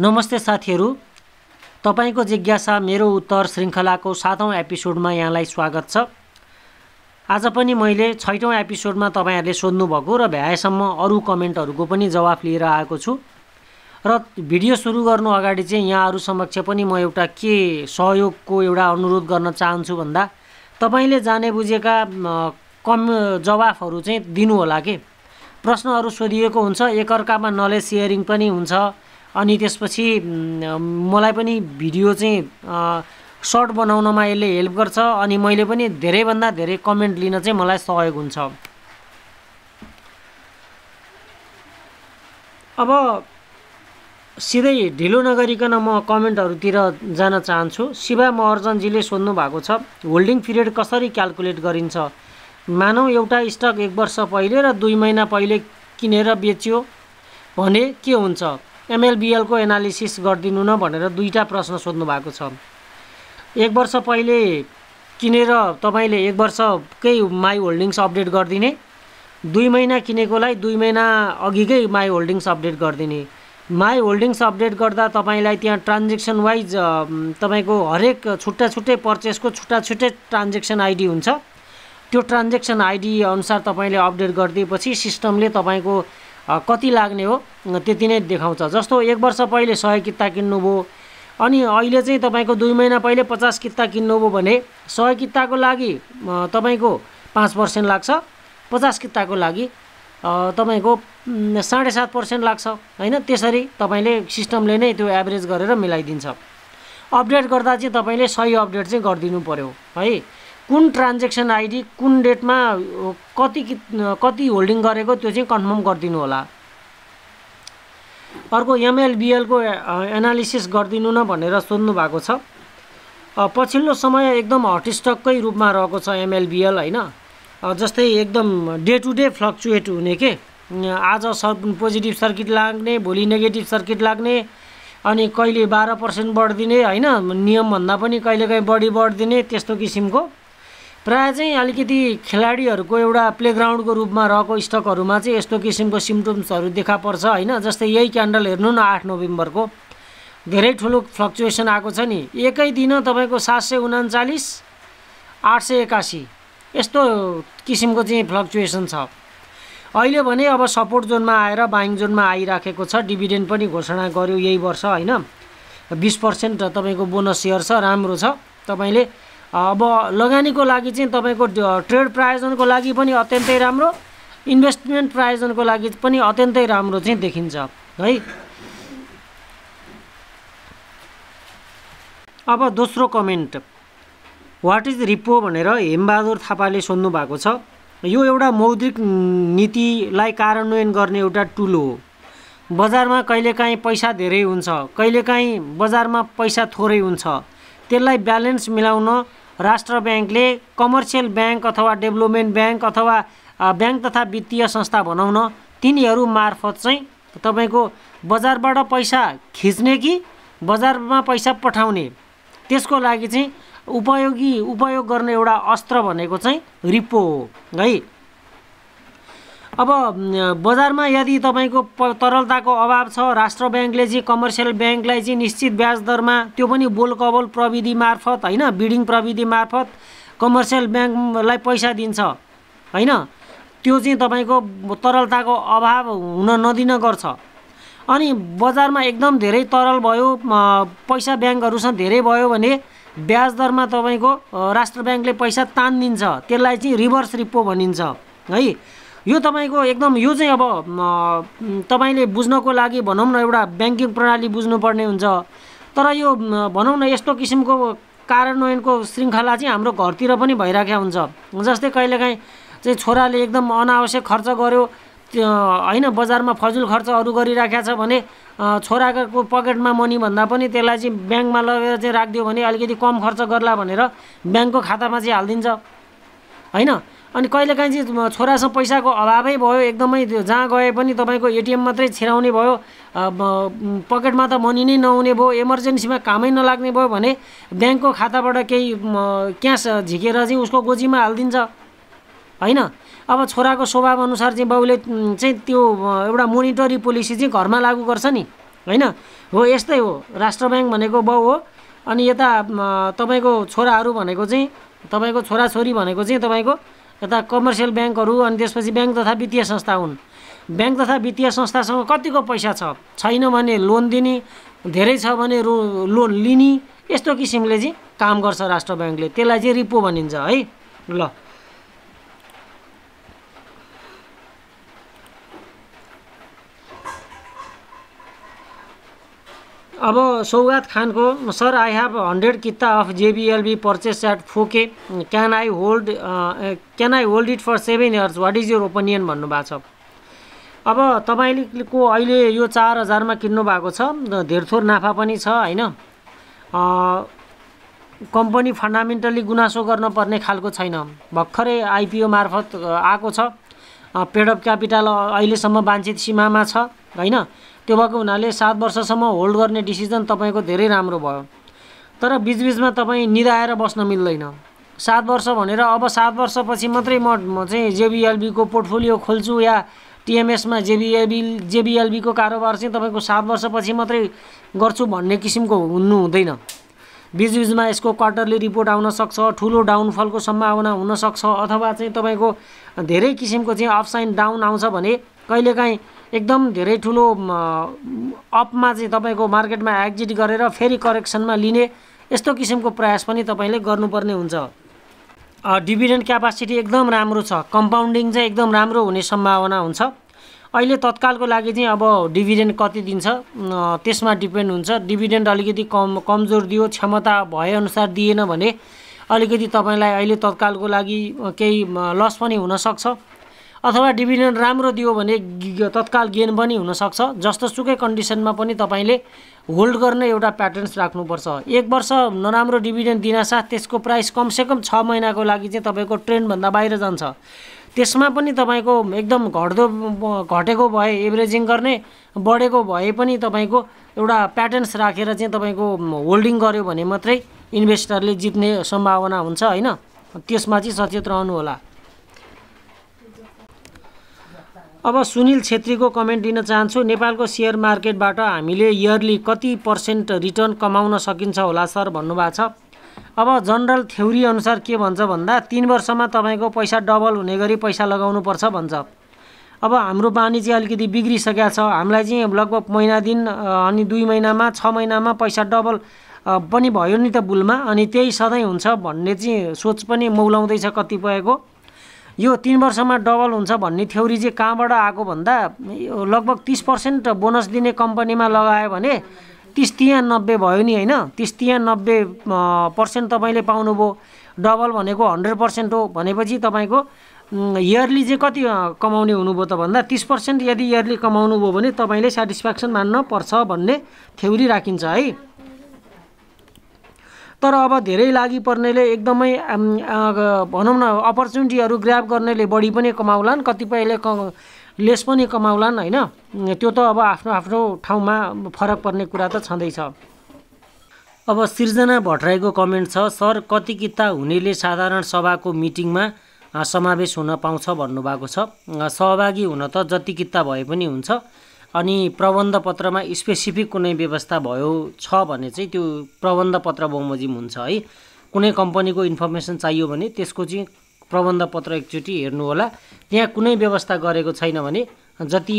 नमस्ते साथीहरू तपाईँको जिज्ञासा मेरो उत्तर श्रृङ्खलाको सातौँ एपिसोडमा यहाँलाई स्वागत छ आज पनि मैले छैटौँ एपिसोडमा तपाईँहरूले सोध्नुभएको र भ्याएसम्म अरू कमेन्टहरूको पनि जवाफ लिएर आएको छु र भिडियो सुरु गर्नु अगाडि चाहिँ यहाँहरू समक्ष पनि म एउटा के सहयोगको एउटा अनुरोध गर्न चाहन्छु भन्दा तपाईँले जाने बुझेका कम जवाफहरू चाहिँ दिनुहोला के प्रश्नहरू सोधिएको हुन्छ एकअर्कामा नलेज सेयरिङ पनि हुन्छ अनि त्यसपछि मलाई पनि भिडियो चाहिँ सर्ट बनाउनमा यसले हेल्प गर्छ अनि मैले पनि धेरैभन्दा धेरै कमेन्ट लिन चाहिँ मलाई सहयोग हुन्छ अब सिधै ढिलो नगरिकन म कमेन्टहरूतिर जान चाहन्छु शिवा महर्जनजीले सोध्नु भएको छ होल्डिङ पिरियड कसरी क्यालकुलेट गरिन्छ मानौ एउटा स्टक एक वर्ष पहिले र दुई महिना पहिले किनेर बेच्यो भने के हुन्छ एमएलबिएलको एनालिसिस गरिदिनु न भनेर दुईवटा प्रश्न सोध्नु भएको छ एक वर्ष पहिले किनेर तपाईँले एक वर्षकै माई होल्डिङ्स अपडेट गरिदिने दुई महिना किनेकोलाई दुई महिना अघिकै माई होल्डिङ्स अपडेट गरिदिने माई होल्डिङ्स अपडेट गर्दा तपाईँलाई त्यहाँ ट्रान्जेक्सन वाइज तपाईँको हरेक छुट्टा छुट्टै पर्चेसको छुट्टा छुट्टै ट्रान्जेक्सन आइडी हुन्छ त्यो ट्रान्जेक्सन आइडी अनुसार तपाईँले अपडेट गरिदिएपछि सिस्टमले तपाईँको कति लाग्ने हो त्यति नै देखाउँछ जस्तो एक वर्ष पहिले सय किता किन्नुभयो अनि अहिले चाहिँ तपाईँको दुई महिना पहिले पचास किता किन्नुभयो भने सय किताको लागि तपाईँको पाँच पर्सेन्ट लाग्छ पचास किताको लागि तपाईँको साढे सात पर्सेन्ट लाग्छ होइन त्यसरी तपाईँले सिस्टमले नै त्यो एभरेज गरेर मिलाइदिन्छ अपडेट गर्दा चाहिँ तपाईँले सही अपडेट चाहिँ गरिदिनु पऱ्यो है कुन ट्रान्जेक्सन आइडी कुन डेटमा कति कति होल्डिङ गरेको त्यो चाहिँ कन्फर्म गरिदिनु होला अर्को एमएलबिएलको एनालिसिस गरिदिनु न भनेर सोध्नु भएको छ पछिल्लो समय एकदम हटस्टकै रूपमा रहेको छ एमएलबिएल होइन जस्तै एकदम डे टु डे फ्लक्चुएट हुने के आज सर् पोजिटिभ सर्किट लाग्ने भोलि नेगेटिभ सर्किट लाग्ने अनि कहिले बाह्र पर्सेन्ट बढिदिने होइन नियमभन्दा पनि कहिलेकाहीँ बढी बढिदिने त्यस्तो किसिमको प्रायः चाहिँ अलिकति खेलाडीहरूको एउटा प्लेग्राउन्डको रूपमा रहेको स्टकहरूमा चाहिँ यस्तो किसिमको सिम्टम्सहरू देखा पर्छ होइन जस्तै यही क्यान्डल हेर्नु न आठ नोभेम्बरको धेरै ठुलो फ्लक्चुएसन आएको छ नि एकै दिन तपाईँको सात सय उनान्चालिस आठ सय एकासी यस्तो किसिमको चाहिँ फ्लक्चुएसन छ अहिले भने अब सपोर्ट जोनमा आएर बाइङ जोनमा आइराखेको छ डिभिडेन्ड पनि घोषणा गर्यो यही वर्ष होइन बिस पर्सेन्ट तपाईँको बोनस सेयर छ राम्रो छ तपाईँले अब लगानीको लागि चाहिँ तपाईँको ट्रेड प्रायोजनको लागि पनि अत्यन्तै राम्रो इन्भेस्टमेन्ट प्रायोजनको लागि पनि अत्यन्तै राम्रो चाहिँ देखिन्छ है अब दोस्रो कमेन्ट वाट इज रिपो भनेर हेमबहादुर थापाले सोध्नु भएको छ यो एउटा मौद्रिक नीतिलाई कार्यान्वयन गर्ने एउटा टुल हो बजारमा कहिलेकाहीँ पैसा धेरै हुन्छ कहिलेकाहीँ बजारमा पैसा थोरै हुन्छ त्यसलाई ब्यालेन्स मिलाउन राष्ट्र ब्याङ्कले कमर्सियल ब्याङ्क अथवा डेभलपमेन्ट ब्याङ्क अथवा ब्याङ्क तथा वित्तीय संस्था बनाउन तिनीहरू मार्फत चाहिँ तपाईँको बजारबाट पैसा खिच्ने कि बजारमा पैसा पठाउने त्यसको लागि चाहिँ उपयोगी उपयोग गर्ने एउटा अस्त्र भनेको चाहिँ रिपो हो है अब बजारमा यदि तपाईँको तरलताको अभाव छ राष्ट्र ब्याङ्कले चाहिँ कमर्सियल ब्याङ्कलाई चाहिँ निश्चित ब्याज दरमा त्यो पनि बोलकबोल प्रविधि मार्फत होइन बिडिङ प्रविधि मार्फत कमर्सियल ब्याङ्कलाई पैसा दिन्छ होइन त्यो चाहिँ तपाईँको तरलताको अभाव हुन नदिन गर्छ अनि बजारमा एकदम धेरै तरल भयो पैसा ब्याङ्कहरूसँग धेरै भयो भने ब्याज दरमा तपाईँको राष्ट्र ब्याङ्कले पैसा तानिदिन्छ त्यसलाई चाहिँ रिभर्स रिपो भनिन्छ है यो तपाईँको एकदम यो चाहिँ अब तपाईँले बुझ्नको लागि भनौँ न एउटा ब्याङ्किङ प्रणाली बुझ्नुपर्ने हुन्छ तर यो भनौँ न यस्तो किसिमको कार्यान्वयनको श्रृङ्खला चाहिँ हाम्रो घरतिर पनि भइराखेको हुन्छ जस्तै कहिलेकाहीँ चाहिँ छोराले एकदम अनावश्यक खर्च गर्यो होइन बजारमा फजुल खर्च अरू गरिराखेको छ भने छोराको पकेटमा मनी भन्दा पनि त्यसलाई चाहिँ ब्याङ्कमा लगेर चाहिँ राखिदियो भने अलिकति कम खर्च गर्ला भनेर ब्याङ्कको खातामा चाहिँ हालिदिन्छ होइन अनि कहिलेकाहीँ चाहिँ छोरासँग पैसाको अभावै भयो एकदमै जहाँ गए पनि तपाईँको एटिएम मात्रै छिराउने भयो पकेटमा त मनी नै नहुने भयो इमर्जेन्सीमा कामै नलाग्ने भयो भने ब्याङ्कको खाताबाट केही क्यास झिकेर चाहिँ उसको गोजीमा हालिदिन्छ होइन अब छोराको स्वभाव अनुसार चाहिँ बाउले चाहिँ त्यो एउटा मोनिटरी पोलिसी चाहिँ घरमा लागु गर्छ नि होइन हो यस्तै हो राष्ट्र ब्याङ्क भनेको बाउ हो अनि यता तपाईँको छोराहरू भनेको चाहिँ तपाईँको छोराछोरी भनेको चाहिँ तपाईँको यता कमर्सियल ब्याङ्कहरू अनि त्यसपछि ब्याङ्क तथा वित्तीय संस्था हुन् ब्याङ्क तथा वित्तीय संस्थासँग कतिको पैसा छ छैन भने लोन दिने धेरै छ भने रो लोन लिने यस्तो किसिमले चाहिँ काम गर्छ राष्ट्र ब्याङ्कले त्यसलाई चाहिँ रिपो भनिन्छ है ल अब सौगात खानको सर आई हेभ हन्ड्रेड किता अफ जेबिएलबी पर्चेस एट फोके can I hold can I hold it for seven years what is your opinion भन्नुभएको छ अब तपाईँको अहिले यो चार हजारमा किन्नु भएको छ थोर नाफा पनि छ होइन कम्पनी फन्डामेन्टल्ली गुनासो गर्न पर्ने खालको छैन भर्खरै आइपिओ मार्फत आएको छ पेड अफ क्यापिटल अहिलेसम्म वाञ्छित सीमामा छ होइन त्यो भएको हुनाले सात वर्षसम्म होल्ड गर्ने डिसिजन तपाईँको धेरै राम्रो भयो तर बिचबिचमा तपाईँ निधाएर बस्न मिल्दैन सात वर्ष भनेर अब सात वर्षपछि मात्रै म चाहिँ जेबिएलबीको पोर्टफोलियो खोल्छु या टिएमएसमा जेबिएलबी जेबिएलबीको कारोबार चाहिँ तपाईँको सात वर्षपछि मात्रै गर्छु भन्ने किसिमको हुनु हुँदैन बिचबिचमा यसको क्वार्टरली रिपोर्ट आउन सक्छ ठुलो डाउनफलको सम्भावना हुनसक्छ अथवा चाहिँ तपाईँको धेरै किसिमको चाहिँ अप्स डाउन आउँछ भने कहिलेकाहीँ एकदम धेरै ठुलो अपमा चाहिँ तपाईँको मार्केटमा एक्जिट गरेर फेरि करेक्सनमा लिने यस्तो किसिमको प्रयास पनि तपाईँले गर्नुपर्ने हुन्छ डिभिडेन्ट क्यापासिटी एकदम राम्रो छ कम्पाउन्डिङ चाहिँ एकदम राम्रो हुने सम्भावना हुन्छ अहिले तत्कालको लागि चाहिँ अब डिभिडेन्ट कति दिन्छ त्यसमा डिपेन्ड हुन्छ डिभिडेन्ट अलिकति कम कमजोर दियो क्षमता भएअनुसार दिएन भने अलिकति तपाईँलाई अहिले तत्कालको लागि केही लस पनि हुनसक्छ अथवा डिभिडेन्ड राम्रो दियो भने तत्काल गेन पनि हुनसक्छ जस्तो सुकै कन्डिसनमा पनि तपाईँले होल्ड गर्ने एउटा प्याटर्न्स राख्नुपर्छ एक वर्ष नराम्रो डिभिडेन्ड दिनासाथ त्यसको प्राइस कमसेकम छ महिनाको लागि चाहिँ तपाईँको ट्रेन्डभन्दा बाहिर जान्छ त्यसमा पनि तपाईँको एकदम घट्दो घटेको भए एभरेजिङ गर्ने बढेको भए पनि तपाईँको एउटा प्याटर्न्स राखेर चाहिँ तपाईँको होल्डिङ गर्यो भने मात्रै इन्भेस्टरले जित्ने सम्भावना हुन्छ होइन त्यसमा चाहिँ सचेत रहनुहोला अब सुनिल छेत्रीको कमेन्ट दिन चाहन्छु नेपालको सेयर मार्केटबाट हामीले इयरली कति पर्सेन्ट रिटर्न कमाउन सकिन्छ होला सर भन्नुभएको छ अब जनरल थ्योरी अनुसार के भन्छ भन्दा तिन वर्षमा तपाईँको पैसा डबल हुने गरी पैसा लगाउनुपर्छ भन्छ अब हाम्रो बानी चाहिँ अलिकति बिग्रिसकेको छ हामीलाई चाहिँ लगभग महिना दिन अनि दुई महिनामा छ महिनामा पैसा डबल पनि भयो नि त बुलमा अनि त्यही सधैँ हुन्छ भन्ने चाहिँ सोच पनि मौलाउँदैछ कतिपयको यो तिन वर्षमा डबल हुन्छ भन्ने थ्योरी चाहिँ कहाँबाट आएको भन्दा यो लगभग तिस पर्सेन्ट बोनस दिने कम्पनीमा लगायो भने तिस तियानब्बे भयो नि होइन तिस तियानब्बे पर्सेन्ट तपाईँले पाउनुभयो डबल भनेको हन्ड्रेड पर्सेन्ट हो भनेपछि तपाईँको इयरली चाहिँ कति कमाउने हुनुभयो त भन्दा तिस पर्सेन्ट यदि इयरली कमाउनु भयो भने तपाईँले सेटिस्फ्याक्सन मान्न पर्छ भन्ने थ्योरी राखिन्छ है तर अब धेरै लागि पर्नेले एकदमै भनौँ न अपर्च्युनिटीहरू ग्राप गर्नेले बढी पनि कमाउलान् कतिपयले क लेस पनि कमाउलान् होइन त्यो त अब आफ्नो आफ्नो ठाउँमा फरक पर्ने कुरा त छँदैछ अब सिर्जना भट्टराईको कमेन्ट छ सर कति किता हुनेले साधारण सभाको मिटिङमा समावेश हुन पाउँछ भन्नुभएको छ सहभागी हुन त जति किता भए पनि हुन्छ अनि प्रबन्ध पत्रमा स्पेसिफिक कुनै व्यवस्था भयो छ भने चाहिँ त्यो प्रबन्ध पत्र बमोजिम हुन्छ है कुनै कम्पनीको इन्फर्मेसन चाहियो भने त्यसको चाहिँ प्रबन्ध पत्र एकचोटि होला त्यहाँ कुनै व्यवस्था गरेको छैन भने जति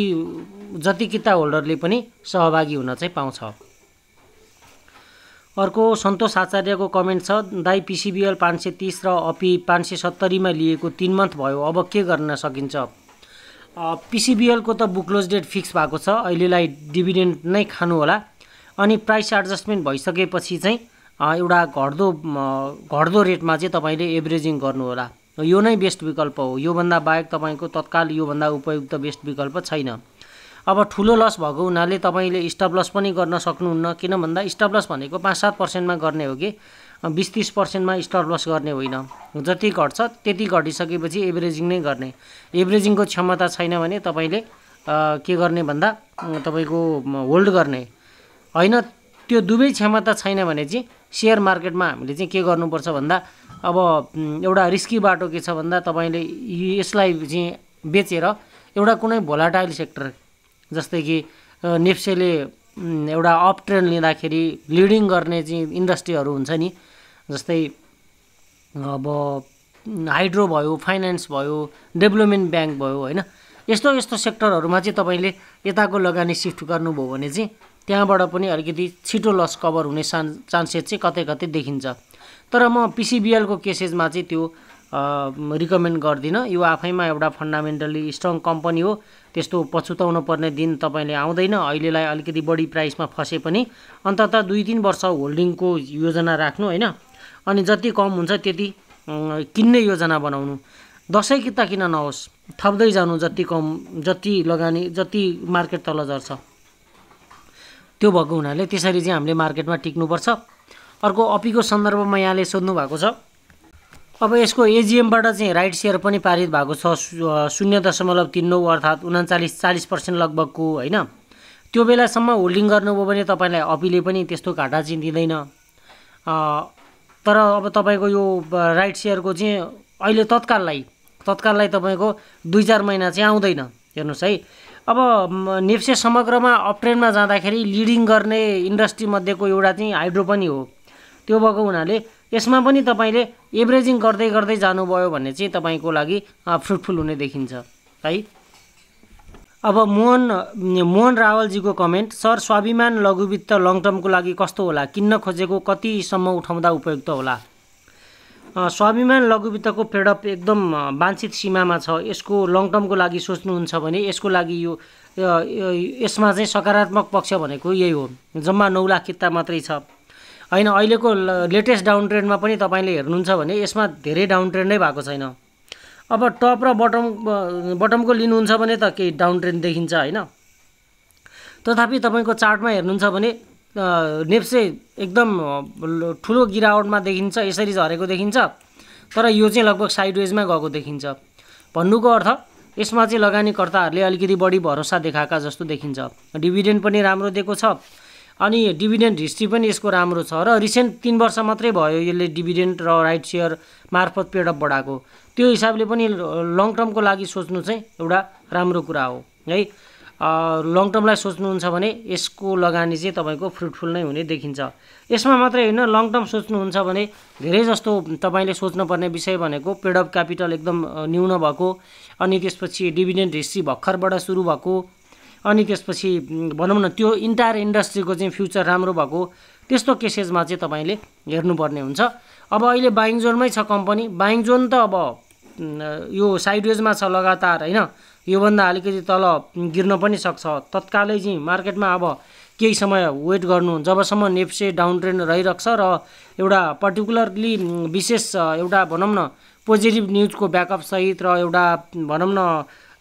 जति किता होल्डरले पनि सहभागी हुन चाहिँ पाउँछ अर्को सन्तोष आचार्यको कमेन्ट छ दाई पिसिबिएल पाँच सय तिस र अपी पाँच सय सत्तरीमा लिएको तिन मन्थ भयो अब के गर्न सकिन्छ पिसिबिएलको त बुक क्लोज डेट फिक्स भएको छ अहिलेलाई डिभिडेन्ड नै खानु होला अनि प्राइस एडजस्टमेन्ट भइसकेपछि चाहिँ एउटा घट्दो घट्दो रेटमा चाहिँ तपाईँले एभरेजिङ गर्नुहोला यो नै बेस्ट विकल्प हो योभन्दा बाहेक तपाईँको तत्काल योभन्दा उपयुक्त बेस्ट विकल्प छैन अब ठुलो लस भएको हुनाले तपाईँले स्टप लस पनि गर्न सक्नुहुन्न किन भन्दा स्टप लस भनेको पाँच सात पर्सेन्टमा गर्ने हो कि बिस तिस पर्सेन्टमा स्टप लस गर्ने होइन जति घट्छ त्यति घटिसकेपछि एभरेजिङ नै गर्ने एभरेजिङको क्षमता छैन भने तपाईँले के गर्ने भन्दा तपाईँको होल्ड गर्ने होइन त्यो दुवै क्षमता छैन भने चाहिँ सेयर मार्केटमा हामीले चाहिँ के गर्नुपर्छ भन्दा अब एउटा रिस्की बाटो के छ भन्दा तपाईँले यसलाई चाहिँ बेचेर एउटा कुनै भोलाटाइल सेक्टर जस्तै कि नेप्सेले एउटा अप ट्रेन्ड लिँदाखेरि लिडिङ गर्ने चाहिँ इन्डस्ट्रीहरू हुन्छ नि जस्तै अब हाइड्रो भयो फाइनेन्स भयो डेभलपमेन्ट ब्याङ्क भयो होइन यस्तो यस्तो सेक्टरहरूमा चाहिँ तपाईँले यताको लगानी सिफ्ट गर्नुभयो भने चाहिँ त्यहाँबाट पनि अलिकति छिटो लस कभर हुने चान् चान्सेस चाहिँ कतै कतै देखिन्छ तर म पिसिबिएलको केसेसमा चाहिँ त्यो रिकमेन्ड गर्दिनँ यो आफैमा एउटा फन्डामेन्टली स्ट्रङ कम्पनी हो त्यस्तो पछुताउनु पर्ने दिन तपाईँले आउँदैन अहिलेलाई अलिकति बढी प्राइसमा फसे पनि अन्तत दुई तिन वर्ष होल्डिङको योजना राख्नु होइन अनि जति कम हुन्छ त्यति किन्ने योजना बनाउनु दसैँ किता किन नहोस् थप्दै जानु जति कम जति लगानी जति मार्केट तल झर्छ त्यो भएको हुनाले त्यसरी चाहिँ हामीले मार्केटमा टिक्नुपर्छ अर्को अपीको सन्दर्भमा यहाँले सोध्नु भएको छ अब यसको एजिएमबाट चाहिँ राइट सेयर पनि पारित भएको छ शून्य दशमलव तिन नौ अर्थात् उनाचालिस चालिस पर्सेन्ट लगभगको होइन त्यो बेलासम्म होल्डिङ गर्नुभयो भने तपाईँलाई अपीले पनि त्यस्तो घाटा चाहिँ दिँदैन तर अब तपाईँको यो राइट सेयरको चाहिँ अहिले तत्काललाई तत्काललाई तपाईँको दुई चार महिना चाहिँ आउँदैन हेर्नुहोस् है अब नेप्से समग्रमा अपट्रेन्डमा जाँदाखेरि लिडिङ गर्ने इन्डस्ट्रीमध्येको एउटा चाहिँ हाइड्रो पनि हो त्यो भएको हुनाले यसमा पनि तपाईँले एभरेजिङ गर्दै गर्दै जानुभयो भने चाहिँ तपाईँको लागि फ्रुटफुल हुने देखिन्छ है अब मोहन मोहन रावलजीको comment sir Swabhiman Laghubitta long टर्मको लागि कस्तो होला किन्न खोजेको कतिसम्म उठाउँदा उपयुक्त होला स्वाभिमान लघुवित्तको फेडअप एकदम वाञ्छित सीमामा छ यसको लङ टर्मको लागि सोच्नुहुन्छ भने यसको लागि यो यसमा चाहिँ सकारात्मक पक्ष भनेको यही हो जम्मा नौ लाख किता मात्रै छ होइन अहिलेको लेटेस्ट डाउन ट्रेन्डमा पनि तपाईँले हेर्नुहुन्छ भने यसमा धेरै डाउन ट्रेन्ड नै भएको छैन अब टप र बटम बटमको लिनुहुन्छ भने त केही डाउन ट्रेन्ड देखिन्छ होइन तथापि तपाईँको चार्टमा हेर्नुहुन्छ भने नेप्से एकदम ठुलो गिरावटमा देखिन्छ यसरी झरेको देखिन्छ तर यो चाहिँ लगभग साइड साइडवेजमा गएको देखिन्छ भन्नुको अर्थ यसमा चाहिँ लगानीकर्ताहरूले अलिकति बढी भरोसा देखाएका जस्तो देखिन्छ डिभिडेन्ड पनि राम्रो दिएको छ अनि डिभिडेन्ट हिस्ट्री पनि यसको राम्रो छ र रिसेन्ट तिन वर्ष मात्रै भयो यसले डिभिडेन्ट र राइट सेयर मार्फत पेडअप बढाएको त्यो हिसाबले पनि लङ टर्मको लागि सोच्नु चाहिँ एउटा राम्रो कुरा हो है लङ टर्मलाई सोच्नुहुन्छ भने यसको लगानी चाहिँ तपाईँको फ्रुटफुल नै हुने देखिन्छ यसमा मात्रै होइन लङ टर्म सोच्नुहुन्छ भने धेरै जस्तो तपाईँले सोच्नुपर्ने विषय भनेको पेड अफ क्यापिटल एकदम न्यून भएको अनि त्यसपछि डिभिडेन्ट हिस्ट्री भर्खरबाट सुरु भएको अनि त्यसपछि भनौँ न त्यो इन्टायर इन्डस्ट्रीको चाहिँ फ्युचर राम्रो भएको त्यस्तो केसेसमा चाहिँ तपाईँले हेर्नुपर्ने हुन्छ अब अहिले बाइङ जोनमै छ कम्पनी बाइङ जोन त अब यो साइडवेजमा छ लगातार होइन योभन्दा अलिकति तल गिर्न पनि सक्छ तत्कालै चाहिँ मार्केटमा अब केही समय वेट गर्नु जबसम्म नेप्से डाउन ट्रेन्ड रहिरहेको र एउटा पर्टिकुलरली विशेष एउटा भनौँ न पोजिटिभ न्युजको ब्याकअपसहित र एउटा भनौँ न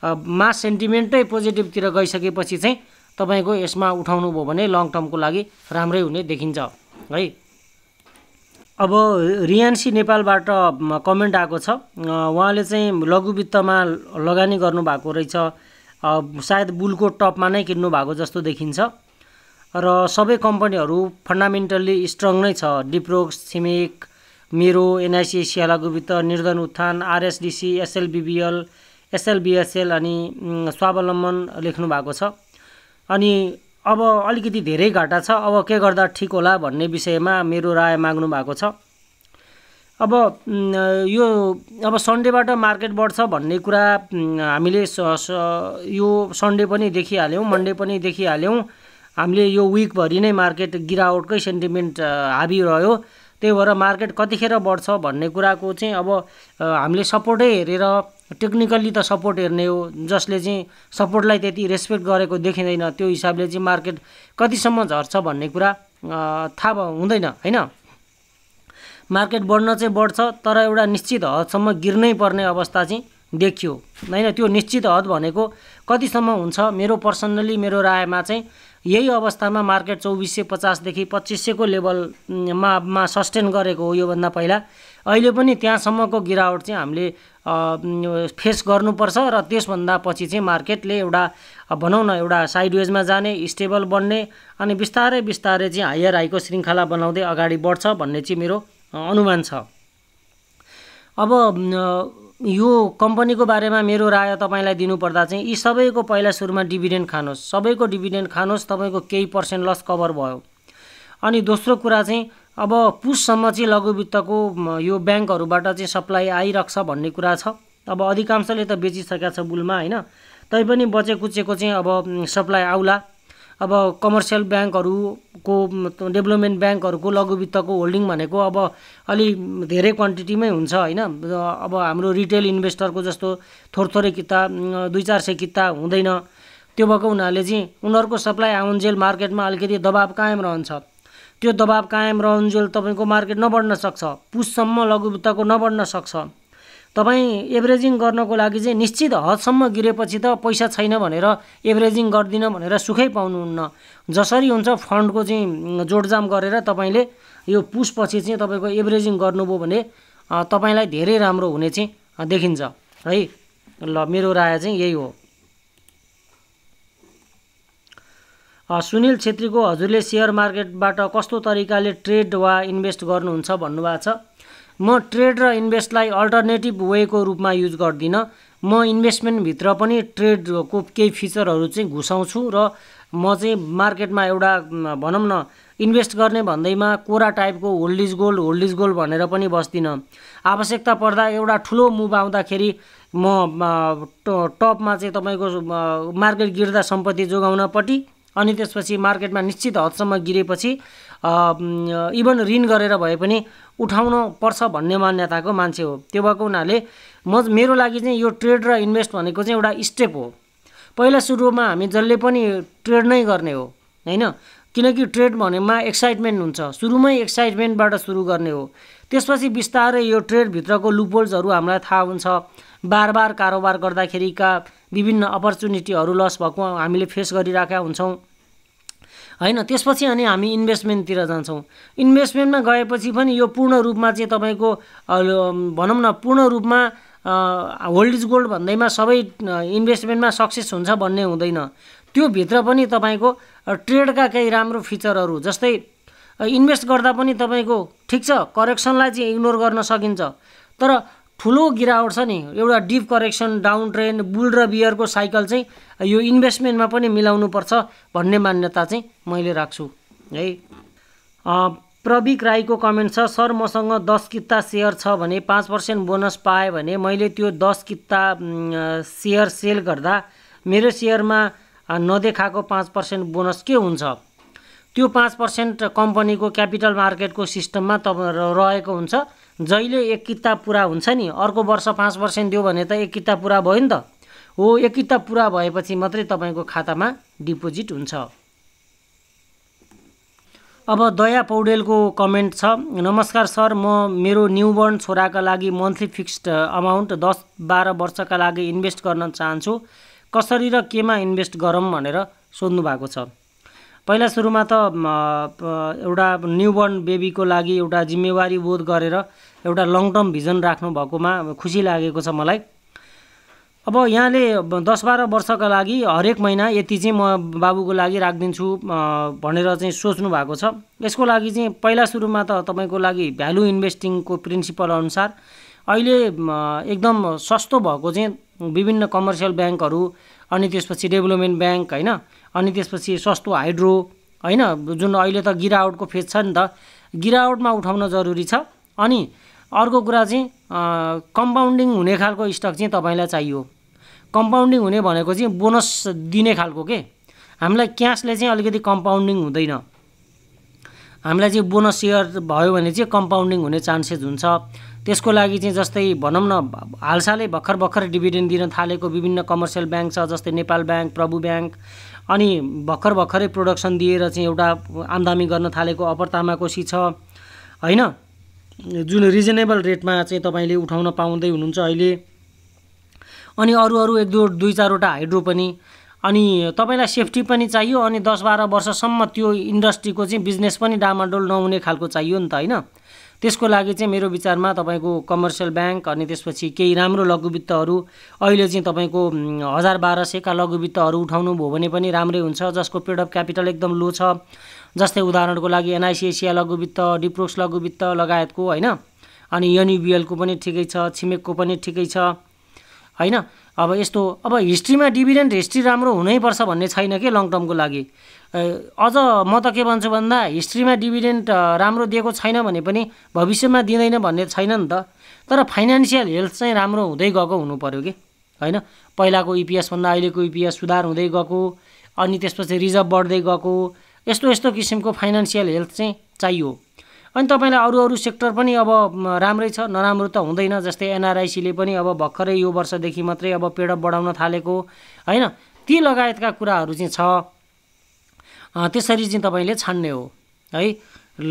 मा सेन्टिमेन्टै पोजिटिभतिर गइसकेपछि चाहिँ तपाईँको यसमा उठाउनु भयो भने लङ टर्मको लागि राम्रै हुने देखिन्छ है अब रियान्सी नेपालबाट कमेन्ट आएको छ उहाँले चाहिँ लघु वित्तमा लगानी गर्नुभएको रहेछ सायद बुलको टपमा नै किन्नु भएको जस्तो देखिन्छ र सबै कम्पनीहरू फन्डामेन्टल्ली स्ट्रङ नै छ डिप्रोक्स छिमेक मेरो एनआइसी एसिया लघु वित्त निर्धन उत्थान आरएसडिसी एसएलबिबिएल एसएलबिएसएल अनि स्वावलम्बन लेख्नु भएको छ अनि अब अलिकति धेरै घाटा छ अब के गर्दा ठिक होला भन्ने विषयमा मेरो राय माग्नु भएको छ अब यो अब सन्डेबाट मार्केट बढ्छ भन्ने कुरा हामीले यो सन्डे पनि देखिहाल्यौँ मन्डे पनि देखिहाल्यौँ हामीले यो विकभरि नै मार्केट गिरावटकै सेन्टिमेन्ट हाबी रह्यो त्यही भएर मार्केट कतिखेर बढ्छ भन्ने कुराको चाहिँ अब हामीले सपोर्टै हेरेर टेक्निकली त सपोर्ट हेर्ने हो जसले चाहिँ सपोर्टलाई त्यति रेस्पेक्ट गरेको देखिँदैन त्यो हिसाबले चाहिँ मार्केट कतिसम्म झर्छ भन्ने कुरा थाहा हुँदैन होइन मार्केट बढ्न चाहिँ बढ्छ तर एउटा निश्चित हदसम्म गिर्नै पर्ने अवस्था चाहिँ देखियो होइन त्यो निश्चित हद भनेको कतिसम्म हुन्छ मेरो पर्सनल्ली मेरो रायमा चाहिँ यही अवस्थामा मार्केट चौबिस सय पचासदेखि पच्चिस सयको लेभलमा मा सस्टेन गरेको हो योभन्दा पहिला अहिले पनि त्यहाँसम्मको गिरावट चाहिँ हामीले फेस गर्नुपर्छ र त्यसभन्दा पछि चाहिँ मार्केटले एउटा भनौँ न एउटा साइडवेजमा जाने स्टेबल बन्ने अनि बिस्तारै बिस्तारै चाहिँ हायर हाईको श्रृङ्खला बनाउँदै अगाडि बढ्छ भन्ने चाहिँ मेरो अनुमान छ अब यो कम्पनीको बारेमा मेरो राय तपाईँलाई दिनुपर्दा चाहिँ यी सबैको पहिला सुरुमा डिभिडेन्ड खानुहोस् सबैको डिभिडेन्ड खानुहोस् तपाईँको केही पर्सेन्ट लस कभर भयो अनि दोस्रो कुरा चाहिँ अब पुससम्म चाहिँ लघु वित्तको यो ब्याङ्कहरूबाट चाहिँ सप्लाई आइरहेको भन्ने कुरा छ अब अधिकांशले त बेचिसकेका छ बुलमा होइन तैपनि बचेकुचेको चाहिँ अब सप्लाई आउला अब कमर्सियल ब्याङ्कहरूको डेभलपमेन्ट ब्याङ्कहरूको लघु वित्तको होल्डिङ भनेको अब अलि धेरै क्वान्टिटीमै हुन्छ होइन अब हाम्रो रिटेल इन्भेस्टरको जस्तो थोर थोरै किता दुई चार सय किता हुँदैन त्यो भएको हुनाले चाहिँ उनीहरूको सप्लाई आउन्जेल मार्केटमा अलिकति दबाब कायम रहन्छ त्यो दबाब कायम रहन्जेल तपाईँको मार्केट नबढ्न सक्छ पुससम्म लघुवित्तको नबढ्न सक्छ तपाईँ एभरेजिङ गर्नको लागि चाहिँ निश्चित हदसम्म गिरेपछि त पैसा छैन भनेर एभरेजिङ गर्दिनँ भनेर सुखै पाउनुहुन्न जसरी हुन्छ फन्डको चाहिँ जोडजाम गरेर तपाईँले यो पुसपछि चाहिँ तपाईँको एभरेजिङ गर्नुभयो भने तपाईँलाई धेरै राम्रो हुने चाहिँ देखिन्छ है ल मेरो राय चाहिँ यही हो सुनिल छेत्रीको हजुरले सेयर मार्केटबाट कस्तो तरिकाले ट्रेड वा इन्भेस्ट गर्नुहुन्छ भन्नुभएको छ म ट्रेड र इन्भेस्टलाई अल्टरनेटिभ वेको रूपमा युज गर्दिनँ म इन्भेस्टमेन्टभित्र पनि ट्रेडको केही फिचरहरू चाहिँ घुसाउँछु र म चाहिँ मार्केटमा एउटा भनौँ न इन्भेस्ट गर्ने भन्दैमा कोरा टाइपको hold is gold hold is gold भनेर पनि बस्दिनँ आवश्यकता पर्दा एउटा ठुलो मुभ आउँदाखेरि म टपमा चाहिँ तपाईँको मार्केट गिर्दा सम्पत्ति जोगाउनपट्टि अनि त्यसपछि मार्केटमा निश्चित हदसम्म गिरेपछि इभन ऋण गरेर भए पनि उठाउन पर्छ भन्ने मान्यताको मान्छे हो त्यो भएको हुनाले म मेरो लागि चाहिँ यो ट्रेड र इन्भेस्ट भनेको चाहिँ एउटा स्टेप हो पहिला सुरुमा हामी जसले पनि ट्रेड नै गर्ने हो होइन किनकि ट्रेड भनेमा एक्साइटमेन्ट हुन्छ सुरुमै एक्साइटमेन्टबाट सुरु गर्ने हो त्यसपछि बिस्तारै यो ट्रेडभित्रको लुपोल्सहरू हामीलाई थाहा हुन्छ बार बार कारोबार गर्दाखेरिका विभिन्न अपर्च्युनिटीहरू लस भएको हामीले फेस गरिरहेका हुन्छौँ होइन त्यसपछि अनि हामी इन्भेस्टमेन्टतिर जान्छौँ इन्भेस्टमेन्टमा गएपछि पनि यो पूर्ण रूपमा चाहिँ तपाईँको भनौँ न पूर्ण रूपमा होल्ड इज गोल्ड भन्दैमा सबै इन्भेस्टमेन्टमा सक्सेस हुन्छ भन्ने हुँदैन त्यो भित्र पनि तपाईँको ट्रेडका केही राम्रो फिचरहरू जस्तै इन्भेस्ट गर्दा पनि तपाईँको ठिक छ करेक्सनलाई चाहिँ इग्नोर गर्न सकिन्छ तर ठुलो गिरावट छ नि एउटा dip correction down trend bull र बियरको साइकल चाहिँ यो इन्भेस्टमेन्टमा पनि मिलाउनुपर्छ भन्ने मान्यता चाहिँ मैले राख्छु है प्रविक राईको कमेन्ट छ सर मसँग दस किता सेयर छ भने पाँच पर्सेन्ट बोनस पाएँ भने मैले त्यो दस किता सेयर सेल गर्दा मेरो सेयरमा नदेखाएको पाँच पर्सेन्ट बोनस के हुन्छ त्यो पाँच पर्सेन्ट कम्पनीको क्यापिटल मार्केटको सिस्टममा तपाईँ रहेको हुन्छ जहिले एक किताब पुरा हुन्छ नि अर्को वर्ष पाँच पर्सेन्ट दियो भने त एक किताब पुरा भयो नि त हो एक किताब पुरा भएपछि मात्रै तपाईँको खातामा डिपोजिट हुन्छ अब दया पौडेलको कमेन्ट छ नमस्कार सर म मेरो न्युबर्न छोराका लागि मन्थली फिक्स्ड अमाउन्ट दस बाह्र वर्षका लागि इन्भेस्ट गर्न चाहन्छु कसरी र केमा इन्भेस्ट गरौँ भनेर सोध्नु भएको छ पहिला सुरुमा त एउटा न्युबर्न बेबीको लागि एउटा जिम्मेवारी बोध गरेर एउटा लङ टर्म भिजन राख्नु भएकोमा खुसी लागेको छ मलाई अब यहाँले दस बाह्र वर्षका लागि हरेक महिना यति चाहिँ म बाबुको लागि राखिदिन्छु भनेर चाहिँ सोच्नु भएको छ यसको लागि चाहिँ पहिला सुरुमा त तपाईँको लागि भ्यालु इन्भेस्टिङको प्रिन्सिपल अनुसार अहिले एकदम सस्तो भएको चाहिँ विभिन्न कमर्सियल ब्याङ्कहरू अनि त्यसपछि डेभलपमेन्ट ब्याङ्क होइन अनि त्यसपछि सस्तो हाइड्रो होइन जुन अहिले त गिरावटको फेज छ नि त गिरावटमा उठाउन जरुरी छ अनि अर्को कुरा चाहिँ कम्पाउन्डिङ हुने खालको स्टक चाहिँ तपाईँलाई चाहियो कम्पाउन्डिङ हुने भनेको चाहिँ बोनस दिने खालको के हामीलाई क्यासले चाहिँ अलिकति कम्पाउन्डिङ हुँदैन हामीलाई चाहिँ बोनस सेयर भयो भने चाहिँ कम्पाउन्डिङ हुने चान्सेस हुन्छ त्यसको लागि चाहिँ जस्तै भनौँ न हालसालै भर्खर भर्खर डिभिडेन्ड दिन थालेको विभिन्न कमर्सियल ब्याङ्क छ जस्तै नेपाल ब्याङ्क प्रभु ब्याङ्क अनि भर्खर भर्खरै प्रोडक्सन दिएर चाहिँ एउटा आम्दामी गर्न थालेको अपर तामाकोसी छ होइन जुन रिजनेबल रेटमा चाहिँ तपाईँले उठाउन पाउँदै हुनुहुन्छ अहिले अनि अरू अरू एक दुई दुई चारवटा हाइड्रो पनि अनि तपाईँलाई सेफ्टी पनि चाहियो अनि दस बाह्र वर्षसम्म त्यो इन्डस्ट्रीको चाहिँ बिजनेस पनि डामाडोल नहुने खालको चाहियो नि त होइन त्यसको लागि चाहिँ मेरो विचारमा तपाईँको कमर्सियल ब्याङ्क अनि त्यसपछि केही राम्रो लघुवित्तहरू अहिले चाहिँ तपाईँको हजार बाह्र सयका लघुवित्तहरू भयो भने पनि राम्रै हुन्छ जसको पेड अफ क्यापिटल एकदम लो छ जस्तै उदाहरणको लागि एनआइसिएसिया लघुवित्त डिप्रोक्स लघुवित्त लगायतको होइन अनि एनयुबिएलको पनि ठिकै छ छिमेकको पनि ठिकै छ होइन अब यस्तो अब हिस्ट्रीमा डिभिडेन्ट हिस्ट्री राम्रो हुनैपर्छ भन्ने छैन कि लङ टर्मको लागि अझ म त के भन्छु भन्दा हिस्ट्रीमा डिभिडेन्ट राम्रो दिएको छैन भने पनि भविष्यमा दिँदैन भन्ने छैन नि त तर फाइनेन्सियल हेल्थ चाहिँ राम्रो हुँदै गएको हुनु पऱ्यो कि होइन पहिलाको इपिएसभन्दा e अहिलेको इपिएस e सुधार हुँदै गएको अनि त्यसपछि रिजर्भ बढ्दै गएको यस्तो यस्तो किसिमको फाइनेन्सियल हेल्थ चाहिँ चाहियो अनि तपाईँलाई अरू अरू सेक्टर पनि अब राम्रै छ नराम्रो त हुँदैन जस्तै एनआरआइसीले पनि अब भर्खरै यो वर्षदेखि मात्रै अब पेडअप बढाउन थालेको होइन ती लगायतका कुराहरू चाहिँ छ त्यसरी चाहिँ तपाईँले छान्ने हो है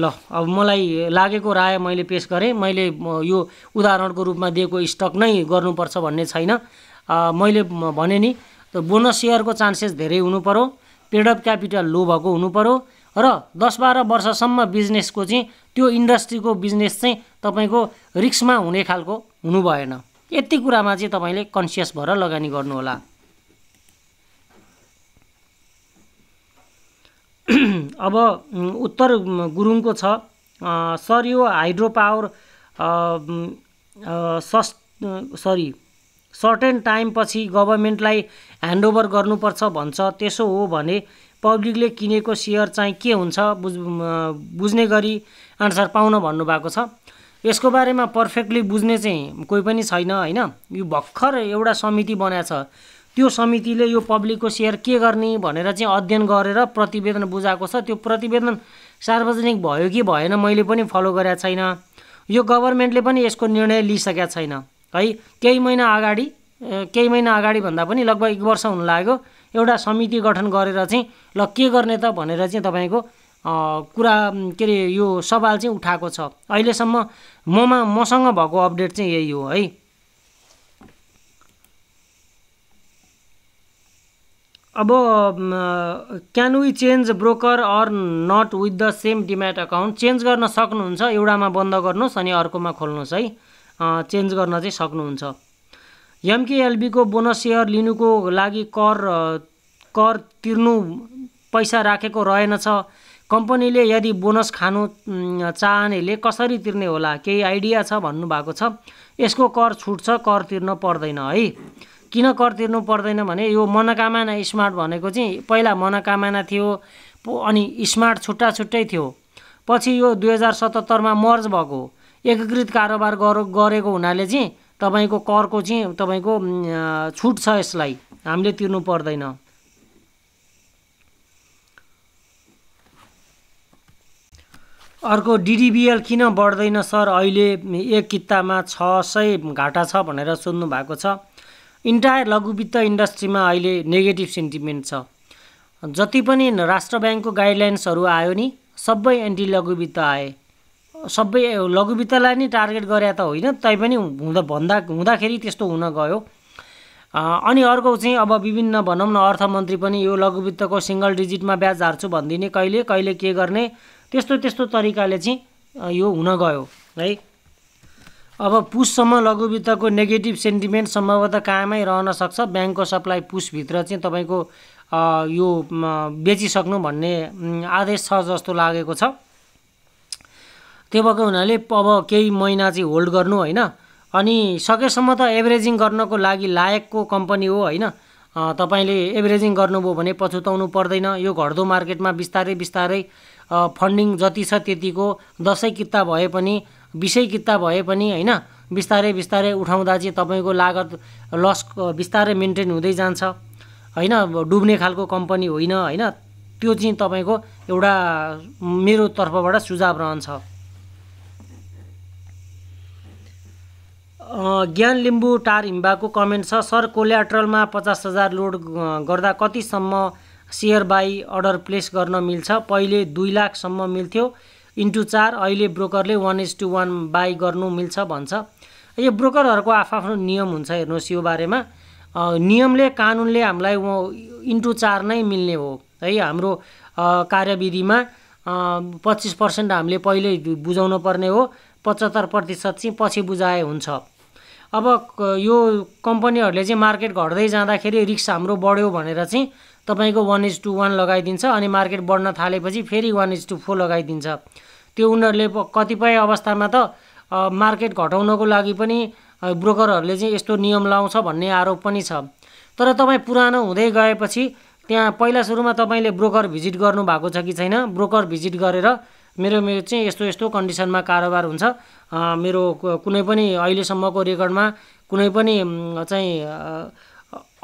ल अब मलाई लागेको राय मैले पेस गरेँ मैले यो उदाहरणको रूपमा दिएको स्टक नै गर्नुपर्छ भन्ने छैन मैले भने नि बोनस सेयरको चान्सेस धेरै हुनुपऱ्यो पेड क्यापिटल लो भएको हुनुपऱ्यो र दस बाह्र वर्षसम्म बिजनेसको चाहिँ त्यो इन्डस्ट्रीको बिजनेस चाहिँ तपाईँको रिक्समा हुने खालको हुनु भएन यति कुरामा चाहिँ तपाईँले कन्सियस भएर लगानी गर्नुहोला अब उत्तर गुरुङको छ सर यो हाइड्रो पावर सस् सरी सर्टेन टाइमपछि गभर्मेन्टलाई ह्यान्डओभर गर्नुपर्छ भन्छ त्यसो हो भने पब्लिकले किनेको सेयर चाहिँ के हुन्छ बुझ बुझ्ने गरी आन्सर पाउन भन्नुभएको छ यसको बारेमा पर्फेक्टली बुझ्ने चाहिँ कोही पनि छैन होइन यो भर्खर एउटा समिति बनाएको छ त्यो समितिले यो पब्लिकको सेयर के गर्ने भनेर चाहिँ अध्ययन गरेर प्रतिवेदन बुझाएको छ त्यो प्रतिवेदन सार्वजनिक भयो कि भएन मैले पनि फलो गरेको छैन यो गभर्मेन्टले पनि यसको निर्णय लिइसकेका छैन है केही महिना अगाडि केही महिना अगाडि भन्दा पनि लगभग एक वर्ष हुन लाग्यो एउटा समिति गठन गरेर चाहिँ ल के गर्ने त भनेर चाहिँ तपाईँको कुरा के अरे यो सवाल चाहिँ उठाएको छ अहिलेसम्म ममा मसँग भएको अपडेट चाहिँ यही हो है अब can we change broker or not with the same demat account change गर्न सक्नुहुन्छ एउटामा बन्द गर्नुहोस् अनि अर्कोमा खोल्नुहोस् है चेन्ज गर्न चाहिँ सक्नुहुन्छ एमकेएलबीको बोनस सेयर लिनुको लागि कर कर तिर्नु पैसा राखेको रहेनछ कम्पनीले यदि बोनस खानु चाहनेले कसरी तिर्ने होला केही आइडिया छ भन्नुभएको छ यसको कर छुट्छ कर तिर्न पर्दैन है किन कर तिर्नु पर्दैन भने यो मनोकामना स्मार्ट भनेको चाहिँ पहिला मनोकामना थियो अनि स्मार्ट छुट्टा छुट्टै थियो पछि यो दुई हजार सतहत्तरमा मर्ज भएको एकीकृत कारोबार गरेको हुनाले चाहिँ तपाईँको करको चाहिँ तपाईँको छुट छ यसलाई हामीले तिर्नु पर्दैन अर्को डिडिबिएल किन बढ्दैन सर अहिले एक कित्तामा छ सय घाटा छ भनेर सोध्नु भएको छ इन्टायर लघुवित्त इन्डस्ट्रीमा अहिले नेगेटिभ सेन्टिमेन्ट छ जति पनि राष्ट्र ब्याङ्कको गाइडलाइन्सहरू आयो नि सबै एन्टी लघुवित्त आए सबै लघुवित्तलाई नै टार्गेट गरे त होइन तैपनि हुँदा भन्दा हुँदाखेरि त्यस्तो हुन गयो अनि अर्को चाहिँ अब विभिन्न भनौँ न अर्थमन्त्री पनि यो लघुवित्तको सिङ्गल डिजिटमा ब्याज हार्छु भनिदिने कहिले कहिले के गर्ने त्यस्तो त्यस्तो तरिकाले चाहिँ यो हुन गयो है अब पुससम्म लघुवित्तको नेगेटिभ सेन्टिमेन्ट सम्भवतः कायमै रहन सक्छ ब्याङ्कको सप्लाई पुसभित्र चाहिँ तपाईँको यो बेचिसक्नु भन्ने आदेश छ जस्तो लागेको छ त्यो भएको हुनाले अब केही महिना चाहिँ होल्ड गर्नु होइन अनि सकेसम्म त एभरेजिङ गर्नको लागि लायकको कम्पनी हो होइन तपाईँले एभरेजिङ गर्नुभयो भने पछुताउनु पर्दैन यो घट्दो मार्केटमा बिस्तारै बिस्तारै फन्डिङ जति छ त्यतिको दसैँ किता भए पनि बिसै किता भए पनि होइन बिस्तारै बिस्तारै उठाउँदा चाहिँ तपाईँको लागत लस बिस्तारै मेन्टेन हुँदै जान्छ होइन डुब्ने खालको कम्पनी होइन होइन त्यो चाहिँ तपाईँको एउटा मेरो तर्फबाट सुझाव रहन्छ ज्ञान लिम्बु टार हिम्बाको कमेन्ट छ सर कोल्याट्रलमा पचास हजार लोड गर्दा कतिसम्म सेयर बाई अर्डर प्लेस गर्न मिल्छ पहिले दुई लाखसम्म मिल्थ्यो इन्टु चार अहिले ब्रोकरले one is to one by गर्नु मिल्छ भन्छ यो ब्रोकरहरूको आफ्नो नियम हुन्छ हेर्नुहोस् यो बारेमा नियमले कानुनले हामीलाई इन्टु चार नै मिल्ने हो है हाम्रो कार्यविधिमा पच्चिस पर्सेन्ट हामीले पहिल्यै बुझाउनु पर्ने हो पचहत्तर प्रतिशत चाहिँ पछि बुझाए हुन्छ अब यो कम्पनीहरूले चाहिँ मार्केट घट्दै जाँदाखेरि रिक्स हाम्रो बढ्यो भनेर चाहिँ तपाईँको वान इज टू वान लगाइदिन्छ अनि मार्केट बढ्न थालेपछि फेरि वान इज टू फोर लगाइदिन्छ त्यो उनीहरूले कतिपय अवस्थामा त मार्केट घटाउनको लागि पनि ब्रोकरहरूले चाहिँ यस्तो नियम लाउँछ भन्ने आरोप पनि छ तर तपाईँ पुरानो हुँदै गएपछि त्यहाँ पहिला सुरुमा तपाईँले ब्रोकर भिजिट गर्नुभएको छ कि छैन ब्रोकर भिजिट गरेर मेरो मेरो चाहिँ यस्तो यस्तो कन्डिसनमा कारोबार हुन्छ मेरो कुनै पनि अहिलेसम्मको रेकर्डमा कुनै पनि चाहिँ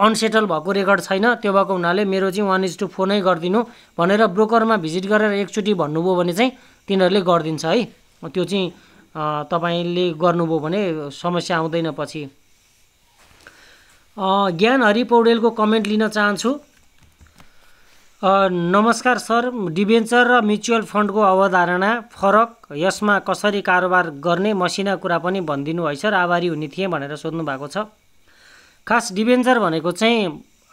अनसेटल भएको रेकर्ड छैन त्यो भएको हुनाले मेरो चाहिँ वान इज टू फोर नै गरिदिनु भनेर ब्रोकरमा भिजिट गरेर एकचोटि भन्नुभयो भने चाहिँ तिनीहरूले गरिदिन्छ है त्यो चाहिँ तपाईँले गर्नुभयो भने समस्या आउँदैन पछि ज्ञान हरि पौडेलको कमेन्ट लिन चाहन्छु नमस्कार सर डिभेन्चर र म्युचुअल फन्डको अवधारणा फरक यसमा कसरी कारोबार गर्ने मसिना कुरा पनि भनिदिनु है सर आभारी हुने थिएँ भनेर सोध्नु भएको छ खास डिभेन्चर भनेको चाहिँ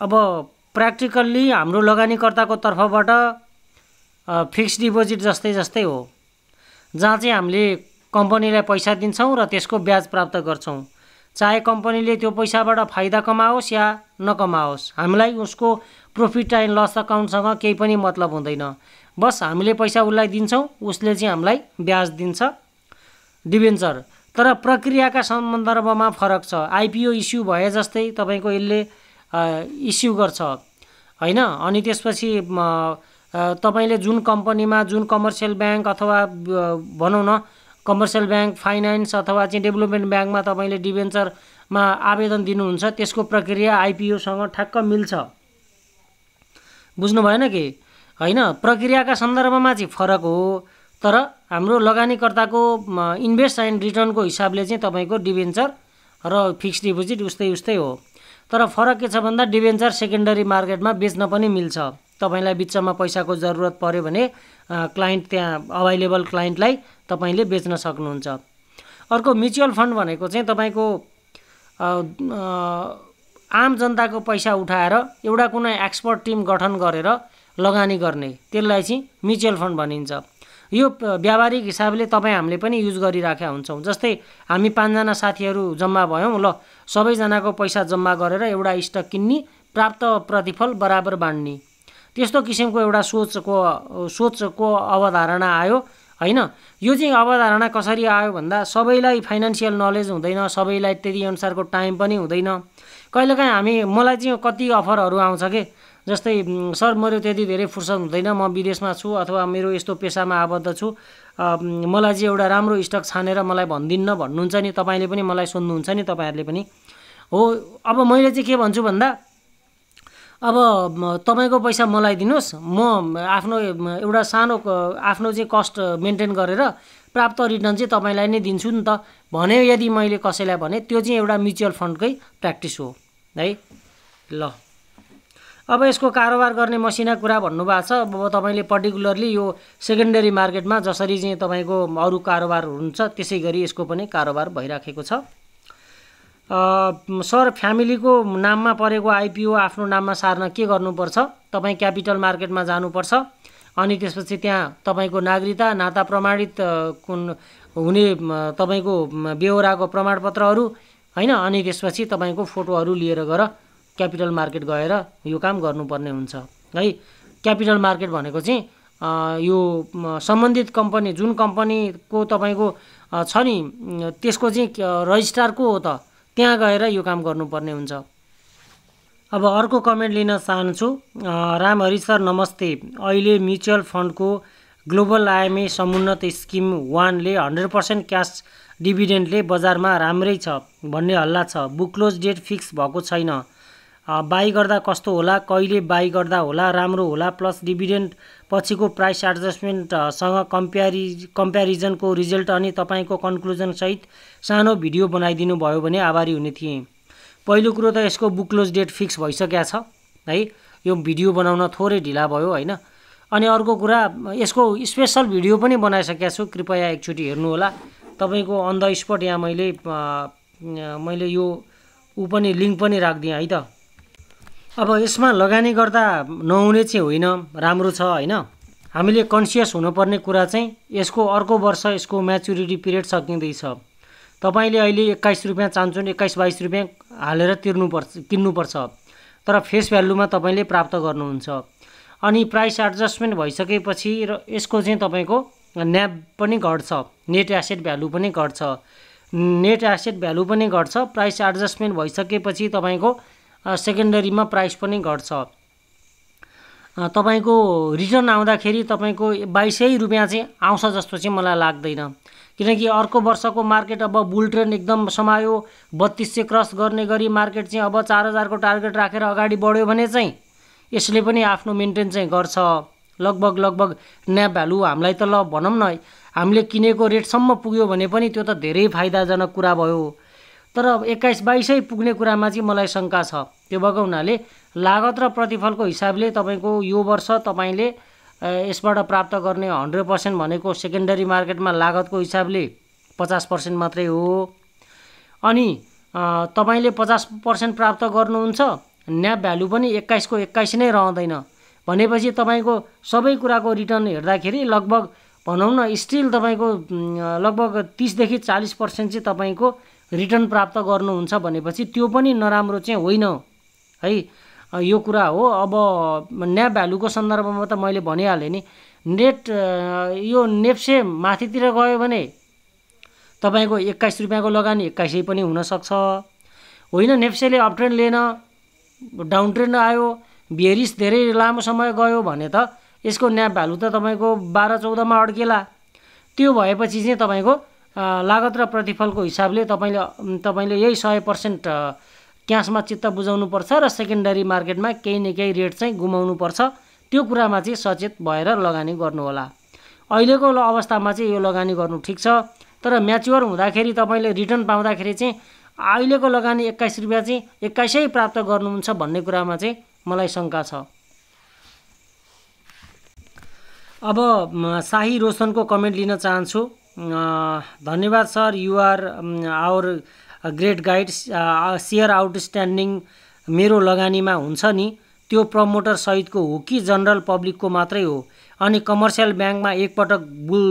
अब प्र्याक्टिकल्ली हाम्रो लगानीकर्ताको तर्फबाट फिक्स डिपोजिट जस्तै जस्तै हो जहाँ चाहिँ हामीले कम्पनीलाई पैसा दिन्छौँ र त्यसको ब्याज प्राप्त गर्छौँ चाहे कम्पनीले त्यो पैसाबाट फाइदा कमाओस् या नकमाओस् हामीलाई उसको प्रफिट एन्ड लस अकाउन्टसँग केही पनि मतलब हुँदैन बस हामीले पैसा उसलाई दिन्छौँ उसले चाहिँ हामीलाई ब्याज दिन्छ डिभेन्चर तर प्रक्रियाका सन्दर्भमा फरक छ आइपिओ इस्यु भए जस्तै तपाईँको यसले इस्यु गर्छ होइन अनि त्यसपछि तपाईँले जुन कम्पनीमा जुन कमर्सियल ब्याङ्क अथवा भनौँ न कमर्सियल ब्याङ्क फाइनेन्स अथवा चाहिँ डेभलपमेन्ट ब्याङ्कमा तपाईँले डिभेन्चरमा आवेदन दिनुहुन्छ त्यसको प्रक्रिया आइपिओसँग ठ्याक्क मिल्छ बुझ्नु भएन कि होइन प्रक्रियाका सन्दर्भमा चाहिँ फरक हो तर हाम्रो लगानीकर्ताको इन्भेस्ट एन्ड रिटर्नको हिसाबले चाहिँ तपाईँको डिभेन्चर र फिक्स डिपोजिट उस्तै उस्तै हो तर फरक के छ भन्दा डिभेन्चर सेकेन्डरी मार्केटमा बेच्न पनि मिल्छ तपाईँलाई बिचमा पैसाको जरुरत पऱ्यो भने क्लाइन्ट त्यहाँ अभाइलेबल क्लाइन्टलाई तपाईँले बेच्न सक्नुहुन्छ अर्को म्युचुअल फन्ड भनेको चाहिँ तपाईँको आम जनताको पैसा उठाएर एउटा कुनै एक्सपर्ट टिम गठन गरेर लगानी गर्ने त्यसलाई चाहिँ म्युचुअल फन्ड भनिन्छ यो व्यावहारिक हिसाबले तपाईँ हामीले पनि युज गरिराखेका हुन्छौँ जस्तै हामी पाँचजना साथीहरू जम्मा भयौँ ल सबैजनाको पैसा जम्मा गरेर एउटा स्टक किन्ने प्राप्त प्रतिफल बराबर बाँड्ने त्यस्तो किसिमको एउटा सोचको सोचको अवधारणा आयो होइन यो चाहिँ अवधारणा कसरी आयो भन्दा सबैलाई फाइनेन्सियल नलेज हुँदैन सबैलाई त्यति अनुसारको टाइम पनि हुँदैन कहिलेकाहीँ हामी मलाई चाहिँ कति अफरहरू आउँछ कि जस्तै सर मेरो त्यति धेरै फुर्सद हुँदैन म विदेशमा छु अथवा मेरो यस्तो पेसामा आबद्ध छु मलाई चाहिँ एउटा राम्रो स्टक छानेर मलाई भनिदिन्न भन्नुहुन्छ नि तपाईँले पनि मलाई सोध्नुहुन्छ नि तपाईँहरूले पनि हो अब मैले चाहिँ के भन्छु भन्दा अब तपाईँको पैसा मलाई दिनुहोस् म आफ्नो एउटा सानो आफ्नो चाहिँ कस्ट मेन्टेन गरेर प्राप्त रिटर्न चाहिँ तपाईँलाई नै दिन्छु नि त भने यदि मैले कसैलाई भने त्यो चाहिँ एउटा म्युचुअल फन्डकै प्र्याक्टिस हो है ल अब यसको कारोबार गर्ने मसिना कुरा भन्नुभएको छ अब तपाईँले पर्टिकुलरली यो सेकेन्डरी मार्केटमा जसरी चाहिँ तपाईँको अरू कारोबार हुन्छ त्यसै गरी यसको पनि कारोबार भइराखेको छ सर फ्यामिलीको नाममा परेको आइपिओ आफ्नो नाममा सार्न के गर्नुपर्छ तपाईँ क्यापिटल मार्केटमा जानुपर्छ अनि त्यसपछि त्यहाँ तपाईँको नागरिकता नाता प्रमाणित कुन हुने तपाईँको बेहोराको प्रमाणपत्रहरू होइन अनि त्यसपछि तपाईँको फोटोहरू लिएर गएर क्यापिटल मार्केट गएर यो काम गर्नुपर्ने हुन्छ है क्यापिटल मार्केट भनेको चाहिँ यो सम्बन्धित कम्पनी जुन कम्पनीको तपाईँको छ नि त्यसको चाहिँ रजिस्ट्रार को हो त त्यहाँ गएर यो काम गर्नुपर्ने हुन्छ अब अर्को कमेन्ट लिन चाहन्छु राम हरि सर नमस्ते अहिले म्युचुअल फन्डको ग्लोबल आइएमए समुन्नत स्किम वानले हन्ड्रेड पर्सेन्ट क्यास डिभिडेन्टले बजारमा राम्रै छ भन्ने हल्ला छ बुक्लोज डेट फिक्स भएको छैन बाई गर्दा कस्तो होला कहिले बाई गर्दा होला राम्रो होला प्लस डिभिडेन्ट पछिको प्राइस एडजस्टमेन्टसँग कम्प्यारि कम्प्यारिजनको रिजल्ट अनि तपाईँको कन्क्लुजनसहित सानो भिडियो बनाइदिनु भयो भने आभारी हुने थिएँ पहिलो कुरो त यसको बुक क्लोज डेट फिक्स भइसकेको छ है यो भिडियो बनाउन थोरै ढिला भयो होइन अनि अर्को कुरा यसको स्पेसल भिडियो पनि बनाइसकेको छु कृपया एकचोटि हेर्नुहोला तपाईँको अन द स्पट यहाँ मैले मैले यो ऊ पनि लिङ्क पनि राखिदिएँ है त अब यसमा लगानी गर्दा नहुने चाहिँ होइन राम्रो छ होइन हामीले कन्सियस हुनुपर्ने कुरा चाहिँ यसको अर्को वर्ष यसको म्याच्युरिटी पिरियड सकिँदैछ तपाईँले अहिले एक्काइस रुपियाँ चान्चुन एक्काइस बाइस रुपियाँ हालेर तिर्नुपर्छ किन्नुपर्छ तर फेस भ्यालुमा तपाईँले प्राप्त गर्नुहुन्छ अनि प्राइस एडजस्टमेन्ट भइसकेपछि र यसको चाहिँ तपाईँको न्याप पनि घट्छ नेट एसेट भ्यालु पनि घट्छ नेट एसेट भ्यालु पनि घट्छ प्राइस एडजस्टमेन्ट भइसकेपछि तपाईँको सेकेन्डरीमा प्राइस पनि घट्छ तपाईँको रिटर्न आउँदाखेरि तपाईँको बाइसै रुपियाँ चाहिँ आउँछ जस्तो चाहिँ मलाई लाग्दैन किनकि अर्को वर्षको मार्केट अब बुल ट्रेन एकदम समायो बत्तिस सय क्रस गर्ने गरी मार्केट चाहिँ अब चार हजारको टार्गेट राखेर अगाडि बढ्यो भने चाहिँ यसले पनि आफ्नो मेन्टेन चाहिँ गर्छ लगभग लगभग न्याप भ्यालु हामीलाई त ल भनौँ न हामीले किनेको रेटसम्म पुग्यो भने पनि त्यो त धेरै फाइदाजनक कुरा भयो तर एक्काइस बाइसै पुग्ने कुरामा चाहिँ मलाई शङ्का छ त्यो भएको हुनाले लागत र प्रतिफलको हिसाबले तपाईँको यो वर्ष तपाईँले यसबाट प्राप्त गर्ने हन्ड्रेड पर्सेन्ट भनेको सेकेन्डरी मार्केटमा लागतको हिसाबले पचास पर्सेन्ट मात्रै हो अनि तपाईँले पचास पर्सेन्ट प्राप्त गर्नुहुन्छ न्याप भ्यालु पनि एक्काइसको एक्काइस नै रहँदैन भनेपछि तपाईँको सबै कुराको रिटर्न हेर्दाखेरि लगभग भनौँ न स्टिल तपाईँको लगभग तिसदेखि चालिस पर्सेन्ट चाहिँ तपाईँको रिटर्न प्राप्त गर्नुहुन्छ भनेपछि त्यो पनि नराम्रो चाहिँ होइन है यो कुरा हो अब न्याप भ्यालुको सन्दर्भमा त मैले भनिहालेँ नि नेट यो नेप्से माथितिर गयो भने तपाईँको एक्काइस रुपियाँको लगानी एक्काइसै पनि हुनसक्छ होइन नेप्सेले अपट्रेन लिएन डाउन ट्रेन्ड आयो भेरिस धेरै लामो समय गयो भने त यसको न्याप भ्यालु त तपाईँको बाह्र चौधमा अड्केला त्यो भएपछि चाहिँ तपाईँको लागत र प्रतिफलको हिसाबले तपाईँले तपाईँले यही सय पर्सेन्ट क्यासमा चित्त बुझाउनुपर्छ र सेकेन्डरी मार्केटमा केही न केही रेट चाहिँ गुमाउनुपर्छ त्यो कुरामा चाहिँ सचेत भएर लगानी गर्नुहोला अहिलेको अवस्थामा चाहिँ यो लगानी गर्नु ठिक छ तर म्याच्योर हुँदाखेरि तपाईँले रिटर्न पाउँदाखेरि चाहिँ अहिलेको लगानी एक्काइस रुपियाँ चाहिँ एक्काइसै प्राप्त गर्नुहुन्छ भन्ने कुरामा चाहिँ मलाई शङ्का छ अब शाही रोशनको कमेन्ट लिन चाहन्छु धन्यवाद sir you're our great guide share outstanding मेरो लगानीमा हुन्छ नि त्यो प्रमोटर सहितको हो कि जनरल पब्लिकको मात्रै हो अनि कमर्सियल ब्याङ्कमा एकपटक बुल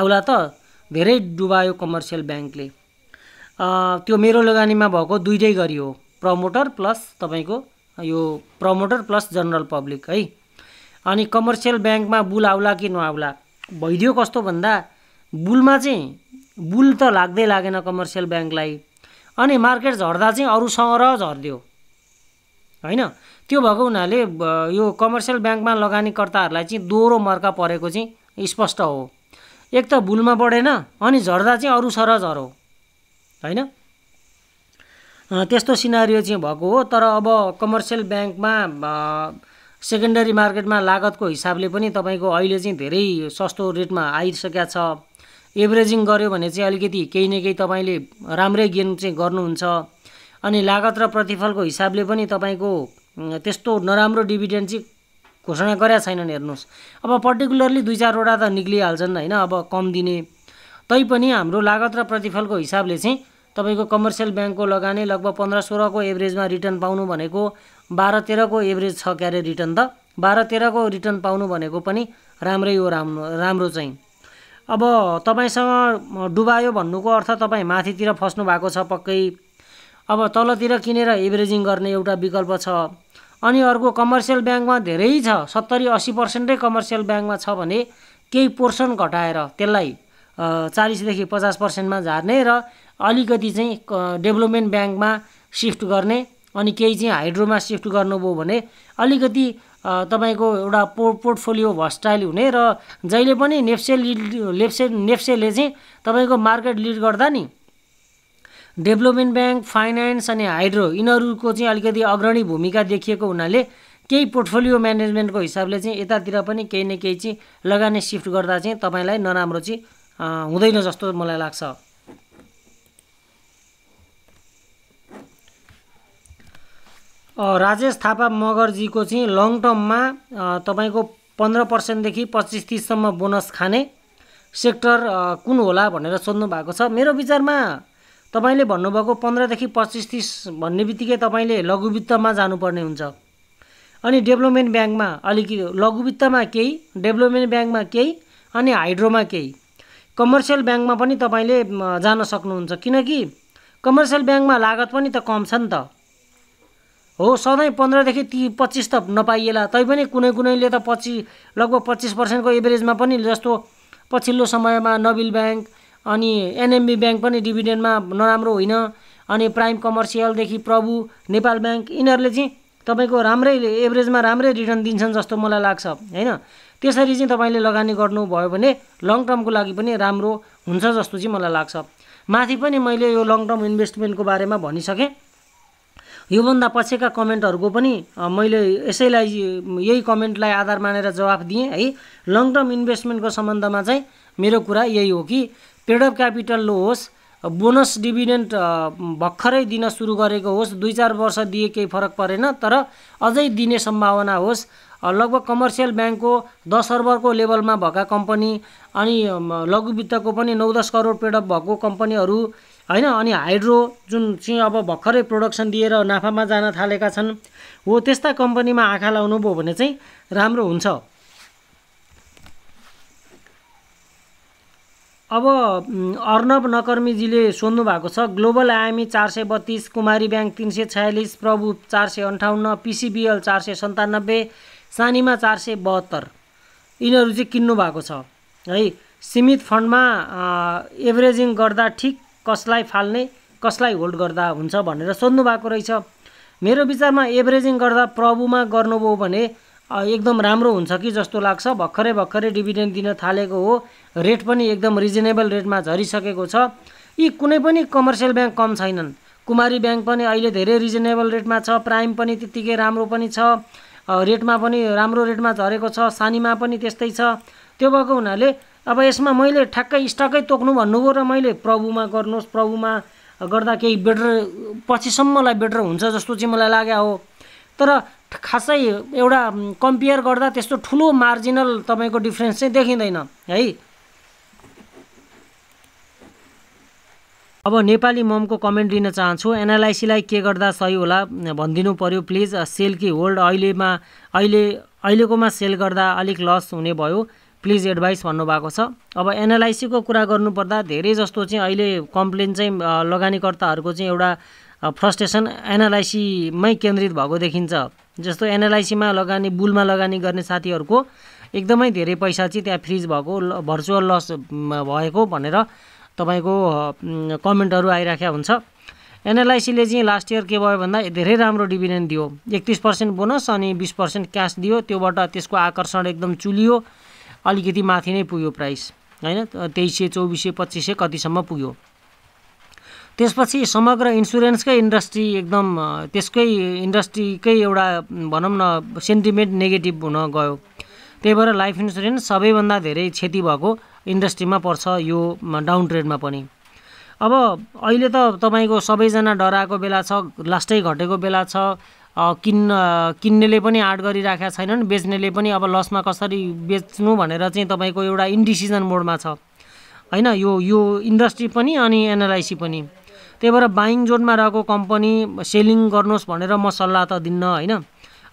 आउला त धेरै डुबायो कमर्सियल ब्याङ्कले त्यो मेरो लगानीमा भएको दुइटै गरी हो प्रमोटर प्लस तपाईँको यो प्रमोटर प्लस जनरल पब्लिक है अनि कमर्सियल ब्याङ्कमा बुल आउला कि नआउला भइदियो कस्तो भन्दा बुलमा चाहिँ बुल त लाग्दै लागेन कमर्सियल ब्याङ्कलाई अनि मार्केट झर्दा चाहिँ अरूसँग र झरिदियो होइन त्यो भएको हुनाले यो कमर्सियल ब्याङ्कमा लगानीकर्ताहरूलाई चाहिँ दोहोरो मर्का परेको चाहिँ स्पष्ट हो एक त भुलमा बढेन अनि झर्दा चाहिँ अरू सर झरो होइन त्यस्तो सिनारियो चाहिँ भएको हो तर अब कमर्सियल ब्याङ्कमा सेकेन्डरी मार्केटमा लागतको हिसाबले पनि तपाईँको अहिले चाहिँ धेरै सस्तो रेटमा आइसकेका छ एभरेजिङ गऱ्यो भने चाहिँ अलिकति केही न केही तपाईँले राम्रै गेन चाहिँ गर्नुहुन्छ अनि लागत र प्रतिफलको हिसाबले पनि तपाईँको त्यस्तो नराम्रो डिभिडेन्ड चाहिँ घोषणा गरेका छैनन् हेर्नुहोस् अब पर्टिकुलरली दुई चारवटा त निक्लिहाल्छन् होइन अब कम दिने तैपनि हाम्रो लागत र प्रतिफलको हिसाबले चाहिँ तपाईँको कमर्सियल ब्याङ्कको लगानी लगभग पन्ध्र सोह्रको एभरेजमा रिटर्न पाउनु भनेको बाह्र तेह्रको एभरेज छ क्यारे रिटर्न त बाह्र तेह्रको रिटर्न पाउनु भनेको पनि राम्रै हो राम्रो राम्रो चाहिँ अब तपाईँसँग डुबायो भन्नुको अर्थ तपाईँ माथितिर फस्नु भएको छ पक्कै अब तलतिर किनेर एभरेजिङ गर्ने एउटा विकल्प छ अनि अर्को कमर्सियल ब्याङ्कमा धेरै छ सत्तरी असी पर्सेन्टै कमर्सियल ब्याङ्कमा छ भने केही पोर्सन घटाएर त्यसलाई चालिसदेखि पचास पर्सेन्टमा झार्ने र अलिकति चाहिँ डेभलपमेन्ट ब्याङ्कमा सिफ्ट गर्ने अनि केही चाहिँ हाइड्रोमा सिफ्ट गर्नुभयो भने अलिकति तपाईँको एउटा पो पोर्टफोलियो भस्टाइल हुने र जहिले पनि नेप्से लिड लेप्से नेप्सेले चाहिँ तपाईँको मार्केट लिड गर्दा नि डेभलपमेन्ट ब्याङ्क फाइनेन्स अनि हाइड्रो यिनीहरूको चाहिँ अलिकति अग्रणी भूमिका देखिएको हुनाले केही पोर्टफोलियो म्यानेजमेन्टको हिसाबले चाहिँ यतातिर पनि केही न केही चाहिँ लगानी सिफ्ट गर्दा चाहिँ तपाईँलाई नराम्रो चाहिँ हुँदैन जस्तो मलाई लाग्छ राजेश थापा मगरजीको चाहिँ लङ टर्ममा तपाईँको पन्ध्र पर्सेन्टदेखि पच्चिस तिससम्म बोनस खाने सेक्टर कुन होला भनेर सोध्नु भएको छ मेरो विचारमा तपाईँले भन्नुभएको पन्ध्रदेखि पच्चिस तिस भन्ने बित्तिकै तपाईँले लघुवित्तमा जानुपर्ने हुन्छ अनि डेभलपमेन्ट ब्याङ्कमा अलिकति लघुवित्तमा केही डेभलपमेन्ट ब्याङ्कमा केही अनि हाइड्रोमा केही कमर्सियल ब्याङ्कमा पनि तपाईँले जान सक्नुहुन्छ किनकि कमर्सियल ब्याङ्कमा लागत पनि त कम छ नि त हो सधैँ पन्ध्रदेखि ती पच्चिस त नपाइएला तैपनि कुनै कुनैले त पछि लगभग पच्चिस पर्सेन्टको एभरेजमा पनि जस्तो पछिल्लो समयमा नबिल ब्याङ्क अनि एनएमबी ब्याङ्क पनि डिभिडेन्डमा नराम्रो होइन अनि प्राइम कमर्सियलदेखि प्रभु नेपाल ब्याङ्क यिनीहरूले चाहिँ तपाईँको राम्रै एभरेजमा राम्रै रिटर्न दिन्छन् जस्तो मलाई लाग्छ होइन त्यसरी चाहिँ तपाईँले लगानी गर्नुभयो भने लङ टर्मको लागि पनि राम्रो हुन्छ जस्तो चाहिँ मलाई लाग्छ माथि पनि मैले यो लङ टर्म इन्भेस्टमेन्टको बारेमा भनिसकेँ योभन्दा पछिका कमेन्टहरूको पनि मैले यसैलाई यही कमेन्टलाई आधार मानेर जवाफ दिएँ है लङ टर्म इन्भेस्टमेन्टको सम्बन्धमा चाहिँ मेरो कुरा यही हो कि पेड अफ क्यापिटल लो होस् बोनस डिभिडेन्ट भर्खरै दिन सुरु गरेको होस् दुई चार वर्ष दिए केही फरक परेन तर अझै दिने सम्भावना होस् लगभग कमर्सियल ब्याङ्कको दस अर्बको लेभलमा भएका कम्पनी अनि लघु वित्तको पनि नौ दस करोड पेडअप भएको कम्पनीहरू होइन अनि हाइड्रो जुन चाहिँ अब भर्खरै प्रोडक्सन दिएर नाफामा जान थालेका छन् हो त्यस्ता कम्पनीमा आँखा लाउनु भयो भने चाहिँ राम्रो हुन्छ अब अर्णव नकर्मीजीले सोध्नु भएको छ ग्लोबल आयामी चार सय बत्तिस कुमारी ब्याङ्क तिन सय छयालिस प्रभु चार सय अन्ठाउन्न पिसिबिएल चार सय सन्तानब्बे सानीमा चार सय बहत्तर यिनीहरू चाहिँ किन्नु भएको छ है सीमित फन्डमा एभरेजिङ गर्दा ठिक कसलाई फाल्ने कसलाई होल्ड गर्दा हुन्छ भनेर सोध्नु भएको रहेछ मेरो विचारमा एभरेजिङ गर्दा प्रभुमा गर्नुभयो भने एकदम राम्रो हुन्छ कि जस्तो लाग्छ भर्खरै भर्खरै डिभिडेन्ड दिन थालेको हो रेट पनि एकदम रिजनेबल रेटमा झरिसकेको छ यी कुनै पनि कमर्सियल ब्याङ्क कम छैनन् कुमारी ब्याङ्क पनि अहिले धेरै रिजनेबल रेटमा छ प्राइम पनि त्यत्तिकै राम्रो पनि छ रेटमा पनि राम्रो रेटमा झरेको छ सानीमा पनि त्यस्तै छ त्यो भएको हुनाले अब यसमा मैले ठ्याक्कै स्टकै तोक्नु भन्नुभयो र मैले प्रभुमा गर्नुहोस् प्रभुमा गर्दा केही बेटर पछिसम्मलाई बेटर हुन्छ जस्तो चाहिँ मलाई लाग्यो हो तर खासै एउटा कम्पेयर गर्दा त्यस्तो ठुलो मार्जिनल तपाईँको डिफ्रेन्स चाहिँ देखिँदैन है अब नेपाली ममको कमेन्ट लिन चाहन्छु एनालाइसीलाई के गर्दा सही होला भनिदिनु पऱ्यो प्लिज सेल कि होल्ड अहिलेमा अहिले अहिलेकोमा सेल गर्दा अलिक लस हुने भयो प्लिज एडभाइस भन्नुभएको छ अब एनएलआइसीको कुरा गर्नुपर्दा धेरै जस्तो चाहिँ अहिले कम्प्लेन चाहिँ लगानीकर्ताहरूको चाहिँ एउटा फ्रस्ट्रेसन एनएलआइसीमै केन्द्रित भएको देखिन्छ जस्तो एनएलआइसीमा लगानी बुलमा लगानी गर्ने साथीहरूको एकदमै धेरै पैसा चाहिँ त्यहाँ फ्रिज भएको भर्चुअल लस भएको भनेर तपाईँको कमेन्टहरू आइराखेको हुन्छ एनएलआइसीले चाहिँ लास्ट इयर के भयो भन्दा धेरै राम्रो डिभिडेन्ड दियो एकतिस पर्सेन्ट बोनस अनि बिस पर्सेन्ट क्यास दियो त्योबाट त्यसको आकर्षण एकदम चुलियो अलिकति माथि नै पुग्यो प्राइस होइन तेइस सय चौबिस सय पच्चिस सय कतिसम्म पुग्यो त्यसपछि समग्र इन्सुरेन्सकै इन्डस्ट्री एकदम त्यसकै इन्डस्ट्रीकै एउटा भनौँ न सेन्टिमेन्ट नेगेटिभ हुन गयो त्यही भएर लाइफ इन्सुरेन्स सबैभन्दा धेरै क्षति भएको इन्डस्ट्रीमा पर्छ यो डाउन ट्रेडमा पनि अब अहिले त तपाईँको सबैजना डराएको बेला छ लास्टै घटेको बेला छ किन्न किन्नेले पनि आँट गरिराखेका छैनन् बेच्नेले पनि अब लसमा कसरी बेच्नु भनेर चाहिँ तपाईँको एउटा इन्डिसिजन मोडमा छ होइन यो यो इन्डस्ट्री पनि अनि एनालाइसी पनि त्यही भएर बाइङ जोनमा रहेको कम्पनी सेलिङ गर्नुहोस् भनेर म सल्लाह त दिन्न होइन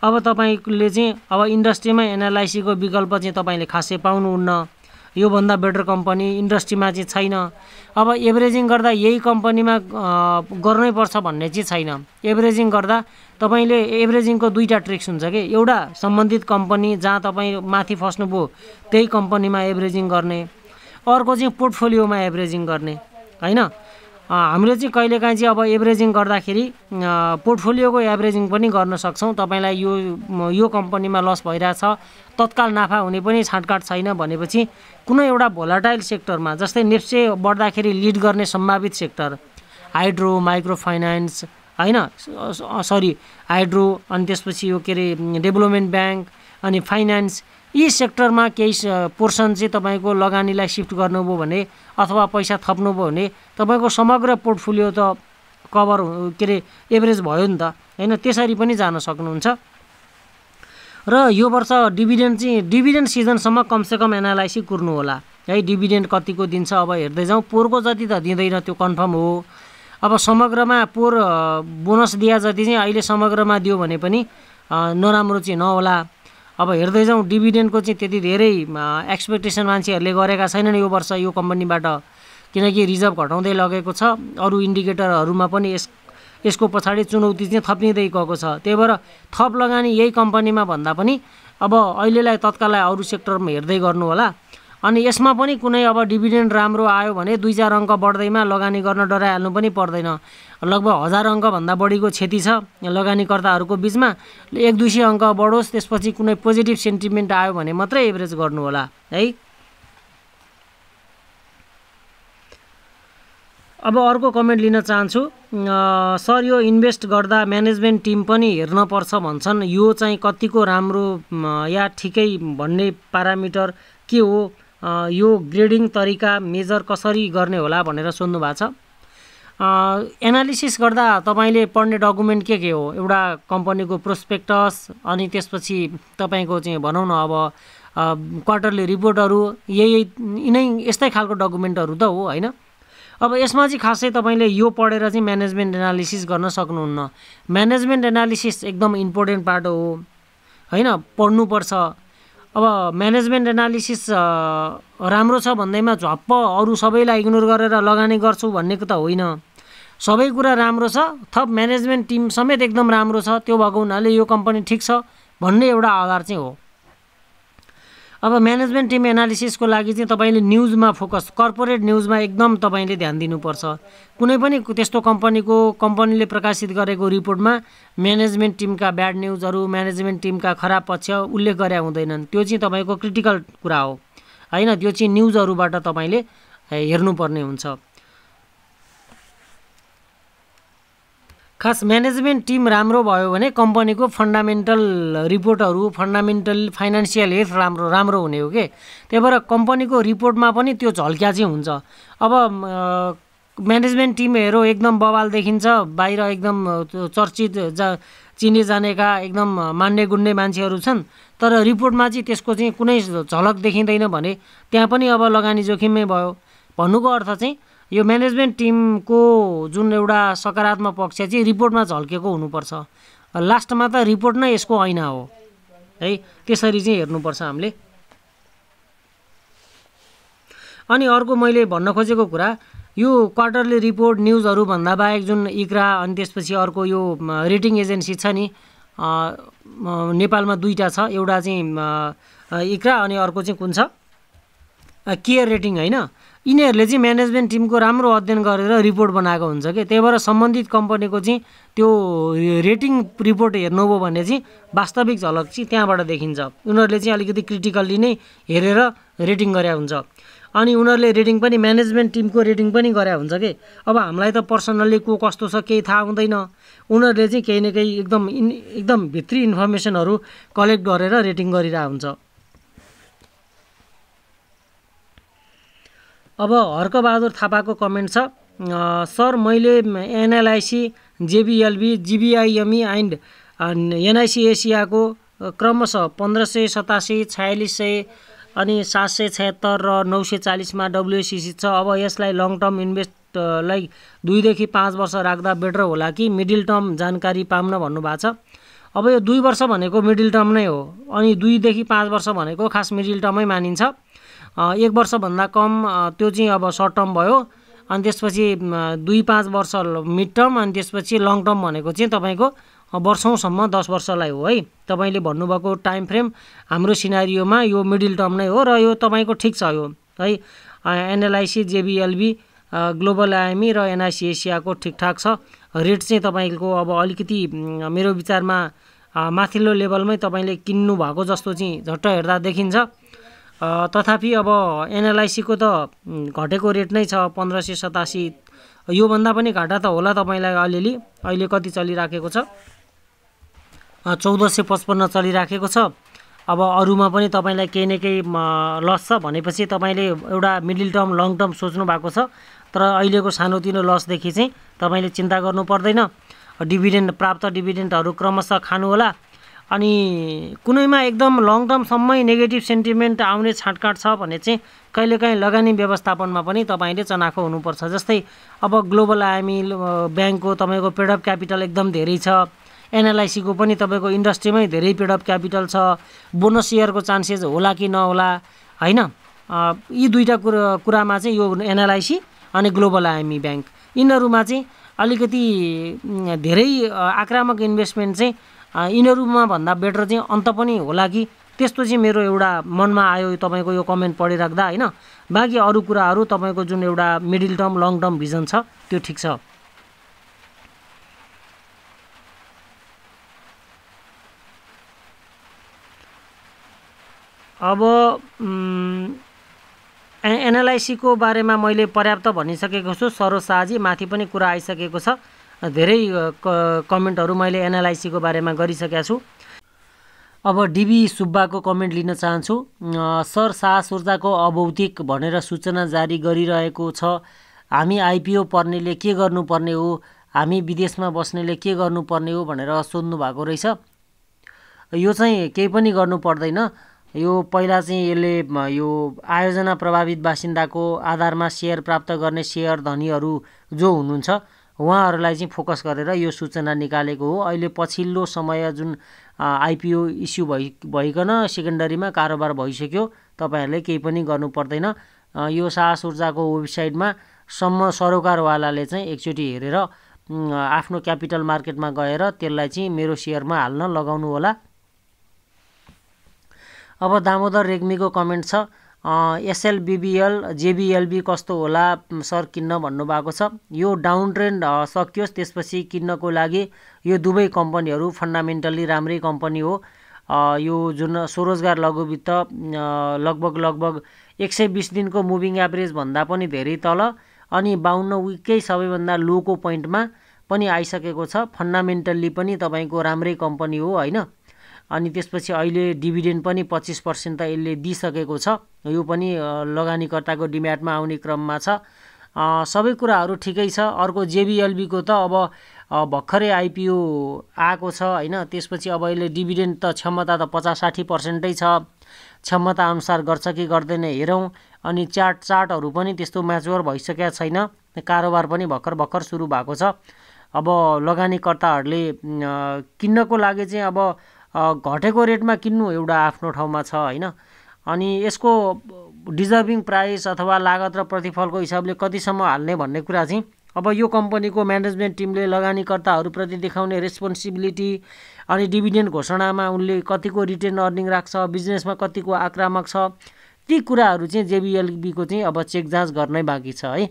अब तपाईँले चाहिँ अब इन्डस्ट्रीमा एनालाइसीको विकल्प चाहिँ तपाईँले खासै पाउनुहुन्न योभन्दा बेटर कम्पनी इन्डस्ट्रीमा चाहिँ छैन अब एभरेजिङ गर्दा यही कम्पनीमा गर्नै पर्छ भन्ने चाहिँ छैन एभरेजिङ गर्दा तपाईँले एभरेजिङको दुईवटा ट्रिक्स हुन्छ कि एउटा सम्बन्धित कम्पनी जहाँ तपाईँ माथि फस्नुभयो त्यही कम्पनीमा एभरेजिङ गर्ने अर्को चाहिँ पोर्टफोलियोमा एभरेजिङ गर्ने होइन हाम्रो चाहिँ कहिलेकाहीँ चाहिँ अब एभरेजिङ गर्दाखेरि पोर्टफोलियोको एभरेजिङ पनि गर्न सक्छौँ तपाईँलाई यो यो कम्पनीमा लस भइरहेछ तत्काल नाफा हुने पनि छाँटकाट छैन भनेपछि कुनै एउटा भोलाटाइल सेक्टरमा जस्तै नेप्से बढ्दाखेरि लिड गर्ने सम्भावित सेक्टर हाइड्रो माइक्रो फाइनेन्स होइन सरी हाइड्रो अनि त्यसपछि यो के अरे डेभलपमेन्ट ब्याङ्क अनि फाइनेन्स यी सेक्टरमा केही पोर्सन चाहिँ तपाईँको लगानीलाई सिफ्ट गर्नुभयो भने अथवा पैसा थप्नुभयो भने तपाईँको समग्र पोर्टफोलियो त कभर के अरे एभरेज भयो नि त होइन त्यसरी पनि जान सक्नुहुन्छ र यो वर्ष डिभिडेन्ड चाहिँ डिभिडेन्ड सिजनसम्म कमसेकम एनालाइसिस होला है डिभिडेन्ड कतिको दिन्छ अब हेर्दै जाउँ पोहोरको जति त दिँदैन त्यो कन्फर्म हो अब समग्रमा पोहोर बोनस दिए जति चाहिँ अहिले समग्रमा दियो भने पनि नराम्रो चाहिँ नहोला अब हेर्दै जाउँ डिभिडेन्डको चाहिँ त्यति धेरै एक्सपेक्टेसन मान्छेहरूले गरेका छैनन् यो वर्ष यो कम्पनीबाट किनकि रिजर्भ घटाउँदै लगेको छ अरू इन्डिकेटरहरूमा पनि यस यसको पछाडि चुनौती चाहिँ थपिँदै गएको छ त्यही भएर थप लगानी यही कम्पनीमा भन्दा पनि अब अहिलेलाई तत्काललाई अरू सेक्टरमा हेर्दै गर्नु होला अनि यसमा पनि कुनै अब डिभिडेन्ड राम्रो आयो भने दुई चार अङ्क बढ्दैमा लगानी गर्न डराइहाल्नु पनि पर्दैन लगभग हजार अङ्कभन्दा बढीको क्षति छ लगानीकर्ताहरूको बिचमा एक दुई सय अङ्क बढोस् त्यसपछि कुनै पोजिटिभ सेन्टिमेन्ट आयो भने मात्रै एभरेज गर्नुहोला है अब अर्को कमेन्ट लिन चाहन्छु सर यो इन्भेस्ट गर्दा म्यानेजमेन्ट टिम पनि हेर्न पर्छ भन्छन् यो चाहिँ कतिको राम्रो या ठिकै भन्ने पारामिटर के हो यो ग्रेडिङ तरिका मेजर कसरी गर्ने होला भनेर सोध्नु भएको छ एनालिसिस गर्दा तपाईँले पढ्ने डकुमेन्ट के के हो एउटा कम्पनीको प्रोस्पेक्टस अनि त्यसपछि तपाईँको चाहिँ भनौँ न अब क्वार्टरली रिपोर्टहरू यही यिनै यस्तै खालको डकुमेन्टहरू त हो होइन अब यसमा चाहिँ खासै तपाईँले यो पढेर चाहिँ म्यानेजमेन्ट एनालिसिस गर्न सक्नुहुन्न म्यानेजमेन्ट एनालिसिस एकदम इम्पोर्टेन्ट पार्ट हो होइन पढ्नुपर्छ अब म्यानेजमेन्ट एनालिसिस राम्रो छ भन्दैमा झप्प अरू सबैलाई इग्नोर गरेर लगानी गर्छु भन्नेको त होइन सबै कुरा राम्रो छ थप म्यानेजमेन्ट टिम समेत एकदम राम्रो छ त्यो भएको हुनाले यो कम्पनी ठिक छ भन्ने एउटा आधार चाहिँ हो अब म्यानेजमेन्ट टिम एनालिसिसको लागि चाहिँ तपाईँले न्युजमा फोकस कर्पोरेट न्युजमा एकदम तपाईँले ध्यान दिनुपर्छ कुनै पनि त्यस्तो कम्पनीको कम्पनीले प्रकाशित गरेको रिपोर्टमा म्यानेजमेन्ट टिमका ब्याड न्युजहरू म्यानेजमेन्ट टिमका खराब पक्ष उल्लेख गरे हुँदैनन् त्यो चाहिँ तपाईँको क्रिटिकल कुरा हो होइन त्यो चाहिँ न्युजहरूबाट तपाईँले हेर्नुपर्ने हुन्छ खास म्यानेजमेन्ट टिम राम्रो भयो भने कम्पनीको फन्डामेन्टल रिपोर्टहरू फन्डामेन्टल फाइनेन्सियल हेल्थ राम्रो राम्रो हुने हो कि त्यही भएर कम्पनीको रिपोर्टमा पनि त्यो झल्क्या चाहिँ हुन्छ अब म्यानेजमेन्ट टिमहरू एकदम बवाल देखिन्छ बाहिर एकदम चर्चित जा चिने जानेका एकदम मान्ने गुन्ने मान्छेहरू छन् तर रिपोर्टमा चाहिँ त्यसको चाहिँ कुनै झलक देखिँदैन भने त्यहाँ पनि अब लगानी जोखिममै भयो भन्नुको अर्थ चाहिँ यो म्यानेजमेन्ट टिमको जुन एउटा सकारात्मक पक्ष चाहिँ रिपोर्टमा झल्केको हुनुपर्छ लास्टमा त रिपोर्ट नै यसको ऐना हो है त्यसरी चाहिँ हेर्नुपर्छ हामीले अनि अर्को मैले भन्न खोजेको कुरा यो क्वार्टरली रिपोर्ट न्युजहरू भन्दा बाहेक जुन इक्रा अनि त्यसपछि अर्को यो रेटिङ एजेन्सी छ नि नेपालमा दुईवटा छ एउटा चाहिँ इक्रा अनि अर्को चाहिँ कुन छ केयर रेटिङ होइन यिनीहरूले चाहिँ म्यानेजमेन्ट टिमको राम्रो अध्ययन गरेर रिपोर्ट बनाएको हुन्छ कि त्यही भएर सम्बन्धित कम्पनीको चाहिँ त्यो रेटिङ रिपोर्ट हेर्नुभयो भने चाहिँ वास्तविक झलक चाहिँ त्यहाँबाट देखिन्छ उनीहरूले चाहिँ अलिकति क्रिटिकल्ली नै हेरेर रेटिङ गरे हुन्छ अनि उनीहरूले रेटिङ पनि म्यानेजमेन्ट टिमको रेटिङ पनि गरे हुन्छ कि अब हामीलाई त पर्सनल्ली को कस्तो छ केही थाहा हुँदैन उनीहरूले चाहिँ केही न केही एकदम एकदम भित्री इन्फर्मेसनहरू कलेक्ट गरेर रेटिङ गरिरहेको हुन्छ अब हर्कबहादुर थापाको कमेन्ट छ सर मैले एनएलआइसी जेबिएलबी जिबिआइएमई एन्ड एनआइसी एसियाको क्रमशः पन्ध्र सय सतासी छयालिस सय अनि सात सय छत्तर र नौ सय चालिसमा डब्लुएसिसी छ अब यसलाई लङ टर्म इन्भेस्टलाई दुईदेखि पाँच वर्ष राख्दा बेटर होला कि मिडिल टर्म जानकारी पाउन भन्नुभएको छ अब यो दुई वर्ष भनेको मिडिल टर्म नै हो अनि दुईदेखि पाँच वर्ष भनेको खास मिडिल टर्मै मानिन्छ एक वर्षभन्दा कम त्यो चाहिँ अब सर्ट टर्म भयो अनि त्यसपछि दुई पाँच वर्ष मिड टर्म अनि त्यसपछि लङ टर्म भनेको चाहिँ तपाईँको वर्षौँसम्म दस वर्षलाई हो है तपाईँले भन्नुभएको टाइम फ्रेम हाम्रो सिनारियोमा यो मिडिल टर्म नै हो र यो तपाईँको ठिक छ यो है एनएलआइसी जेबिएलबी ग्लोबल आइएमई र एनआइसी एसियाको ठिकठाक छ रेट चाहिँ तपाईँको अब अलिकति मेरो विचारमा माथिल्लो लेभलमै तपाईँले किन्नु भएको जस्तो चाहिँ झट्ट हेर्दा देखिन्छ तथापि अब एनएलआइसीको त घटेको रेट नै छ पन्ध्र सय सतासी योभन्दा पनि घाटा त होला तपाईँलाई अलिअलि अहिले कति चलिराखेको छ चौध सय पचपन्न चलिराखेको छ अब अरूमा पनि तपाईँलाई केही न केही लस छ भनेपछि तपाईँले एउटा मिडिल टर्म लङ टर्म सोच्नु भएको छ तर अहिलेको सानोतिनो लसदेखि चाहिँ तपाईँले चिन्ता गर्नु पर्दैन डिभिडेन्ड प्राप्त डिभिडेन्डहरू क्रमशः खानु होला अनि कुनैमा एकदम लङ टर्मसम्मै नेगेटिभ सेन्टिमेन्ट आउने छाँटकाँट छ भने चाहिँ कहिलेकाहीँ लगानी व्यवस्थापनमा पनि तपाईँले चनाखो हुनुपर्छ जस्तै अब ग्लोबल आयामी ब्याङ्कको तपाईँको पेडअप क्यापिटल एकदम धेरै छ एनएलआइसीको पनि तपाईँको इन्डस्ट्रीमै धेरै पेड पेडअप क्यापिटल छ बोनस सेयरको चान्सेस होला कि नहोला होइन यी दुईवटा कुरा कुरामा चाहिँ यो एनएलआइसी अनि ग्लोबल आइएमई ब्याङ्क यिनीहरूमा चाहिँ अलिकति धेरै आक्रामक इन्भेस्टमेन्ट चाहिँ यिनीहरूमा भन्दा बेटर चाहिँ अन्त पनि होला कि त्यस्तो चाहिँ मेरो एउटा मनमा आयो तपाईँको यो कमेन्ट पढिराख्दा होइन बाँकी अरू कुराहरू तपाईँको जुन एउटा middle term long term vision छ त्यो ठिक छ अब एनएलआइसीको बारेमा मैले पर्याप्त भनिसकेको छु सरोज शाहजी माथि पनि कुरा आइसकेको छ धेरै क कमेन्टहरू मैले एनालाइसीको बारेमा गरिसकेका छु अब डिबी सुब्बाको कमेन्ट लिन चाहन्छु सर साहस ऊर्जाको अभौतिक भनेर सूचना जारी गरिरहेको छ हामी आइपिओ पर्नेले के गर्नुपर्ने हो हामी विदेशमा बस्नेले के गर्नुपर्ने हो भनेर सोध्नु भएको रहेछ यो चाहिँ केही पनि गर्नु पर्दैन यो पहिला चाहिँ यसले यो आयोजना प्रभावित बासिन्दाको आधारमा सेयर प्राप्त गर्ने सेयर धनीहरू जो हुनुहुन्छ उहाँहरूलाई चाहिँ फोकस गरेर यो सूचना निकालेको हो अहिले पछिल्लो समय जुन आइपिओ इस्यु भइ भइकन सेकेन्डरीमा कारोबार भइसक्यो तपाईँहरूले केही पनि गर्नु पर्दैन यो साहस ऊर्जाको वेबसाइटमा सम्म सरोकारवालाले चाहिँ एकचोटि हेरेर आफ्नो क्यापिटल मार्केटमा गएर त्यसलाई चाहिँ मेरो सेयरमा हाल्न लगाउनु होला अब दामोदर रेग्मीको कमेन्ट छ एसएलबिबिएल जेबिएलबी कस्तो होला सर किन्न भन्नुभएको छ यो डाउन ट्रेन्ड सकियोस् त्यसपछि किन्नको लागि यो दुवै कम्पनीहरू फन्डामेन्टल्ली राम्रै कम्पनी हो यो जुन स्वरोजगार लघुवित्त लगभग लगभग एक सय बिस दिनको मुभिङ एभरेजभन्दा पनि धेरै तल अनि बाहुन्न विकै सबैभन्दा लोको पोइन्टमा पनि आइसकेको छ फन्डामेन्टल्ली पनि तपाईँको राम्रै कम्पनी हो होइन अनि त्यसपछि अहिले डिभिडेन्ड पनि पच्चिस पर्सेन्ट त यसले दिइसकेको छ यो पनि लगानीकर्ताको डिम्याटमा आउने क्रममा छ सबै कुराहरू ठिकै छ अर्को जेबिएलबीको त अब भर्खरै आइपिओ आएको छ होइन त्यसपछि अब यसले डिभिडेन्ड त क्षमता त पचास साठी पर्सेन्टै छ क्षमता अनुसार गर्छ कि गर्दैन हेरौँ अनि चार्ट चार्टहरू पनि त्यस्तो म्याचोर भइसकेका छैन कारोबार पनि भर्खर भर्खर सुरु भएको छ अब लगानीकर्ताहरूले किन्नको लागि चाहिँ अब घटेको रेटमा किन्नु एउटा आफ्नो ठाउँमा छ होइन अनि यसको डिजर्भिङ प्राइस अथवा लागत र प्रतिफलको हिसाबले कतिसम्म हाल्ने भन्ने कुरा चाहिँ अब यो कम्पनीको म्यानेजमेन्ट टिमले लगानीकर्ताहरूप्रति देखाउने रेस्पोन्सिबिलिटी अनि डिभिडेन्ड घोषणामा उनले कतिको रिटर्न अर्निङ राख्छ बिजनेसमा कतिको आक्रामक छ ती कुराहरू चाहिँ जेबिएलबीको चाहिँ अब चेक जाँच गर्नै बाँकी छ है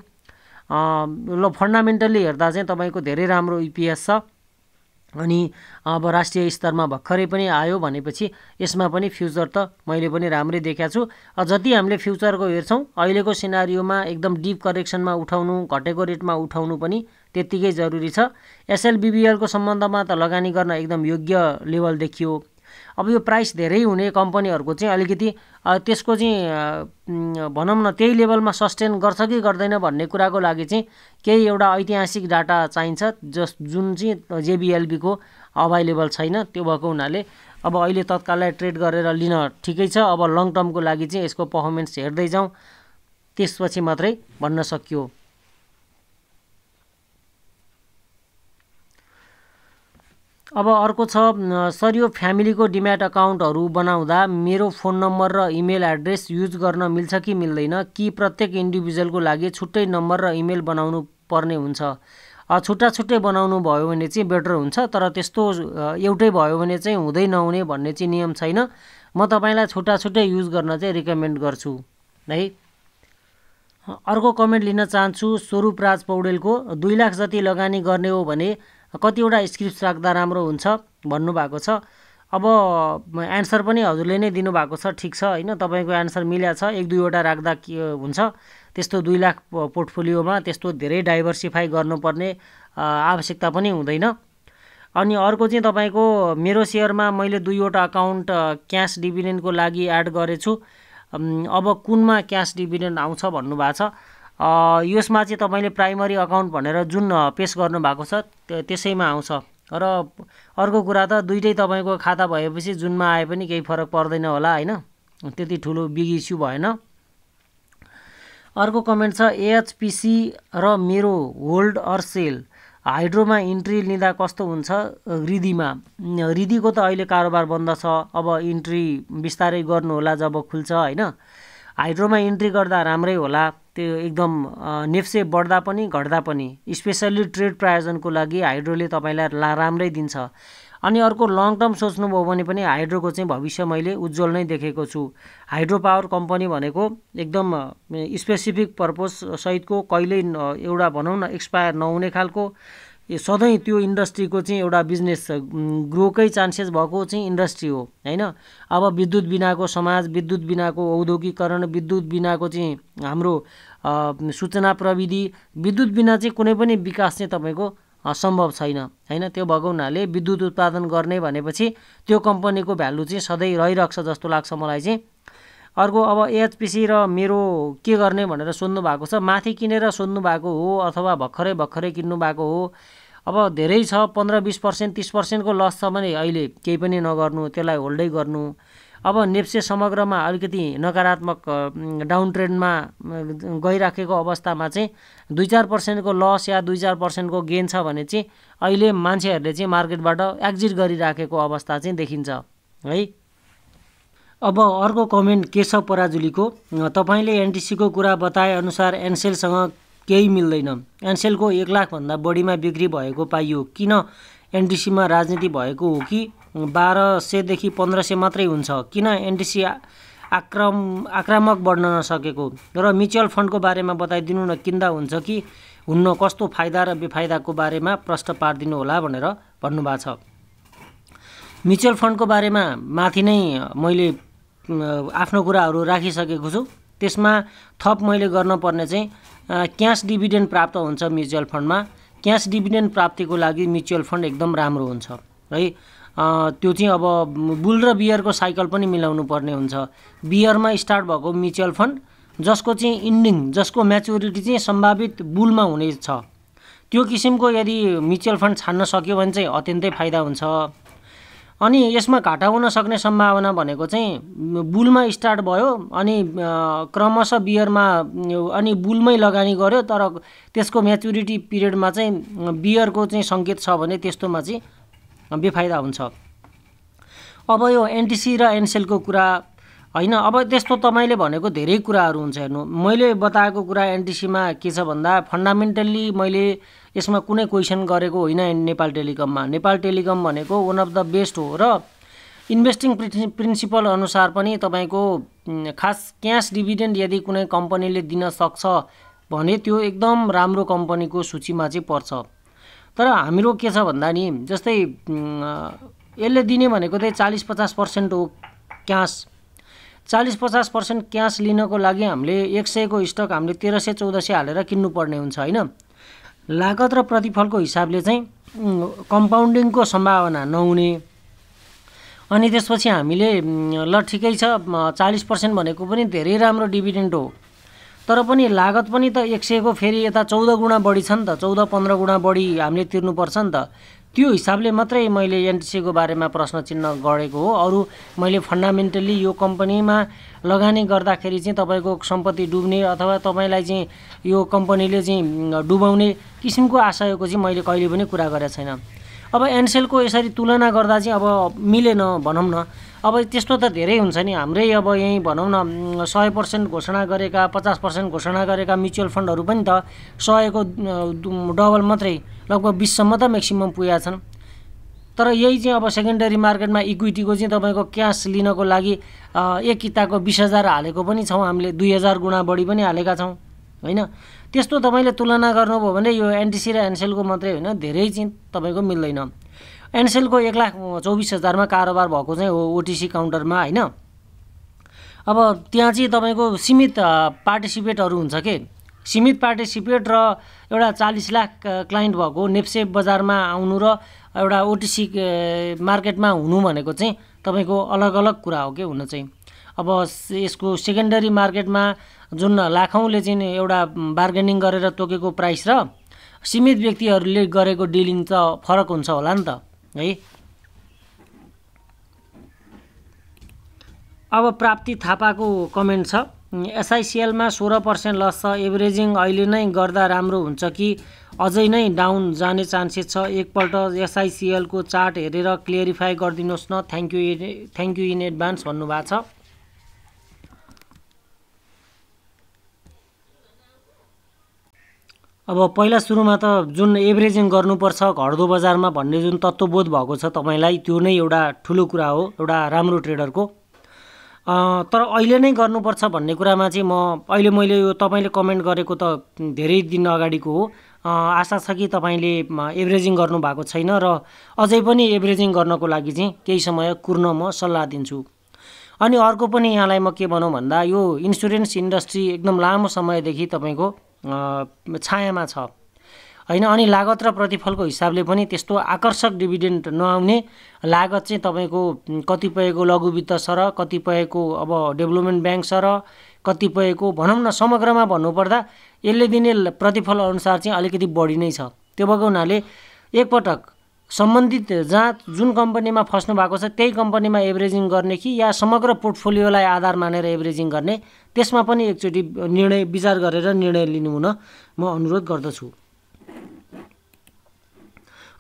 ल फन्डामेन्टल्ली हेर्दा चाहिँ तपाईँको धेरै राम्रो इपिएस छ अनि अब राष्ट्रिय स्तरमा भर्खरै पनि आयो भनेपछि यसमा पनि फ्युचर त मैले पनि राम्रै देखाएको छु जति हामीले फ्युचरको हेर्छौँ अहिलेको सिनारीमा एकदम डिप करेक्सनमा उठाउनु घटेको रेटमा उठाउनु पनि त्यत्तिकै जरुरी छ एसएलबिबिएलको सम्बन्धमा त लगानी गर्न एकदम योग्य लेभल देखियो अब यो प्राइस धेरै हुने कम्पनीहरूको चाहिँ अलिकति त्यसको चाहिँ भनौँ न त्यही लेभलमा सस्टेन गर्छ कि गर्दैन भन्ने कुराको लागि चाहिँ केही एउटा ऐतिहासिक डाटा चाहिन्छ जस जुन चाहिँ जेबिएलबीको अभाइलेबल छैन त्यो भएको हुनाले अब अहिले तत्काललाई ट्रेड गरेर लिन ठिकै छ अब लङ टर्मको लागि चाहिँ यसको पर्फर्मेन्स हेर्दै जाउँ त्यसपछि मात्रै भन्न सकियो अब अर्को छ सर यो फ्यामिलीको डिम्याट अकाउन्टहरू बनाउँदा मेरो फोन नम्बर र इमेल एड्रेस युज गर्न मिल्छ कि मिल्दैन कि प्रत्येक इन्डिभिजुअलको लागि छुट्टै नम्बर र इमेल बनाउनु पर्ने हुन्छ छुट्टा छुट्टै बनाउनु भयो भने चाहिँ बेटर हुन्छ तर त्यस्तो एउटै भयो भने चाहिँ हुँदै नहुने भन्ने चाहिँ नियम छैन म तपाईँलाई छुट्टा छुट्टै युज गर्न चाहिँ रिकमेन्ड गर्छु है अर्को कमेन्ट लिन चाहन्छु स्वरूप राज पौडेलको दुई लाख जति लगानी गर्ने हो भने कतिवटा स्क्रिप्ट राख्दा राम्रो हुन्छ भन्नुभएको छ अब एन्सर पनि हजुरले नै दिनुभएको छ ठिक छ होइन तपाईँको एन्सर मिल्या छ एक दुईवटा राख्दा के हुन्छ त्यस्तो दुई लाख पोर्टफोलियोमा त्यस्तो धेरै डाइभर्सिफाई गर्नुपर्ने आवश्यकता पनि हुँदैन अनि अर्को चाहिँ तपाईँको मेरो सेयरमा मैले दुईवटा अकाउन्ट क्यास डिभिडेन्डको लागि एड गरेछु अब कुनमा क्यास डिभिडेन्ड आउँछ भन्नुभएको छ यसमा चाहिँ तपाईँले प्राइमरी अकाउन्ट भनेर जुन पेस गर्नुभएको छ त्यसैमा आउँछ र अर्को कुरा त दुइटै तपाईँको खाता भएपछि जुनमा आए पनि केही फरक पर्दैन होला होइन त्यति ठुलो बिग इस्यु भएन अर्को कमेन्ट छ एएचपिसी र मेरो होल्ड अर सेल हाइड्रोमा इन्ट्री लिँदा कस्तो हुन्छ रिदीमा रिदीको त अहिले कारोबार बन्द छ अब इन्ट्री बिस्तारै गर्नुहोला जब खुल्छ होइन हाइड्रोमा इन्ट्री गर्दा राम्रै होला त्यो एकदम नेप्से बढ्दा पनि घट्दा पनि स्पेसल्ली ट्रेड प्रायोजनको लागि हाइड्रोले तपाईँलाई ला राम्रै दिन्छ अनि अर्को लङ टर्म सोच्नुभयो भने पनि हाइड्रोको चाहिँ भविष्य मैले उज्जवल नै देखेको छु हाइड्रो पावर कम्पनी भनेको एकदम स्पेसिफिक पर्पज सहितको कहिल्यै एउटा भनौँ न एक्सपायर नहुने खालको सधैँ त्यो इन्डस्ट्रीको चाहिँ एउटा बिजनेस ग्रोकै चान्सेस भएको चाहिँ इन्डस्ट्री हो होइन अब विद्युत बिनाको समाज विद्युत बिनाको औद्योगिकरण विद्युत बिनाको चाहिँ हाम्रो सूचना प्रविधि विद्युत बिना चाहिँ कुनै पनि विकास चाहिँ तपाईँको सम्भव छैन होइन त्यो भएको हुनाले विद्युत उत्पादन गर्ने भनेपछि त्यो कम्पनीको भ्यालु चाहिँ सधैँ रहिरहेको जस्तो लाग्छ मलाई चाहिँ अर्को अब एएचपिसी र मेरो के गर्ने भनेर सोध्नु भएको छ माथि किनेर सोध्नु भएको हो अथवा भर्खरै भर्खरै किन्नु भएको हो अब धेरै छ पन्ध्र बिस पर्सेन्ट तिस पर्सेन्टको लस छ भने अहिले केही पनि नगर्नु त्यसलाई होल्डै गर्नु अब नेप्से समग्रमा अलिकति नकारात्मक डाउन ट्रेन्डमा गइराखेको अवस्थामा चाहिँ दुई चार पर्सेन्टको लस या दुई चार पर्सेन्टको गेन छ भने चाहिँ अहिले मान्छेहरूले चाहिँ मार्केटबाट एक्जिट गरिराखेको अवस्था चाहिँ देखिन्छ है अब अर्को कमेन्ट केशव पराजुलीको तपाईँले एनटिसीको कुरा बताएअनुसार एनसेलसँग केही मिल्दैन एनसेलको एक लाखभन्दा बढीमा बिक्री भएको पाइयो किन एनटिसीमा राजनीति भएको हो कि बाह्र सयदेखि पन्ध्र सय मात्रै हुन्छ किन एनडिसी आक्रम आक्रामक बढ्न नसकेको र म्युचुअल फन्डको बारेमा बताइदिनु न किन्दा हुन्छ कि हुन्न कस्तो फाइदा र बेफाइदाको बारेमा प्रश्न पारिदिनु होला भनेर भन्नुभएको छ म्युचुअल फन्डको बारेमा माथि नै मैले आफ्नो कुराहरू राखिसकेको छु त्यसमा थप मैले गर्नपर्ने चाहिँ क्यास डिभिडेन्ड प्राप्त हुन्छ म्युचुअल फन्डमा क्यास डिभिडेन्ड प्राप्तिको लागि म्युचुअल फन्ड एकदम राम्रो हुन्छ है त्यो चाहिँ अब बुल र बियरको साइकल पनि मिलाउनु पर्ने हुन्छ बियरमा स्टार्ट भएको म्युचुअल फन्ड जसको चाहिँ इन्डिङ जसको म्याच्युरिटी चाहिँ सम्भावित बुलमा छ त्यो किसिमको यदि म्युचुअल फन्ड छान्न सक्यो भने चाहिँ अत्यन्तै फाइदा हुन्छ अनि यसमा घाटा हुन सक्ने सम्भावना भनेको चाहिँ बुलमा स्टार्ट भयो अनि क्रमशः बियरमा अनि बुलमै लगानी गर्यो तर त्यसको म्याचुरिटी पिरियडमा चाहिँ बियरको चाहिँ सङ्केत छ भने त्यस्तोमा चाहिँ बेफाइदा हुन्छ अब यो एनटिसी र एनसेलको कुरा होइन अब त्यस्तो तपाईँले भनेको धेरै कुराहरू हुन्छ हेर्नु मैले बताएको कुरा एनटिसीमा के छ भन्दा फन्डामेन्टल्ली मैले यसमा कुनै क्वेसन गरेको होइन नेपाल टेलिकममा नेपाल टेलिकम भनेको वान अफ द बेस्ट हो र इन्भेस्टिङ प्रिन्सिपल अनुसार पनि तपाईँको खास क्यास डिभिडेन्ड यदि कुनै कम्पनीले दिन सक्छ भने त्यो एकदम राम्रो कम्पनीको सूचीमा चाहिँ पर्छ तर हाम्रो के छ भन्दा नि जस्तै यसले दिने भनेको चाहिँ चालिस पचास पर्सेन्ट हो क्यास चालिस पचास पर्सेन्ट क्यास लिनको लागि हामीले एक सयको स्टक हामीले तेह्र सय चौध सय हालेर किन्नुपर्ने हुन्छ होइन लागत र प्रतिफलको हिसाबले चाहिँ कम्पाउन्डिङको सम्भावना नहुने अनि त्यसपछि हामीले ल ठिकै छ चालिस पर्सेन्ट भनेको पनि धेरै राम्रो डिभिडेन्ट हो तर पनि लागत पनि त एक सयको फेरि यता चौध गुणा बढी छ नि त चौध पन्ध्र गुणा बढी हामीले तिर्नुपर्छ नि त त्यो हिसाबले मात्रै मैले एनटिसीको बारेमा प्रश्न चिन्ह गरेको हो अरू मैले फन्डामेन्टल्ली यो कम्पनीमा लगानी गर्दाखेरि चाहिँ तपाईँको सम्पत्ति डुब्ने अथवा तपाईँलाई चाहिँ यो कम्पनीले चाहिँ डुबाउने किसिमको आशयको चाहिँ मैले कहिले पनि कुरा गरेको छैन अब एनसेलको यसरी तुलना गर्दा चाहिँ अब मिलेन भनौँ न अब त्यस्तो त धेरै हुन्छ नि हाम्रै अब यहीँ भनौँ न सय पर्सेन्ट घोषणा गरेका पचास पर्सेन्ट घोषणा गरेका म्युचुअल फन्डहरू पनि त सयको डबल मात्रै लगभग बिससम्म त म्याक्सिमम् पुगेका छन् तर यही चाहिँ अब सेकेन्डरी मार्केटमा इक्विटीको चाहिँ तपाईँको क्यास लिनको लागि एक किताको बिस हजार हालेको पनि छौँ हामीले दुई हजार गुणा बढी पनि हालेका छौँ होइन त्यस्तो तपाईँले तुलना गर्नुभयो भने यो एनटिसी र एनसेलको मात्रै होइन धेरै चाहिँ तपाईँको मिल्दैन एनसेलको एक लाख चौबिस हजारमा कारोबार भएको चाहिँ हो ओटिसी काउन्टरमा होइन अब त्यहाँ चाहिँ तपाईँको सीमित पार्टिसिपेटहरू हुन्छ के सीमित पार्टिसिपेट र एउटा चालिस लाख क्लाइन्ट भएको नेप्से बजारमा आउनु र एउटा ओटिसी मार्केटमा हुनु भनेको चाहिँ तपाईँको अलग अलग कुरा हो कि हुन चाहिँ अब यसको सेकेन्डरी मार्केटमा जुन लाखौँले चाहिँ एउटा बार्गेनिङ गरेर तोकेको प्राइस र सीमित व्यक्तिहरूले गरेको डिलिङ त फरक हुन्छ होला नि त है अब प्राप्ति थापाको कमेन्ट छ एसआइसिएलमा सोह्र पर्सेन्ट लस छ एभरेजिङ अहिले नै गर्दा राम्रो हुन्छ कि अझै नै डाउन जाने चान्सेस छ एकपल्ट एसआइसिएलको चार्ट हेरेर क्लियरिफाई गरिदिनुहोस् न thank you thank you in advance भन्नुभएको छ अब पहिला सुरुमा त जुन एभरेजिङ गर्नुपर्छ घट्दो बजारमा भन्ने जुन तत्त्वबोध भएको छ तपाईँलाई त्यो नै एउटा ठुलो कुरा हो एउटा राम्रो ट्रेडरको तर अहिले नै गर्नुपर्छ भन्ने कुरामा चाहिँ म अहिले मैले यो तपाईँले कमेन्ट गरेको त धेरै दिन अगाडिको हो आशा छ कि तपाईँले एभरेजिङ गर्नुभएको छैन र अझै पनि एभरेजिङ गर्नको लागि चाहिँ केही समय कुर्न म सल्लाह दिन्छु अनि अर्को पनि यहाँलाई म के भनौँ भन्दा यो इन्सुरेन्स इन्डस्ट्री एकदम लामो समयदेखि तपाईँको छायामा छ होइन अनि लागत र प्रतिफलको हिसाबले पनि त्यस्तो आकर्षक डिभिडेन्ट नआउने लागत चाहिँ तपाईँको कतिपयको लघु वित्त सर कतिपयको अब डेभलपमेन्ट ब्याङ्क सर कतिपयको भनौँ न समग्रमा भन्नुपर्दा यसले दिने प्रतिफल अनुसार चाहिँ अलिकति बढी नै छ त्यो भएको हुनाले एकपटक सम्बन्धित जहाँ जुन कम्पनीमा फस्नु भएको छ त्यही कम्पनीमा एभरेजिङ गर्ने कि या समग्र पोर्टफोलियोलाई आधार मानेर एभरेजिङ गर्ने त्यसमा पनि एकचोटि निर्णय विचार गरेर निर्णय लिनु हुन म अनुरोध गर्दछु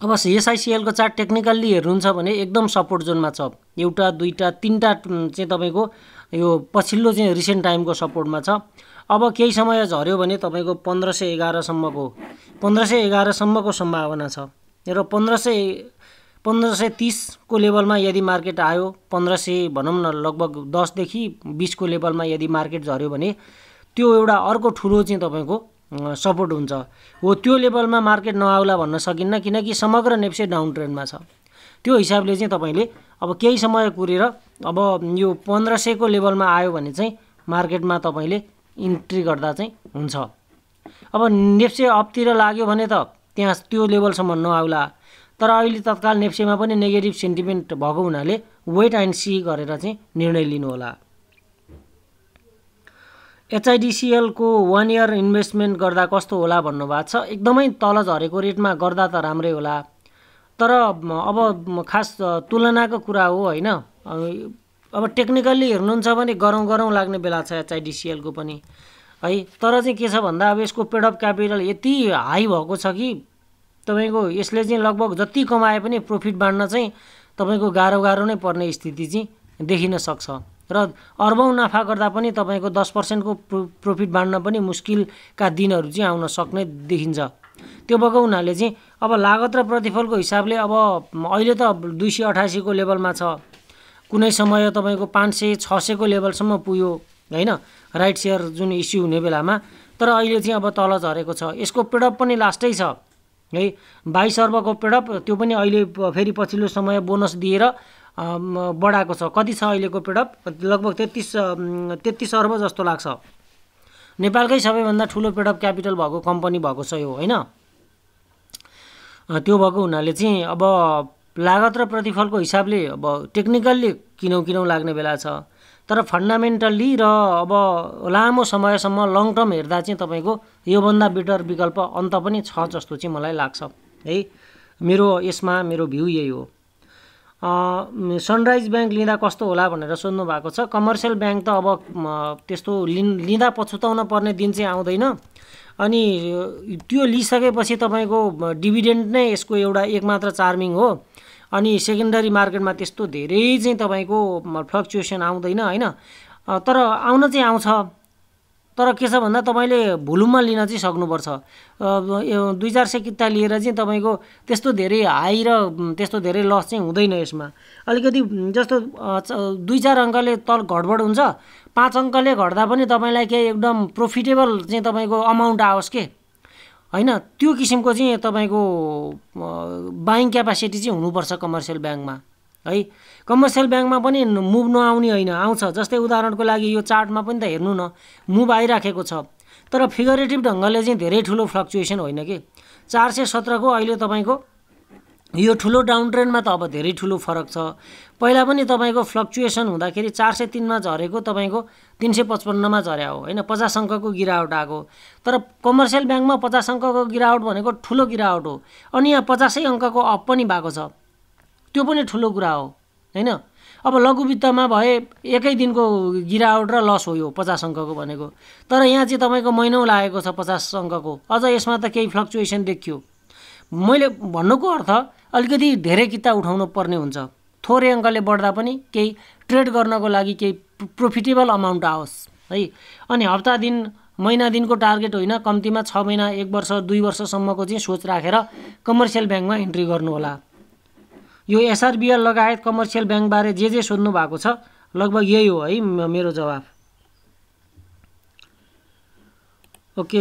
अब एसआइसिएलको चार्ट टेक्निकल्ली हेर्नुहुन्छ भने एकदम सपोर्ट जोनमा छ एउटा दुईवटा तिनवटा चाहिँ तपाईँको यो पछिल्लो चाहिँ रिसेन्ट टाइमको सपोर्टमा छ अब केही समय झऱ्यो भने तपाईँको पन्ध्र सय एघारसम्मको पन्ध्र सय एघारसम्मको सम्भावना छ र पन्ध्र सय पन्ध्र सय तिसको लेभलमा यदि मार्केट आयो पन्ध्र सय भनौँ न लगभग दसदेखि बिसको लेभलमा यदि मार्केट झऱ्यो भने त्यो एउटा अर्को ठुलो चाहिँ तपाईँको सपोर्ट हुन्छ हो त्यो लेभलमा मार्केट नआउला भन्न सकिन्न किनकि समग्र नेप्से डाउन ट्रेन्डमा छ त्यो हिसाबले चाहिँ तपाईँले अब केही समय कुरेर अब यो पन्ध्र सयको लेभलमा आयो भने चाहिँ मार्केटमा तपाईँले इन्ट्री गर्दा चाहिँ हुन्छ अब नेप्से अपतिर लाग्यो भने त त्यहाँ त्यो लेभलसम्म नआउला तर अहिले तत्काल नेप्सेमा पनि नेगेटिभ सेन्टिमेन्ट भएको हुनाले वेट एन्ड सी गरेर चाहिँ निर्णय लिनुहोला एचआइडिसिएलको वान इयर इन्भेस्टमेन्ट गर्दा कस्तो होला भन्नुभएको छ एकदमै तल झरेको रेटमा गर्दा त राम्रै होला तर अब खास तुलनाको कुरा हो होइन अब टेक्निकल्ली हेर्नुहुन्छ भने गरौँ गरौँ लाग्ने बेला छ एचआइडिसिएलको पनि है तर चाहिँ के छ भन्दा अब यसको पेड अफ क्यापिटल यति हाई भएको छ कि तपाईँको यसले चाहिँ लगभग जति कमाए पनि प्रफिट बाँड्न चाहिँ तपाईँको गाह्रो गाह्रो नै पर्ने स्थिति चाहिँ देखिन सक्छ र अर्बौँ नाफा गर्दा पनि तपाईँको दस पर्सेन्टको प्रो प्रफिट बाँड्न पनि मुस्किलका दिनहरू चाहिँ आउन सक्ने देखिन्छ त्यो भएको हुनाले चाहिँ अब लागत र प्रतिफलको हिसाबले अब अहिले त दुई सय अठासीको लेभलमा छ कुनै समय तपाईँको पाँच सय छ सयको लेभलसम्म पुग्यो होइन राइट सेयर जुन इस्यु हुने बेलामा तर अहिले चाहिँ अब तल झरेको छ यसको पेडअप पनि लास्टै छ है बाइस अर्बको पेडप त्यो पनि अहिले फेरि पछिल्लो समय बोनस दिएर बढाएको छ कति छ अहिलेको पेडप लगभग तेत्तिस तेत्तिस अर्ब जस्तो लाग्छ नेपालकै सबैभन्दा ठुलो पेडप क्यापिटल भएको कम्पनी भएको छ यो होइन त्यो भएको हुनाले चाहिँ अब लागत र प्रतिफलको हिसाबले अब टेक्निकल्ली किनौँ किनौँ लाग्ने बेला छ तर फन्डामेन्टल्ली र अब लामो समयसम्म लङ टर्म हेर्दा चाहिँ तपाईँको योभन्दा बेटर विकल्प अन्त पनि छ जस्तो चाहिँ मलाई लाग्छ है मेरो यसमा मेरो भ्यू यही हो सनराइज ब्याङ्क लिँदा कस्तो होला भनेर सोध्नु भएको छ कमर्सियल ब्याङ्क त अब त्यस्तो लिन् लिँदा पछुताउन पर्ने दिन चाहिँ आउँदैन अनि त्यो लिइसकेपछि तपाईँको डिभिडेन्ट नै यसको एउटा एक मात्र चार्मिङ हो अनि सेकेन्डरी मार्केटमा त्यस्तो धेरै चाहिँ तपाईँको फ्लक्चुएसन आउँदैन होइन तर आउन चाहिँ आउँछ तर के छ भन्दा तपाईँले भुलुममा लिन चाहिँ सक्नुपर्छ दुई चार सय किता लिएर चाहिँ तपाईँको त्यस्तो धेरै हाई र त्यस्तो धेरै लस चाहिँ हुँदैन यसमा अलिकति जस्तो दुई चार अङ्कले तल घटबड हुन्छ पाँच अङ्कले घट्दा पनि तपाईँलाई केही एकदम प्रोफिटेबल चाहिँ तपाईँको अमाउन्ट आओस् के होइन त्यो किसिमको चाहिँ तपाईँको बाइङ क्यापासिटी चाहिँ हुनुपर्छ कमर्सियल ब्याङ्कमा है कमर्सियल ब्याङ्कमा पनि मुभ नआउने होइन आउँछ जस्तै उदाहरणको लागि यो चार्टमा पनि त हेर्नु न मुभ आइराखेको छ तर फिगरेटिभ ढङ्गले चाहिँ धेरै ठुलो फ्लक्चुएसन होइन कि चार सय सत्रको अहिले तपाईँको यो ठुलो डाउन ट्रेन्डमा त अब धेरै ठुलो फरक छ पहिला पनि तपाईँको फ्लक्चुएसन हुँदाखेरि चार सय तिनमा झरेको तपाईँको तिन सय पचपन्नमा झर्या हो होइन पचास अङ्कको गिरावट आएको तर कमर्सियल ब्याङ्कमा पचास अङ्कको गिरावट भनेको ठुलो गिरावट हो अनि यहाँ पचासै अङ्कको अप पनि भएको छ त्यो पनि ठुलो कुरा हो होइन अब लघु वित्तमा भए एकै दिनको गिरावट र लस हो यो पचास अङ्कको भनेको तर यहाँ चाहिँ तपाईँको महिनौ लागेको छ पचास अङ्कको अझ यसमा त केही फ्लक्चुएसन देखियो मैले भन्नुको अर्थ अलिकति धेरै किताब उठाउनु पर्ने हुन्छ थोरै अङ्कले बढ्दा पनि केही ट्रेड गर्नको लागि केही प्रोफिटेबल अमाउन्ट आओस् है अनि हप्ता दिन महिना दिनको टार्गेट होइन कम्तीमा छ महिना एक वर्ष दुई वर्षसम्मको चाहिँ सोच राखेर रा, कमर्सियल ब्याङ्कमा इन्ट्री गर्नुहोला यो एसआरबिएल लगायत कमर्सियल ब्याङ्कबारे जे जे सोध्नु भएको छ लगभग यही हो है मेरो जवाफ ओके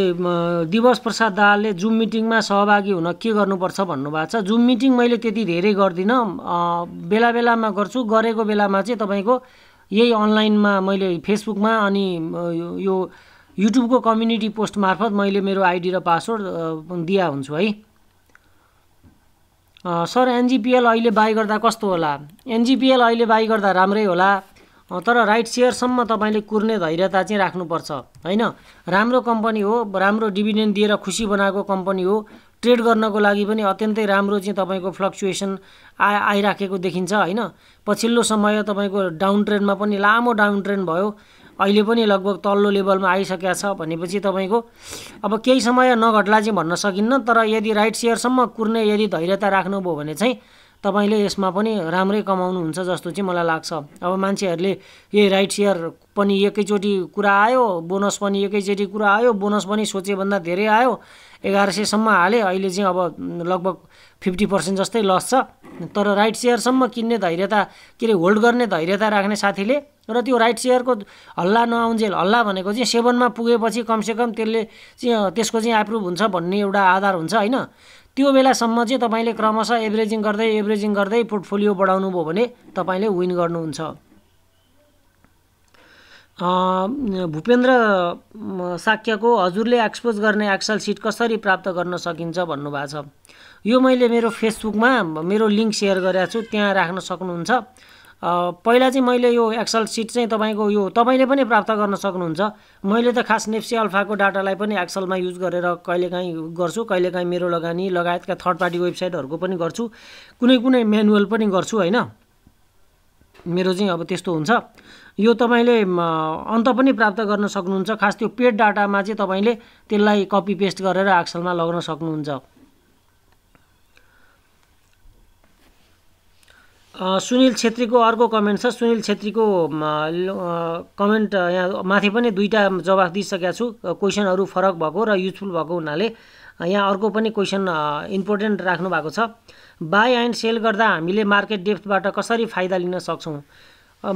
दिवस प्रसाद दाहालले जुम मिटिङमा सहभागी हुन के गर्नुपर्छ भन्नुभएको छ जुम मिटिङ मैले त्यति धेरै गर्दिनँ बेला बेलामा गर्छु गरेको बेलामा चाहिँ तपाईँको यही अनलाइनमा मैले फेसबुकमा अनि यो युट्युबको कम्युनिटी पोस्ट मार्फत मैले मेरो आइडी र पासवर्ड दिया हुन्छु है सर एनजिपिएल अहिले बाई गर्दा कस्तो होला एनजिपिएल अहिले बाई गर्दा राम्रै होला तर राइट सेयरसम्म तपाईँले कुर्ने धैर्यता चाहिँ राख्नुपर्छ होइन राम्रो कम्पनी हो राम्रो डिभिडेन्ड दिएर खुसी बनाएको कम्पनी हो ट्रेड गर्नको लागि पनि अत्यन्तै राम्रो चाहिँ तपाईँको फ्लक्चुएसन आ आइराखेको देखिन्छ होइन पछिल्लो समय तपाईँको डाउन ट्रेन्डमा पनि लामो डाउन ट्रेन्ड भयो अहिले पनि लगभग तल्लो लेभलमा आइसकेको छ भनेपछि तपाईँको अब केही समय नघट्ला चाहिँ भन्न सकिन्न तर यदि राइट सेयरसम्म कुर्ने यदि धैर्यता राख्नुभयो भने चाहिँ तपाईँले यसमा पनि राम्रै कमाउनुहुन्छ जस्तो चाहिँ मलाई लाग्छ अब मान्छेहरूले यही राइट सेयर पनि एकैचोटि कुरा आयो बोनस पनि एकैचोटि कुरा आयो बोनस पनि सोचेभन्दा धेरै आयो एघार सयसम्म हालेँ अहिले चाहिँ अब लगभग फिफ्टी पर्सेन्ट जस्तै लस छ तर राइट सेयरसम्म किन्ने धैर्यता के अरे होल्ड गर्ने धैर्यता राख्ने साथीले र त्यो राइट सेयरको हल्ला नआउन्जेल हल्ला भनेको चाहिँ सेभेनमा पुगेपछि कमसेकम त्यसले चाहिँ त्यसको चाहिँ एप्रुभ हुन्छ भन्ने एउटा आधार हुन्छ होइन त्यो बेलासम्म चाहिँ तपाईँले क्रमशः एभरेजिङ गर्दै एभरेजिङ गर्दै पोर्टफोलियो बढाउनु भयो भने तपाईँले विन गर्नुहुन्छ भूपेन्द्र साक्यको हजुरले एक्सपोज गर्ने एक्सल सिट कसरी प्राप्त गर्न सकिन्छ भन्नुभएको छ यो मैले मेरो फेसबुकमा मेरो लिङ्क सेयर गरेको छु त्यहाँ राख्न सक्नुहुन्छ पहिला चाहिँ मैले यो एक्सल सिट चाहिँ तपाईँको यो तपाईँले पनि प्राप्त गर्न सक्नुहुन्छ मैले त खास नेप्सी अल्फाको डाटालाई पनि एक्सलमा युज गरेर कहिलेकाहीँ गर्छु कहिलेकाहीँ मेरो लगानी लगायतका थर्ड पार्टी वेबसाइटहरूको पनि गर्छु कुनै कुनै म्यानुअल पनि गर्छु होइन मेरो चाहिँ अब त्यस्तो हुन्छ यो तपाईँले अन्त पनि प्राप्त गर्न सक्नुहुन्छ खास त्यो पेड डाटामा चाहिँ तपाईँले त्यसलाई कपी पेस्ट गरेर एक्सलमा लग्न सक्नुहुन्छ सुनिल छेत्रीको अर्को कमेन्ट छ सुनिल छेत्रीको कमेन्ट यहाँ माथि पनि दुईवटा जवाफ दिइसकेको छु क्वेसनहरू फरक भएको र युजफुल भएको हुनाले यहाँ अर्को पनि क्वेसन इम्पोर्टेन्ट राख्नु भएको छ बाई एन्ड सेल गर्दा हामीले मार्केट डेप्थबाट कसरी फाइदा लिन सक्छौँ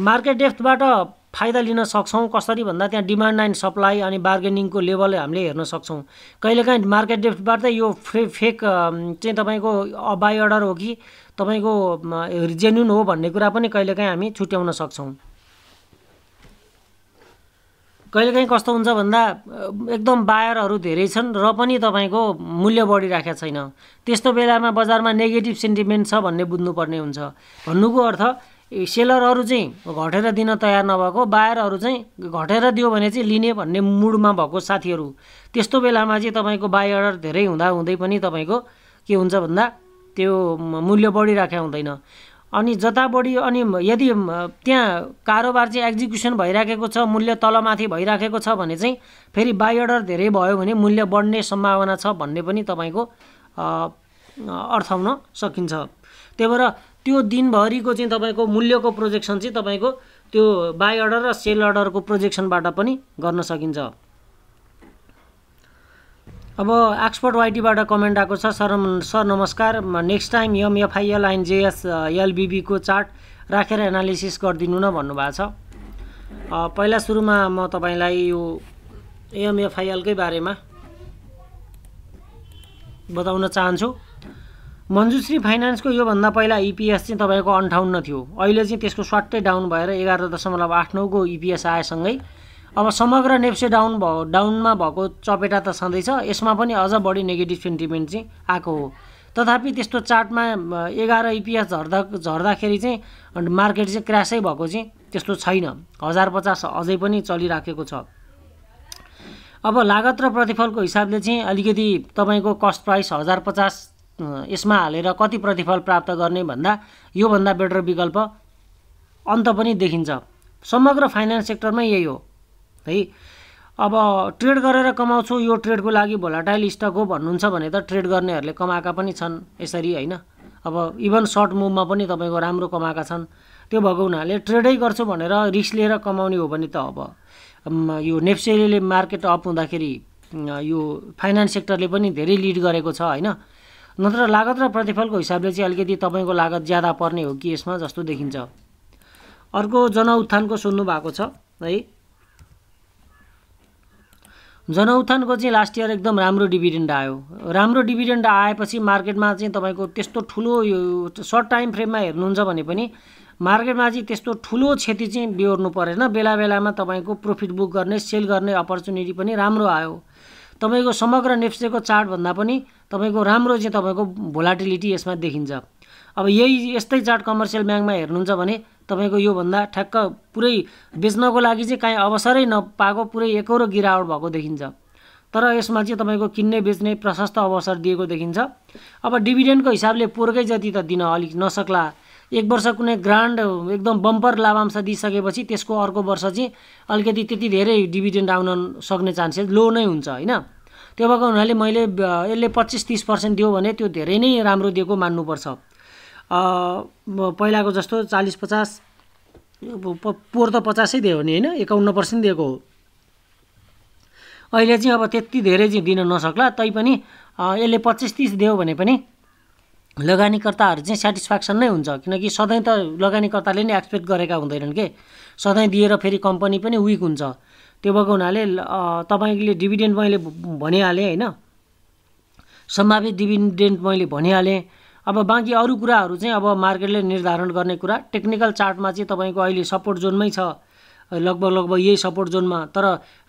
मार्केट डेप्थबाट फाइदा लिन सक्छौँ कसरी भन्दा त्यहाँ डिमान्ड एन्ड सप्लाई अनि बार्गेनिङको लेभल हामीले हेर्न सक्छौँ कहिलेकाहीँ मार्केट डेप्थबाट यो फे फेक चाहिँ तपाईँको बाई अर्डर हो कि तपाईँको जेन्युन हो भन्ने कुरा पनि कहिलेकाहीँ हामी छुट्याउन सक्छौँ कहिलेकाहीँ कस्तो हुन्छ भन्दा एकदम बायरहरू धेरै छन् र पनि तपाईँको मूल्य बढिराखेको छैन त्यस्तो बेलामा बजारमा नेगेटिभ सेन्टिमेन्ट छ भन्ने बुझ्नुपर्ने हुन्छ भन्नुको अर्थ सेलरहरू चाहिँ घटेर दिन तयार नभएको बायरहरू चाहिँ घटेर दियो भने चाहिँ लिने भन्ने मुडमा भएको साथीहरू त्यस्तो बेलामा चाहिँ तपाईँको बायर धेरै हुँदा हुँदै पनि तपाईँको के हुन्छ भन्दा त्यो मूल्य बढिराखेको हुँदैन अनि जता बढी अनि यदि त्यहाँ कारोबार चाहिँ एक्जिक्युसन भइराखेको छ मूल्य तलमाथि भइराखेको छ भने चाहिँ फेरि बाई अर्डर धेरै भयो भने मूल्य बढ्ने सम्भावना छ भन्ने पनि तपाईँको अर्थाउन सकिन्छ त्यही भएर त्यो दिनभरिको चाहिँ तपाईँको मूल्यको प्रोजेक्सन चाहिँ तपाईँको त्यो बाई अर्डर र सेल अर्डरको प्रोजेक्सनबाट पनि गर्न सकिन्छ अब एक्सपोर्ट वाइटीबाट कमेन्ट आएको छ सर सर नमस्कार next time MFIL and JS एलबिबीको चार्ट राखेर एनालिसिस गरिदिनु न भन्नुभएको छ पहिला सुरुमा म तपाईँलाई यो एमएफआइएलकै बारेमा बताउन चाहन्छु मन्जुश्री फाइनेन्सको योभन्दा पहिला इपिएस e चाहिँ तपाईँको अन्ठाउन्न थियो अहिले चाहिँ त्यसको स्वाट्टै डाउन भएर एघार दशमलव आठ नौको इपिएस e आएसँगै अब समग्र नेप्से डाउन भयो डाउनमा भएको चपेटा त छँदैछ यसमा पनि अझ बढी नेगेटिभ सेन्टिमेन्ट चाहिँ आएको हो तथापि त्यस्तो चार्टमा एघार इपिएस झर्दा झर्दाखेरि चाहिँ मार्केट चाहिँ क्रासै भएको चाहिँ त्यस्तो छैन हजार पचास अझै पनि चलिराखेको छ अब लागत र प्रतिफलको हिसाबले चाहिँ अलिकति तपाईँको कस्ट प्राइस हजार पचास यसमा हालेर कति प्रतिफल प्राप्त गर्ने भन्दा योभन्दा बेटर विकल्प अन्त पनि देखिन्छ समग्र फाइनेन्स सेक्टरमै यही हो है अब ट्रेड गरेर कमाउँछु यो ट्रेडको लागि भोलाटाइल स्टक हो भन्नुहुन्छ भने त ट्रेड गर्नेहरूले कमाएका पनि छन् यसरी होइन अब इभन सर्ट मुभमा पनि तपाईँको राम्रो कमाएका छन् त्यो भएको हुनाले ट्रेडै गर्छु भनेर रिस्क लिएर कमाउने हो भने त अब यो नेप्सेले मार्केट अप हुँदाखेरि यो फाइनेन्स सेक्टरले पनि धेरै लिड गरेको छ होइन नत्र लागत र प्रतिफलको हिसाबले चाहिँ अलिकति तपाईँको लागत ज्यादा पर्ने हो कि यसमा जस्तो देखिन्छ अर्को जनउत्थानको सोध्नु भएको छ है जनौथानको चाहिँ लास्ट इयर एकदम राम्रो डिभिडेन्ड आयो राम्रो डिभिडेन्ड आएपछि मार्केटमा चाहिँ तपाईँको त्यस्तो ठुलो यो सर्ट टाइम फ्रेममा हेर्नुहुन्छ भने पनि मार्केटमा चाहिँ त्यस्तो ठुलो क्षति चाहिँ बिहोर्नु परेन बेला बेलामा तपाईँको प्रफिट बुक गर्ने सेल गर्ने अपर्च्युनिटी पनि राम्रो आयो तपाईँको समग्र नेप्सेको चार्टभन्दा पनि तपाईँको राम्रो चाहिँ तपाईँको भोलाटिलिटी यसमा देखिन्छ अब यही यस्तै चार्ट कमर्सियल ब्याङ्कमा हेर्नुहुन्छ भने तपाईँको योभन्दा ठ्याक्क पुरै बेच्नको लागि चाहिँ काहीँ अवसरै नपाएको पुरै एकरो गिरावट भएको देखिन्छ तर यसमा चाहिँ तपाईँको किन्ने बेच्ने प्रशस्त अवसर दिएको देखिन्छ अब डिभिडेन्डको हिसाबले पोर्कै जति त दिन अलिक नसक्ला एक वर्ष कुनै ग्रान्ड एकदम बम्पर लाभांश दिइसकेपछि त्यसको अर्को वर्ष चाहिँ अलिकति त्यति धेरै डिभिडेन्ड आउन सक्ने चान्सेस लो नै हुन्छ होइन त्यो भएको हुनाले मैले यसले पच्चिस तिस पर्सेन्ट दियो भने त्यो धेरै नै राम्रो दिएको मान्नुपर्छ पहिलाको जस्तो चालिस पचास पोहोर त पचासै दियो भने होइन एकाउन्न पर्सेन्ट दिएको हो अहिले चाहिँ अब त्यति धेरै चाहिँ दिन नसक्ला तैपनि यसले पच्चिस तिस दियो भने पनि लगानीकर्ताहरू चाहिँ सेटिस्फ्याक्सन नै हुन्छ किनकि सधैँ त लगानीकर्ताले नै एक्सपेक्ट गरेका हुँदैनन् के सधैँ दिएर फेरि कम्पनी पनि विक हुन्छ त्यो भएको हुनाले तपाईँले डिभिडेन्ट मैले भनिहालेँ होइन सम्भावित डिभिडेन्ट मैले भनिहालेँ अब बाँकी अरू कुराहरू चाहिँ अब मार्केटले निर्धारण गर्ने कुरा टेक्निकल चार्टमा चाहिँ तपाईँको अहिले सपोर्ट जोनमै छ लगभग लगभग यही सपोर्ट जोनमा तर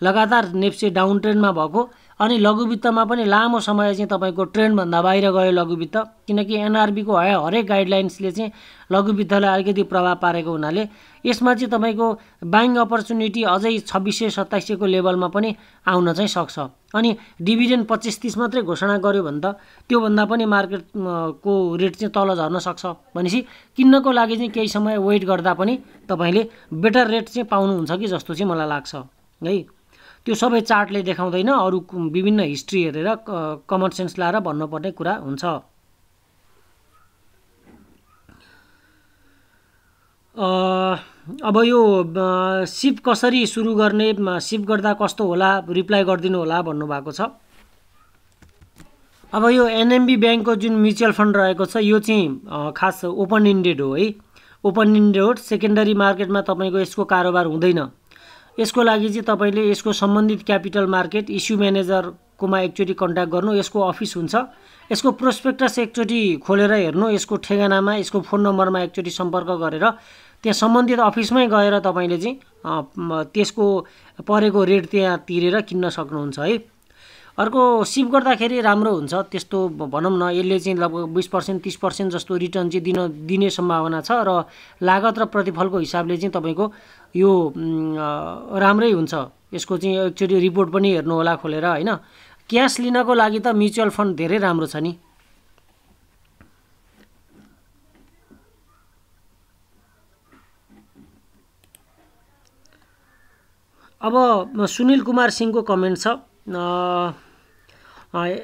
लगातार नेप्से डाउन ट्रेन्डमा भएको अनि लघुवित्तमा पनि लामो समय चाहिँ तपाईँको ट्रेन्डभन्दा बाहिर गयो लघुवित्त किनकि एनआरबीको है हरेक गाइडलाइन्सले चाहिँ लघुवित्तलाई अलिकति प्रभाव पारेको हुनाले यसमा चाहिँ तपाईँको बाइङ अपर्च्युनिटी अझै छब्बिस सय सत्ताइस सयको लेभलमा पनि आउन चाहिँ सक्छ अनि डिभिडेन्ड पच्चिस तिस मात्रै घोषणा गर्यो भने त त्योभन्दा पनि मार्केट को रेट चाहिँ तल झर्न सक्छ भनेपछि किन्नको लागि चाहिँ केही समय वेट गर्दा पनि तपाईँले बेटर रेट चाहिँ पाउनुहुन्छ कि जस्तो चाहिँ मलाई लाग्छ है त्यो सबै चार्टले देखाउँदैन अरू विभिन्न हिस्ट्री हेरेर कमन सेन्स लाएर भन्नुपर्ने कुरा हुन्छ अब यो सिप कसरी सुरु गर्ने सिप गर्दा कस्तो होला रिप्लाई गरिदिनु होला भन्नुभएको छ अब यो एनएमबी ब्याङ्कको जुन म्युचुअल फन्ड रहेको छ यो चाहिँ खास ओपन इन्डेड हो है ओपन इन्डेड हो सेकेन्डरी मार्केटमा तपाईँको यसको कारोबार हुँदैन यसको लागि चाहिँ तपाईँले यसको सम्बन्धित क्यापिटल मार्केट इस्यु म्यानेजरकोमा एकचोटि कन्ट्याक्ट गर्नु यसको अफिस हुन्छ यसको प्रोस्पेक्टस एकचोटि खोलेर हेर्नु यसको ठेगानामा यसको फोन नम्बरमा एकचोटि सम्पर्क गरेर त्यहाँ सम्बन्धित अफिसमै गएर तपाईँले चाहिँ त्यसको परेको रेट त्यहाँ तिरेर किन्न सक्नुहुन्छ है अर्को सिप गर्दाखेरि राम्रो हुन्छ त्यस्तो भनौँ न यसले चाहिँ लगभग बिस पर्सेन्ट तिस पर्सेन्ट जस्तो रिटर्न चाहिँ दिन दिने सम्भावना छ र लागत र प्रतिफलको हिसाबले चाहिँ तपाईँको यो राम्रै हुन्छ यसको चाहिँ एकचोटि रिपोर्ट पनि हेर्नु होला खोलेर होइन क्यास लिनको लागि त म्युचुअल फन्ड धेरै राम्रो छ नि अब सुनिल कुमार सिंहको कमेन्ट छ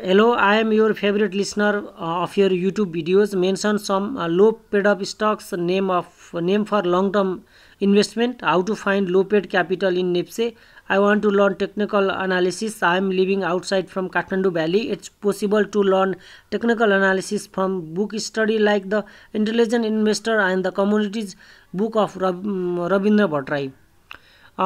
hello I am your favourite listener of your YouTube videos mention some low paid of stocks name of name for long term investment how to find low paid capital in NEPSE I want to learn technical analysis I am living outside from Kathmandu valley it's possible to learn technical analysis from book study like the intelligent investor and the communities book of Rabindra Bhattarai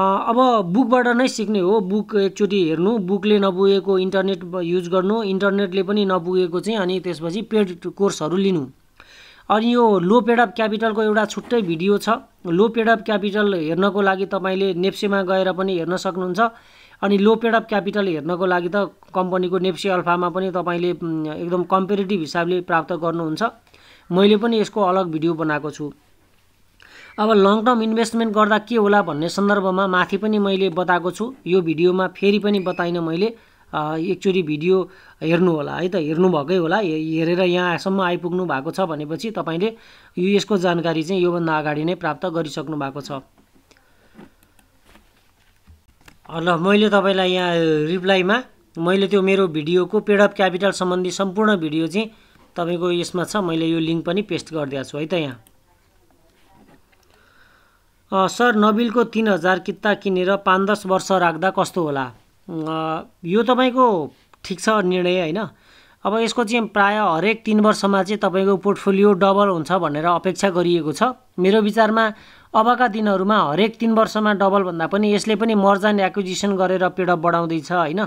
अब बुकबाट नै सिक्ने हो book एकचोटि हेर्नु बुकले नपुगेको internet use गर्नु इन्टरनेटले पनि नपुगेको चाहिँ अनि त्यसपछि पेड कोर्सहरू लिनु अनि यो लो पेड अफ क्यापिटलको एउटा छुट्टै भिडियो छ लो पेड अफ क्यापिटल हेर्नको लागि तपाईँले नेप्सेमा गएर पनि हेर्न सक्नुहुन्छ अनि लो पेड अफ क्यापिटल हेर्नको लागि त कम्पनीको नेप्से अल्फामा पनि तपाईँले एकदम कम्पेरिटिभ हिसाबले प्राप्त गर्नुहुन्छ मैले पनि यसको अलग भिडियो बनाएको छु अब लङ टर्म इन्भेस्टमेन्ट गर्दा के होला भन्ने सन्दर्भमा माथि पनि मैले बताएको छु यो भिडियोमा फेरि पनि बताइनँ मैले एकचोटि भिडियो हेर्नु होला है त हेर्नुभएकै होला हेरेर यहाँसम्म आइपुग्नु भएको छ भनेपछि तपाईँले यो यसको जानकारी चाहिँ योभन्दा अगाडि नै प्राप्त गरिसक्नु भएको छ ल मैले तपाईँलाई यहाँ रिप्लाईमा मैले त्यो मेरो भिडियोको पेड अप क्यापिटल सम्बन्धी सम्पूर्ण भिडियो चाहिँ तपाईँको यसमा छ मैले यो लिङ्क पनि पेस्ट गरिदिएको छु है त यहाँ सर नबिलको तिन हजार किता किनेर पाँच दस वर्ष राख्दा कस्तो होला यो तपाईँको ठिक छ निर्णय होइन अब यसको चाहिँ प्रायः हरेक तिन वर्षमा चाहिँ तपाईँको पोर्टफोलियो डबल हुन्छ भनेर अपेक्षा गरिएको छ मेरो विचारमा अबका दिनहरूमा हरेक तिन वर्षमा डबल भन्दा पनि यसले पनि मर्जान एक्विजिसन गरेर पेडअप बढाउँदैछ होइन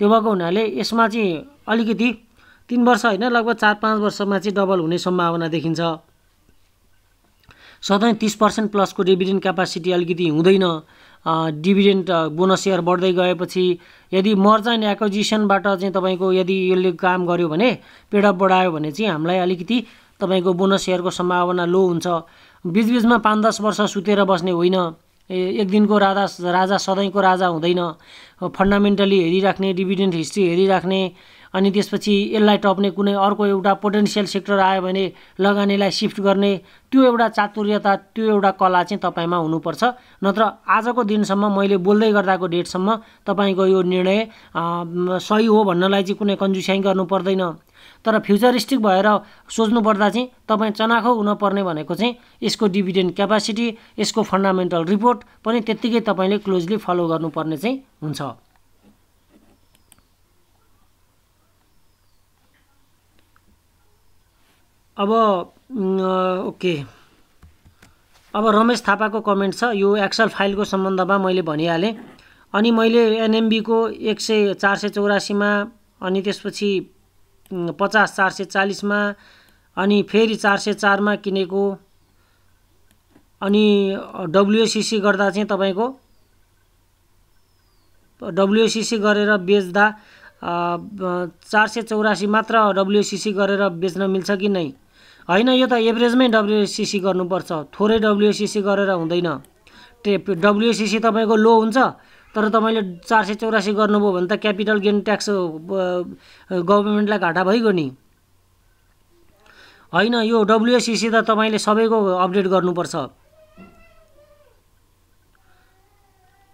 त्यो भएको हुनाले यसमा चाहिँ अलिकति तिन वर्ष होइन लगभग चार पाँच वर्षमा चाहिँ डबल हुने सम्भावना देखिन्छ सधैँ तिस पर्सेन्ट प्लसको डिभिडेन्ड क्यापासिटी अलिकति हुँदैन डिभिडेन्ट बोनस सेयर बढ्दै गएपछि यदि मर्च एन्ड एक्विजिसनबाट चाहिँ तपाईँको यदि यसले काम गर्यो भने पेडअप बढायो भने चाहिँ हामीलाई अलिकति तपाईँको बोनस सेयरको सम्भावना लो हुन्छ बिचबिचमा पाँच दस वर्ष सुतेर बस्ने होइन एक दिनको राजा राजा सधैँको राजा हुँदैन फन्डामेन्टली हेरिराख्ने डिभिडेन्ट हिस्ट्री हेरिराख्ने अनि त्यसपछि यसलाई टप्ने कुनै अर्को एउटा पोटेन्सियल सेक्टर आयो भने लगानीलाई सिफ्ट गर्ने त्यो एउटा चातुर्यता त्यो एउटा कला चाहिँ तपाईँमा हुनुपर्छ नत्र आजको दिनसम्म मैले बोल्दै गर्दाको डेटसम्म तपाईँको यो निर्णय सही हो भन्नलाई चाहिँ कुनै कन्जुस्याङ गर्नु पर्दैन तर फ्युचरिस्टिक भएर सोच्नुपर्दा चाहिँ तपाईँ चनाखो हुनपर्ने भनेको चाहिँ यसको डिभिडेन्ड क्यापासिटी यसको फन्डामेन्टल रिपोर्ट पनि त्यत्तिकै तपाईँले क्लोजली फलो गर्नुपर्ने चाहिँ हुन्छ अब ओके अब रमेश थापाको कमेन्ट छ यो एक्सल फाइलको सम्बन्धमा मैले भनिहालेँ अनि मैले एनएमबीको एक सय चार सय चौरासीमा अनि त्यसपछि पचास चार सय चालिसमा अनि फेरि चार सय चारमा किनेको अनि डब्लुएसिसी गर्दा चाहिँ तपाईँको डब्लुएसिसी गरेर बेच्दा चार सय चौरासी मात्र डब्लुएसिसी गरेर बेच्न मिल्छ कि नै होइन यो त एभरेजमै डब्लुएसिसी गर्नुपर्छ थोरै डब्लुएसिसी गरेर हुँदैन टे डब्लुएसिसी तपाईँको लो हुन्छ तर तपाईँले चार सय चौरासी गर्नुभयो भने त क्यापिटल गेन ट्याक्स गभर्मेन्टलाई घाटा भइगयो नि होइन यो डब्लुएसिसी त तपाईँले सबैको अपडेट गर्नुपर्छ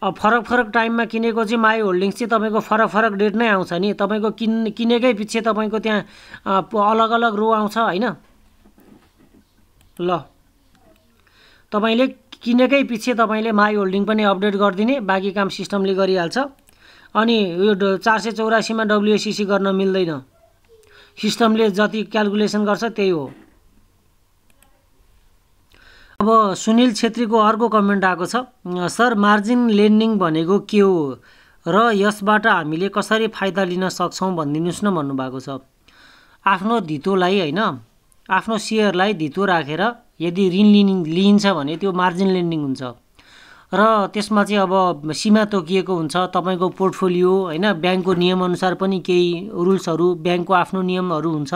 अब फरक फरक टाइममा किनेको चाहिँ माई होल्डिङ्स चाहिँ तपाईँको फरक फरक डेट नै आउँछ नि तपाईँको किन् किनेकै पछि तपाईँको त्यहाँ अलग अलग रो आउँछ होइन ल तपाईँले किनेकै पछि तपाईँले माई होल्डिङ पनि अपडेट गरिदिने बाँकी काम सिस्टमले गरिहाल्छ अनि यो चार सय चौरासीमा डब्लुएसिसी e गर्न मिल्दैन सिस्टमले जति क्यालकुलेसन गर्छ त्यही हो अब सुनिल छेत्रीको अर्को कमेन्ट आएको छ सर मार्जिन लेन्डिङ भनेको के हो र यसबाट हामीले कसरी फाइदा लिन सक्छौँ भनिदिनुहोस् न भन्नुभएको छ आफ्नो धितोलाई होइन आफ्नो सेयरलाई धितो राखेर यदि ऋण लिनि लिइन्छ भने त्यो मार्जिन लेन्डिङ हुन्छ र त्यसमा चाहिँ अब सीमा तोकिएको हुन्छ तपाईँको पोर्टफोलियो होइन ब्याङ्कको नियमअनुसार पनि केही रुल्सहरू ब्याङ्कको आफ्नो नियमहरू हुन्छ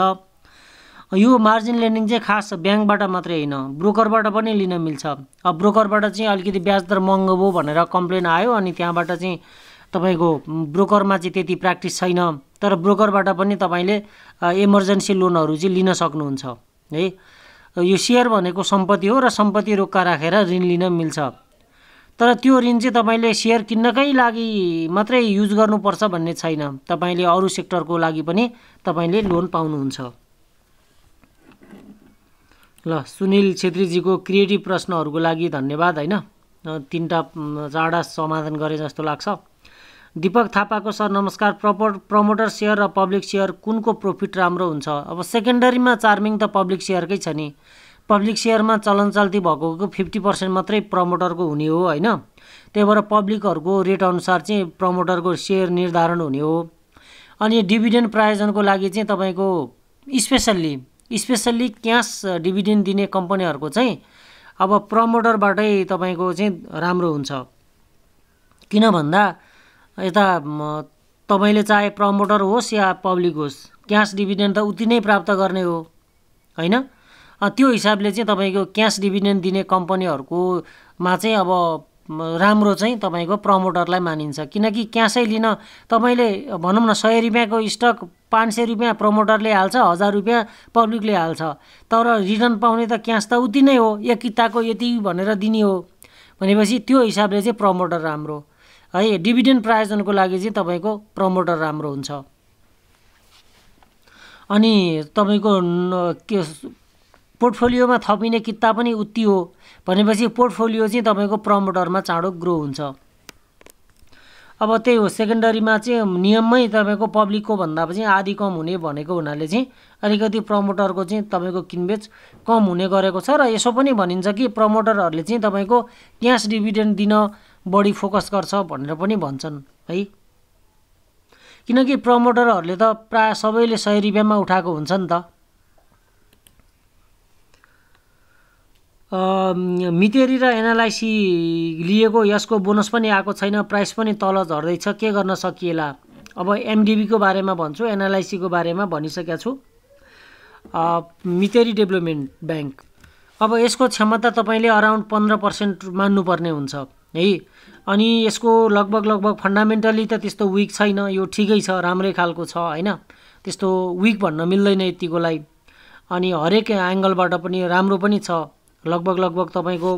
यो मार्जिन लेन्डिङ चाहिँ खास ब्याङ्कबाट मात्रै होइन ब्रोकरबाट पनि लिन मिल्छ अब ब्रोकरबाट चाहिँ अलिकति ब्याज दर महँगो भयो भनेर कम्प्लेन आयो अनि त्यहाँबाट चाहिँ तपाईँको ब्रोकरमा चाहिँ त्यति प्र्याक्टिस छैन तर ब्रोकरबाट पनि तपाईँले इमर्जेन्सी लोनहरू चाहिँ लिन सक्नुहुन्छ है यो सेयर भनेको सम्पत्ति हो र सम्पत्ति रोक्का राखेर ऋण लिन मिल्छ तर त्यो ऋण चाहिँ तपाईँले सेयर किन्नकै लागि मात्रै युज गर्नुपर्छ भन्ने छैन तपाईँले अरू सेक्टरको लागि पनि तपाईँले लोन पाउनुहुन्छ ल सुनिल छेत्रीजीको क्रिएटिभ प्रश्नहरूको लागि धन्यवाद होइन तिनवटा चारवटा समाधान गरे जस्तो लाग्छ दिपक थापाको सर नमस्कार प्रपो प्रमोटर सेयर र पब्लिक सेयर कुनको प्रफिट राम्रो हुन्छ अब सेकेन्डरीमा चार्मिङ त पब्लिक सेयरकै छ नि पब्लिक सेयरमा चलन चल्ती भएको फिफ्टी पर्सेन्ट मात्रै प्रमोटरको हुने हो होइन त्यही भएर पब्लिकहरूको अनुसार चाहिँ प्रमोटरको सेयर निर्धारण हुने हो अनि डिभिडेन्ड प्रायोजनको लागि चाहिँ तपाईँको स्पेसल्ली स्पेसल्ली क्यास डिभिडेन्ड दिने कम्पनीहरूको चाहिँ अब प्रमोटरबाटै तपाईँको चाहिँ राम्रो हुन्छ किन भन्दा यता तपाईँले चाहे प्रमोटर होस् या पब्लिक होस् क्यास डिभिडेन्ड त उति नै प्राप्त गर्ने हो होइन त्यो हिसाबले चाहिँ तपाईँको क्यास डिभिडेन्ड दिने कम्पनीहरूकोमा चाहिँ अब राम्रो चाहिँ तपाईँको प्रमोटरलाई मानिन्छ किनकि क्यासै लिन तपाईँले भनौँ न सय रुपियाँको स्टक पाँच सय रुपियाँ प्रमोटरले हाल्छ हजार रुपियाँ पब्लिकले हाल्छ तर रिटर्न पाउने त क्यास त उति नै हो एक किताको यति भनेर दिने हो भनेपछि त्यो हिसाबले चाहिँ प्रमोटर राम्रो है डिभिडेन्ड प्रायोजनको लागि चाहिँ तपाईँको प्रमोटर राम्रो हुन्छ अनि तपाईँको के पोर्टफोलियोमा थपिने किता पनि उत्ति हो भनेपछि पोर्टफोलियो चाहिँ तपाईँको प्रमोटरमा चाँडो ग्रो हुन्छ अब त्यही हो सेकेन्डरीमा चाहिँ नियममै तपाईँको पब्लिकको भन्दा पनि आधी कम हुने भनेको हुनाले चाहिँ अलिकति प्रमोटरको चाहिँ तपाईँको किनबेच कम हुने गरेको छ र यसो पनि भनिन्छ कि प्रमोटरहरूले चाहिँ तपाईँको क्यास डिभिडेन्ड दिन बढी फोकस गर्छ भनेर पनि भन्छन् है किनकि प्रमोटरहरूले त प्राय सबैले सय रुपियाँमा उठाएको हुन्छ नि त मितेरी र एनालाइसी लिएको यसको बोनस पनि आएको छैन प्राइस पनि तल झर्दैछ के गर्न सकिएला अब एमडिबीको बारेमा भन्छु एनालाइसीको बारेमा भनिसकेको छु मितेरी डेभलपमेन्ट ब्याङ्क अब यसको क्षमता तपाईँले अराउन्ड पन्ध्र पर्सेन्ट मान्नुपर्ने हुन्छ है अनि यसको लगभग लगभग फन्डामेन्टली त त्यस्तो विक छैन यो ठिकै छ राम्रै खालको छ होइन त्यस्तो विक भन्न मिल्दैन यतिको लागि अनि हरेक एङ्गलबाट पनि राम्रो पनि छ लगभग लगभग तपाईँको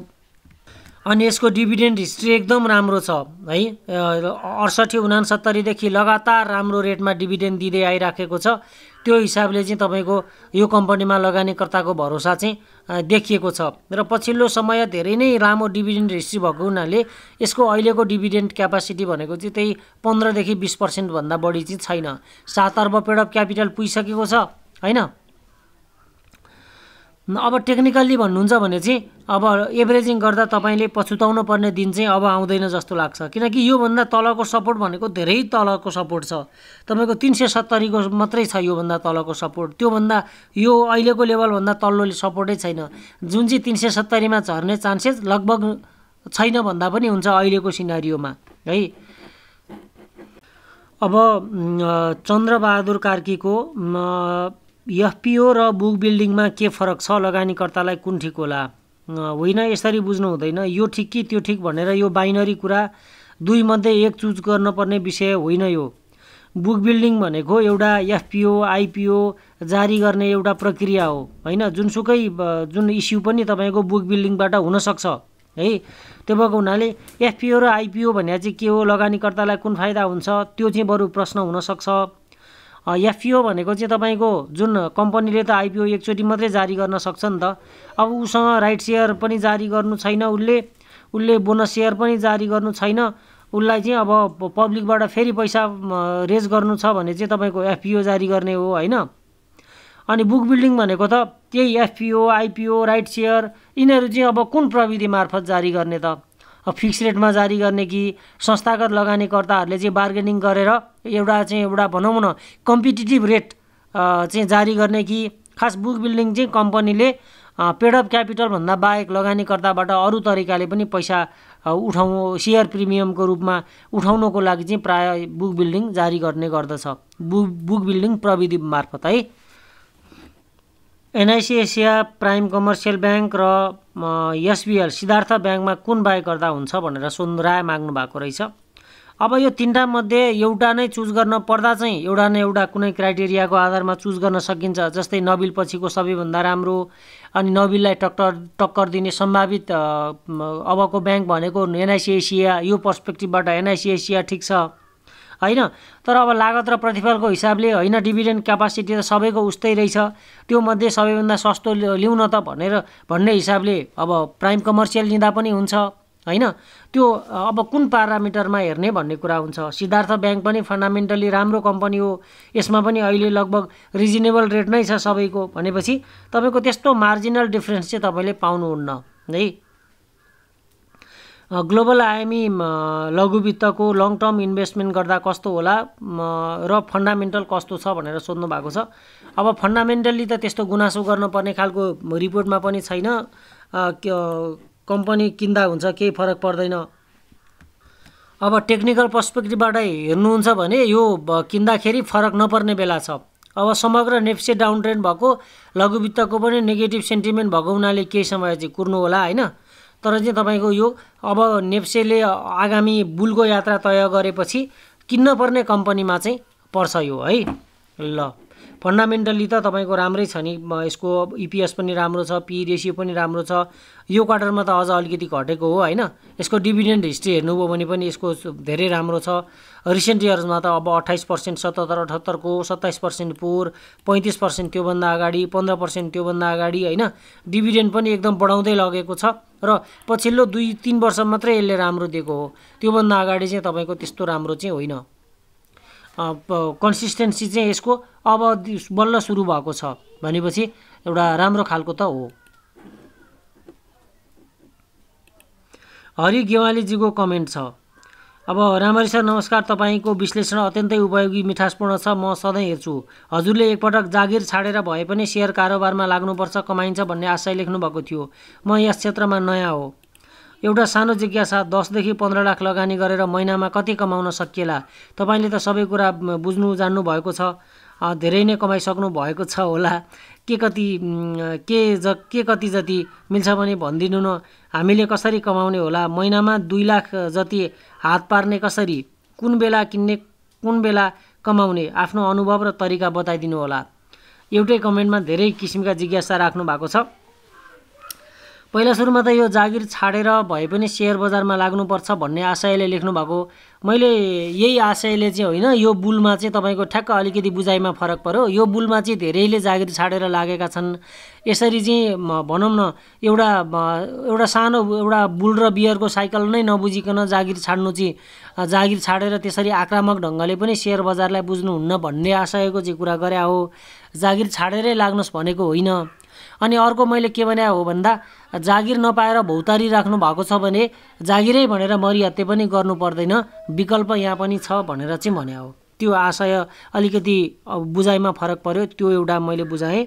अनि यसको डिभिडेन्ड हिस्ट्री एकदम राम्रो छ है अडसठी उनासत्तरीदेखि लगातार राम्रो रेटमा डिभिडेन्ड दिँदै आइराखेको छ त्यो हिसाबले चाहिँ तपाईँको यो कम्पनीमा लगानीकर्ताको भरोसा चाहिँ देखिएको छ र पछिल्लो समय धेरै नै लामो डिभिडेन्ड हिस्ट्री भएको हुनाले यसको अहिलेको डिभिडेन्ड क्यापासिटी भनेको चाहिँ त्यही पन्ध्रदेखि बिस पर्सेन्टभन्दा बढी चाहिँ छैन सात अर्ब पेड अफ क्यापिटल पुगिसकेको छ होइन अब टेक्निकल्ली भन्नुहुन्छ भने चाहिँ अब एभरेजिङ गर्दा तपाईँले पछुताउनु पर्ने दिन चाहिँ अब आउँदैन जस्तो लाग्छ किनकि योभन्दा तलको सपोर्ट भनेको धेरै तलको सपोर्ट छ तपाईँको तिन सय सत्तरीको मात्रै छ योभन्दा तलको सपोर्ट त्योभन्दा यो अहिलेको लेभलभन्दा तल्लो सपोर्टै छैन जुन चाहिँ तिन सय सत्तरीमा झर्ने चान्सेस लगभग छैन भन्दा पनि हुन्छ अहिलेको सिनारीमा है अब चन्द्रबहादुर कार्कीको एफपिओ र बुक बिल्डिङमा के फरक छ लगानीकर्तालाई कुन ठिक होला होइन यसरी बुझ्नु हुँदैन यो ठिक कि त्यो ठिक भनेर यो बाइनरी कुरा दुईमध्ये एक चुज गर्नुपर्ने विषय होइन यो बुक बिल्डिङ भनेको एउटा एफपिओ आइपिओ जारी गर्ने एउटा प्रक्रिया हो होइन जुनसुकै जुन इस्यु पनि तपाईँको बुक बिल्डिङबाट हुनसक्छ है त्यो भएको हुनाले एफपिओ र आइपिओ भने चाहिँ के हो लगानीकर्तालाई कुन फाइदा हुन्छ त्यो चाहिँ बरु प्रश्न हुनसक्छ एफपिओ भनेको चाहिँ तपाईँको जुन कम्पनीले त आइपिओ एकचोटि मात्रै जारी गर्न सक्छ नि त अब उसँग राइट सेयर पनि जारी गर्नु छैन उसले उसले बोनस सेयर पनि जारी गर्नु छैन उसलाई चाहिँ अब पब्लिकबाट फेरि पैसा रेज गर्नु छ भने चाहिँ तपाईँको एफपिओ जारी गर्ने हो होइन अनि बुक बिल्डिङ भनेको त त्यही एफपिओ आइपिओ राइट सेयर यिनीहरू चाहिँ अब कुन प्रविधि मार्फत जारी गर्ने त फिक्स रेटमा जारी गर्ने कि संस्थागत लगानीकर्ताहरूले चाहिँ बार्गेनिङ गरेर एउटा चाहिँ एउटा भनौँ न कम्पिटेटिभ रेट चाहिँ जारी गर्ने कि खास बुक बिल्डिङ चाहिँ कम्पनीले पेड अफ क्यापिटलभन्दा बाहेक लगानीकर्ताबाट अरू तरिकाले पनि पैसा उठाउ सेयर प्रिमियमको रूपमा उठाउनको लागि चाहिँ प्राय बुक बिल्डिङ जारी गर्ने गर्दछ बुक बुक बिल्डिङ प्रविधि मार्फत है एनआइसिएसिया प्राइम कमर्सियल ब्याङ्क र एसबिएल सिद्धार्थ ब्याङ्कमा कुन बाई गर्दा हुन्छ भनेर सोध्नु राय माग्नु भएको रहेछ अब यो तिनवटा मध्ये एउटा नै चुज गर्न पर्दा चाहिँ एउटा न एउटा कुनै क्राइटेरियाको आधारमा चुज गर्न सकिन्छ जस्तै नबिल पछिको सबैभन्दा राम्रो अनि नबिललाई टक्कर टक्कर दिने सम्भावित अबको ब्याङ्क भनेको एनआइसिएसिया यो पर्सपेक्टिभबाट एनआइसिएसिया ठिक छ होइन तर अब लागत र प्रतिफलको हिसाबले होइन डिभिडेन्ड क्यापासिटी त सबैको उस्तै रहेछ मध्ये सबैभन्दा सस्तो लिउँ त भनेर भन्ने हिसाबले अब प्राइम कमर्सियल लिँदा पनि हुन्छ होइन त्यो अब कुन पारामिटरमा हेर्ने भन्ने कुरा हुन्छ सिद्धार्थ ब्याङ्क पनि फन्डामेन्टली राम्रो कम्पनी हो यसमा पनि अहिले लगभग रिजनेबल रेट नै छ सबैको भनेपछि तपाईँको त्यस्तो मार्जिनल डिफ्रेन्स चाहिँ तपाईँले पाउनुहुन्न है ग्लोबल आइएमई लघु वित्तको लङ टर्म इन्भेस्टमेन्ट गर्दा कस्तो होला र फन्डामेन्टल कस्तो छ भनेर सोध्नु भएको छ अब फन्डामेन्टल्ली त त्यस्तो गुनासो गर्नुपर्ने खालको रिपोर्टमा पनि छैन कम्पनी किन्दा हुन्छ केही फरक पर्दैन अब टेक्निकल पर्सपेक्टिभबाट हेर्नुहुन्छ भने यो किन्दाखेरि फरक नपर्ने बेला छ अब समग्र नेप्से डाउन ट्रेन्ड भएको लघुवित्तको पनि नेगेटिभ सेन्टिमेन्ट भएको हुनाले केही समय चाहिँ कुर्नु होला होइन तर चाहिँ तपाईँको यो अब नेप्सेले आगामी बुलको यात्रा तय गरेपछि किन्न पर्ने कम्पनीमा चाहिँ पर्छ यो है ल फन्डामेन्टली त तपाईँको राम्रै छ नि यसको इपिएस e पनि राम्रो छ पी रेसियो पनि राम्रो छ यो क्वार्टरमा त अझ अलिकति घटेको हो होइन यसको डिभिडेन्ड हिस्ट्री हेर्नुभयो भने पनि यसको धेरै राम्रो छ रिसेन्ट इयर्समा त अब अट्ठाइस पर्सेन्ट सतहत्तर अठहत्तरको सत्ताइस पर्सेन्ट पोहोर पैँतिस पर्सेन्ट त्योभन्दा अगाडि पन्ध्र पर्सेन्ट त्योभन्दा अगाडि होइन डिभिडेन्ड पनि एकदम बढाउँदै लगेको छ र पछिल्लो दुई तिन वर्ष मात्रै यसले राम्रो दिएको हो त्योभन्दा अगाडि चाहिँ तपाईँको त्यस्तो राम्रो चाहिँ होइन कन्सिस्टेन्सी चाहिँ यसको अब बल्ल सुरु भएको छ भनेपछि एउटा राम्रो खालको त हो हरि गेवालीजीको कमेन्ट छ अब राम्ररी सर नमस्कार तपाईँको विश्लेषण अत्यन्तै उपयोगी मिठासपूर्ण छ म सधैँ हेर्छु हजुरले एकपटक जागिर छाडेर भए पनि सेयर कारोबारमा लाग्नुपर्छ कमाइन्छ भन्ने आशय लेख्नुभएको थियो म यस क्षेत्रमा नयाँ हो एउटा सानो जिज्ञासा दसदेखि पन्ध्र लाख लगानी गरेर महिनामा कति कमाउन सकिएला तपाईँले त सबै कुरा बुझ्नु जान्नु भएको छ धेरै नै कमाइसक्नु भएको छ होला के कति के ज के कति जति मिल्छ भने भनिदिनु न हामीले कसरी कमाउने होला महिनामा दुई लाख जति हात पार्ने कसरी कुन बेला किन्ने कुन बेला कमाउने आफ्नो अनुभव र तरिका बताइदिनु होला एउटै कमेन्टमा धेरै किसिमका जिज्ञासा राख्नु भएको छ पहिला सुरुमा त यो जागिर छाडेर भए पनि सेयर बजारमा लाग्नुपर्छ भन्ने आशयले लेख्नुभएको मैले यही आशयले चाहिँ होइन यो बुलमा चाहिँ तपाईँको ठ्याक्क अलिकति बुझाइमा फरक पऱ्यो यो बुलमा चाहिँ धेरैले जागिर छाडेर लागेका छन् यसरी चाहिँ भनौँ न एउटा एउटा सानो एउटा बुल र बियरको साइकल नै नबुझिकन जागिर छाड्नु चाहिँ जागिर छाडेर त्यसरी आक्रामक ढङ्गले पनि सेयर बजारलाई बुझ्नुहुन्न भन्ने आशयको चाहिँ कुरा गरे हो जागिर छाडेरै लाग्नुहोस् भनेको होइन अनि अर्को मैले के भने हो भन्दा जागिर नपाएर भौतारी राख्नु भएको छ भने जागिरै भनेर मरिहत्ते पनि गर्नु पर्दैन विकल्प यहाँ पनि छ भनेर चाहिँ भने हो त्यो आशय अलिकति बुझाइमा फरक पर्यो त्यो एउटा मैले बुझाएँ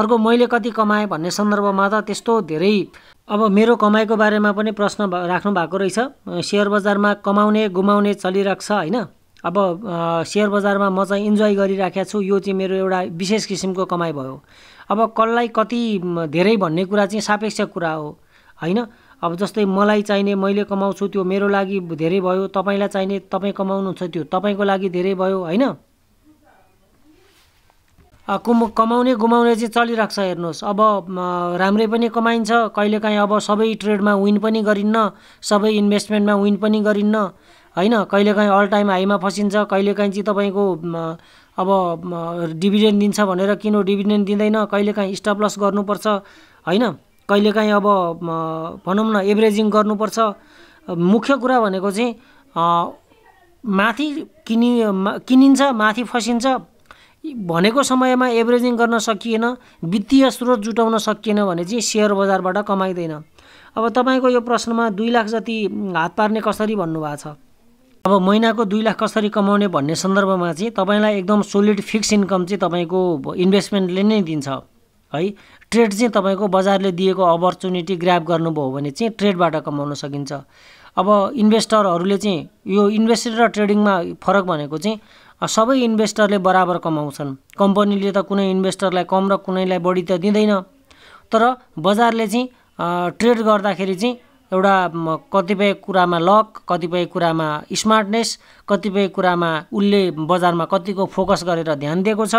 अर्को मैले कति कमाएँ भन्ने सन्दर्भमा त त्यस्तो धेरै अब मेरो कमाइको बारेमा पनि प्रश्न राख्नु भएको रहेछ सेयर बजारमा कमाउने गुमाउने चलिरहेको छ होइन अब सेयर बजारमा म चाहिँ इन्जोय गरिराखेको छु यो चाहिँ मेरो एउटा विशेष किसिमको कमाइ भयो अब कसलाई कति धेरै भन्ने कुरा चाहिँ सापेक्ष कुरा हो होइन अब जस्तै मलाई चाहिने मैले कमाउँछु त्यो मेरो लागि धेरै भयो तपाईँलाई चाहिने तपाईँ कमाउनुहुन्छ त्यो तपाईँको लागि धेरै भयो होइन कुम कमाउने गुमाउने चाहिँ चलिरहेको छ हेर्नुहोस् अब राम्रै पनि कमाइन्छ कहिलेकाहीँ अब सबै ट्रेडमा विन पनि गरिन्न सबै इन्भेस्टमेन्टमा विन पनि गरिन्न होइन कहिलेकाहीँ अल टाइम हाईमा फसिन्छ कहिलेकाहीँ चाहिँ तपाईँको अब डिभिडेन्ड दिन्छ भनेर किन डिभिडेन्ड दिँदैन कहिलेकाहीँ स्टप लस गर्नुपर्छ होइन कहिलेकाहीँ अब भनौँ न एभरेजिङ गर्नुपर्छ मुख्य कुरा भनेको चाहिँ माथि किनि किनिन्छ माथि फसिन्छ भनेको समयमा एभरेजिङ गर्न सकिएन वित्तीय स्रोत जुटाउन सकिएन भने चाहिँ सेयर बजारबाट कमाइँदैन अब तपाईँको यो प्रश्नमा दुई लाख जति हात पार्ने कसरी भन्नुभएको छ अब महिनाको दुई लाख कसरी कमाउने भन्ने सन्दर्भमा चाहिँ तपाईँलाई एकदम सोलिड फिक्स इन्कम चाहिँ तपाईँको इन्भेस्टमेन्टले नै दिन्छ है ट्रेड चाहिँ तपाईँको बजारले दिएको अपर्च्युनिटी ग्राप गर्नुभयो भने चाहिँ ट्रेडबाट कमाउन सकिन्छ अब इन्भेस्टरहरूले चाहिँ यो इन्भेस्टर र ट्रेडिङमा फरक भनेको चाहिँ सबै इन्भेस्टरले बराबर कमाउँछन् कम्पनीले त कुनै इन्भेस्टरलाई कम र कुनैलाई बढी त दिँदैन तर बजारले चाहिँ ट्रेड गर्दाखेरि चाहिँ एउटा कतिपय कुरामा लक कतिपय कुरामा स्मार्टनेस कतिपय कुरामा उसले बजारमा कतिको फोकस गरेर ध्यान दिएको छ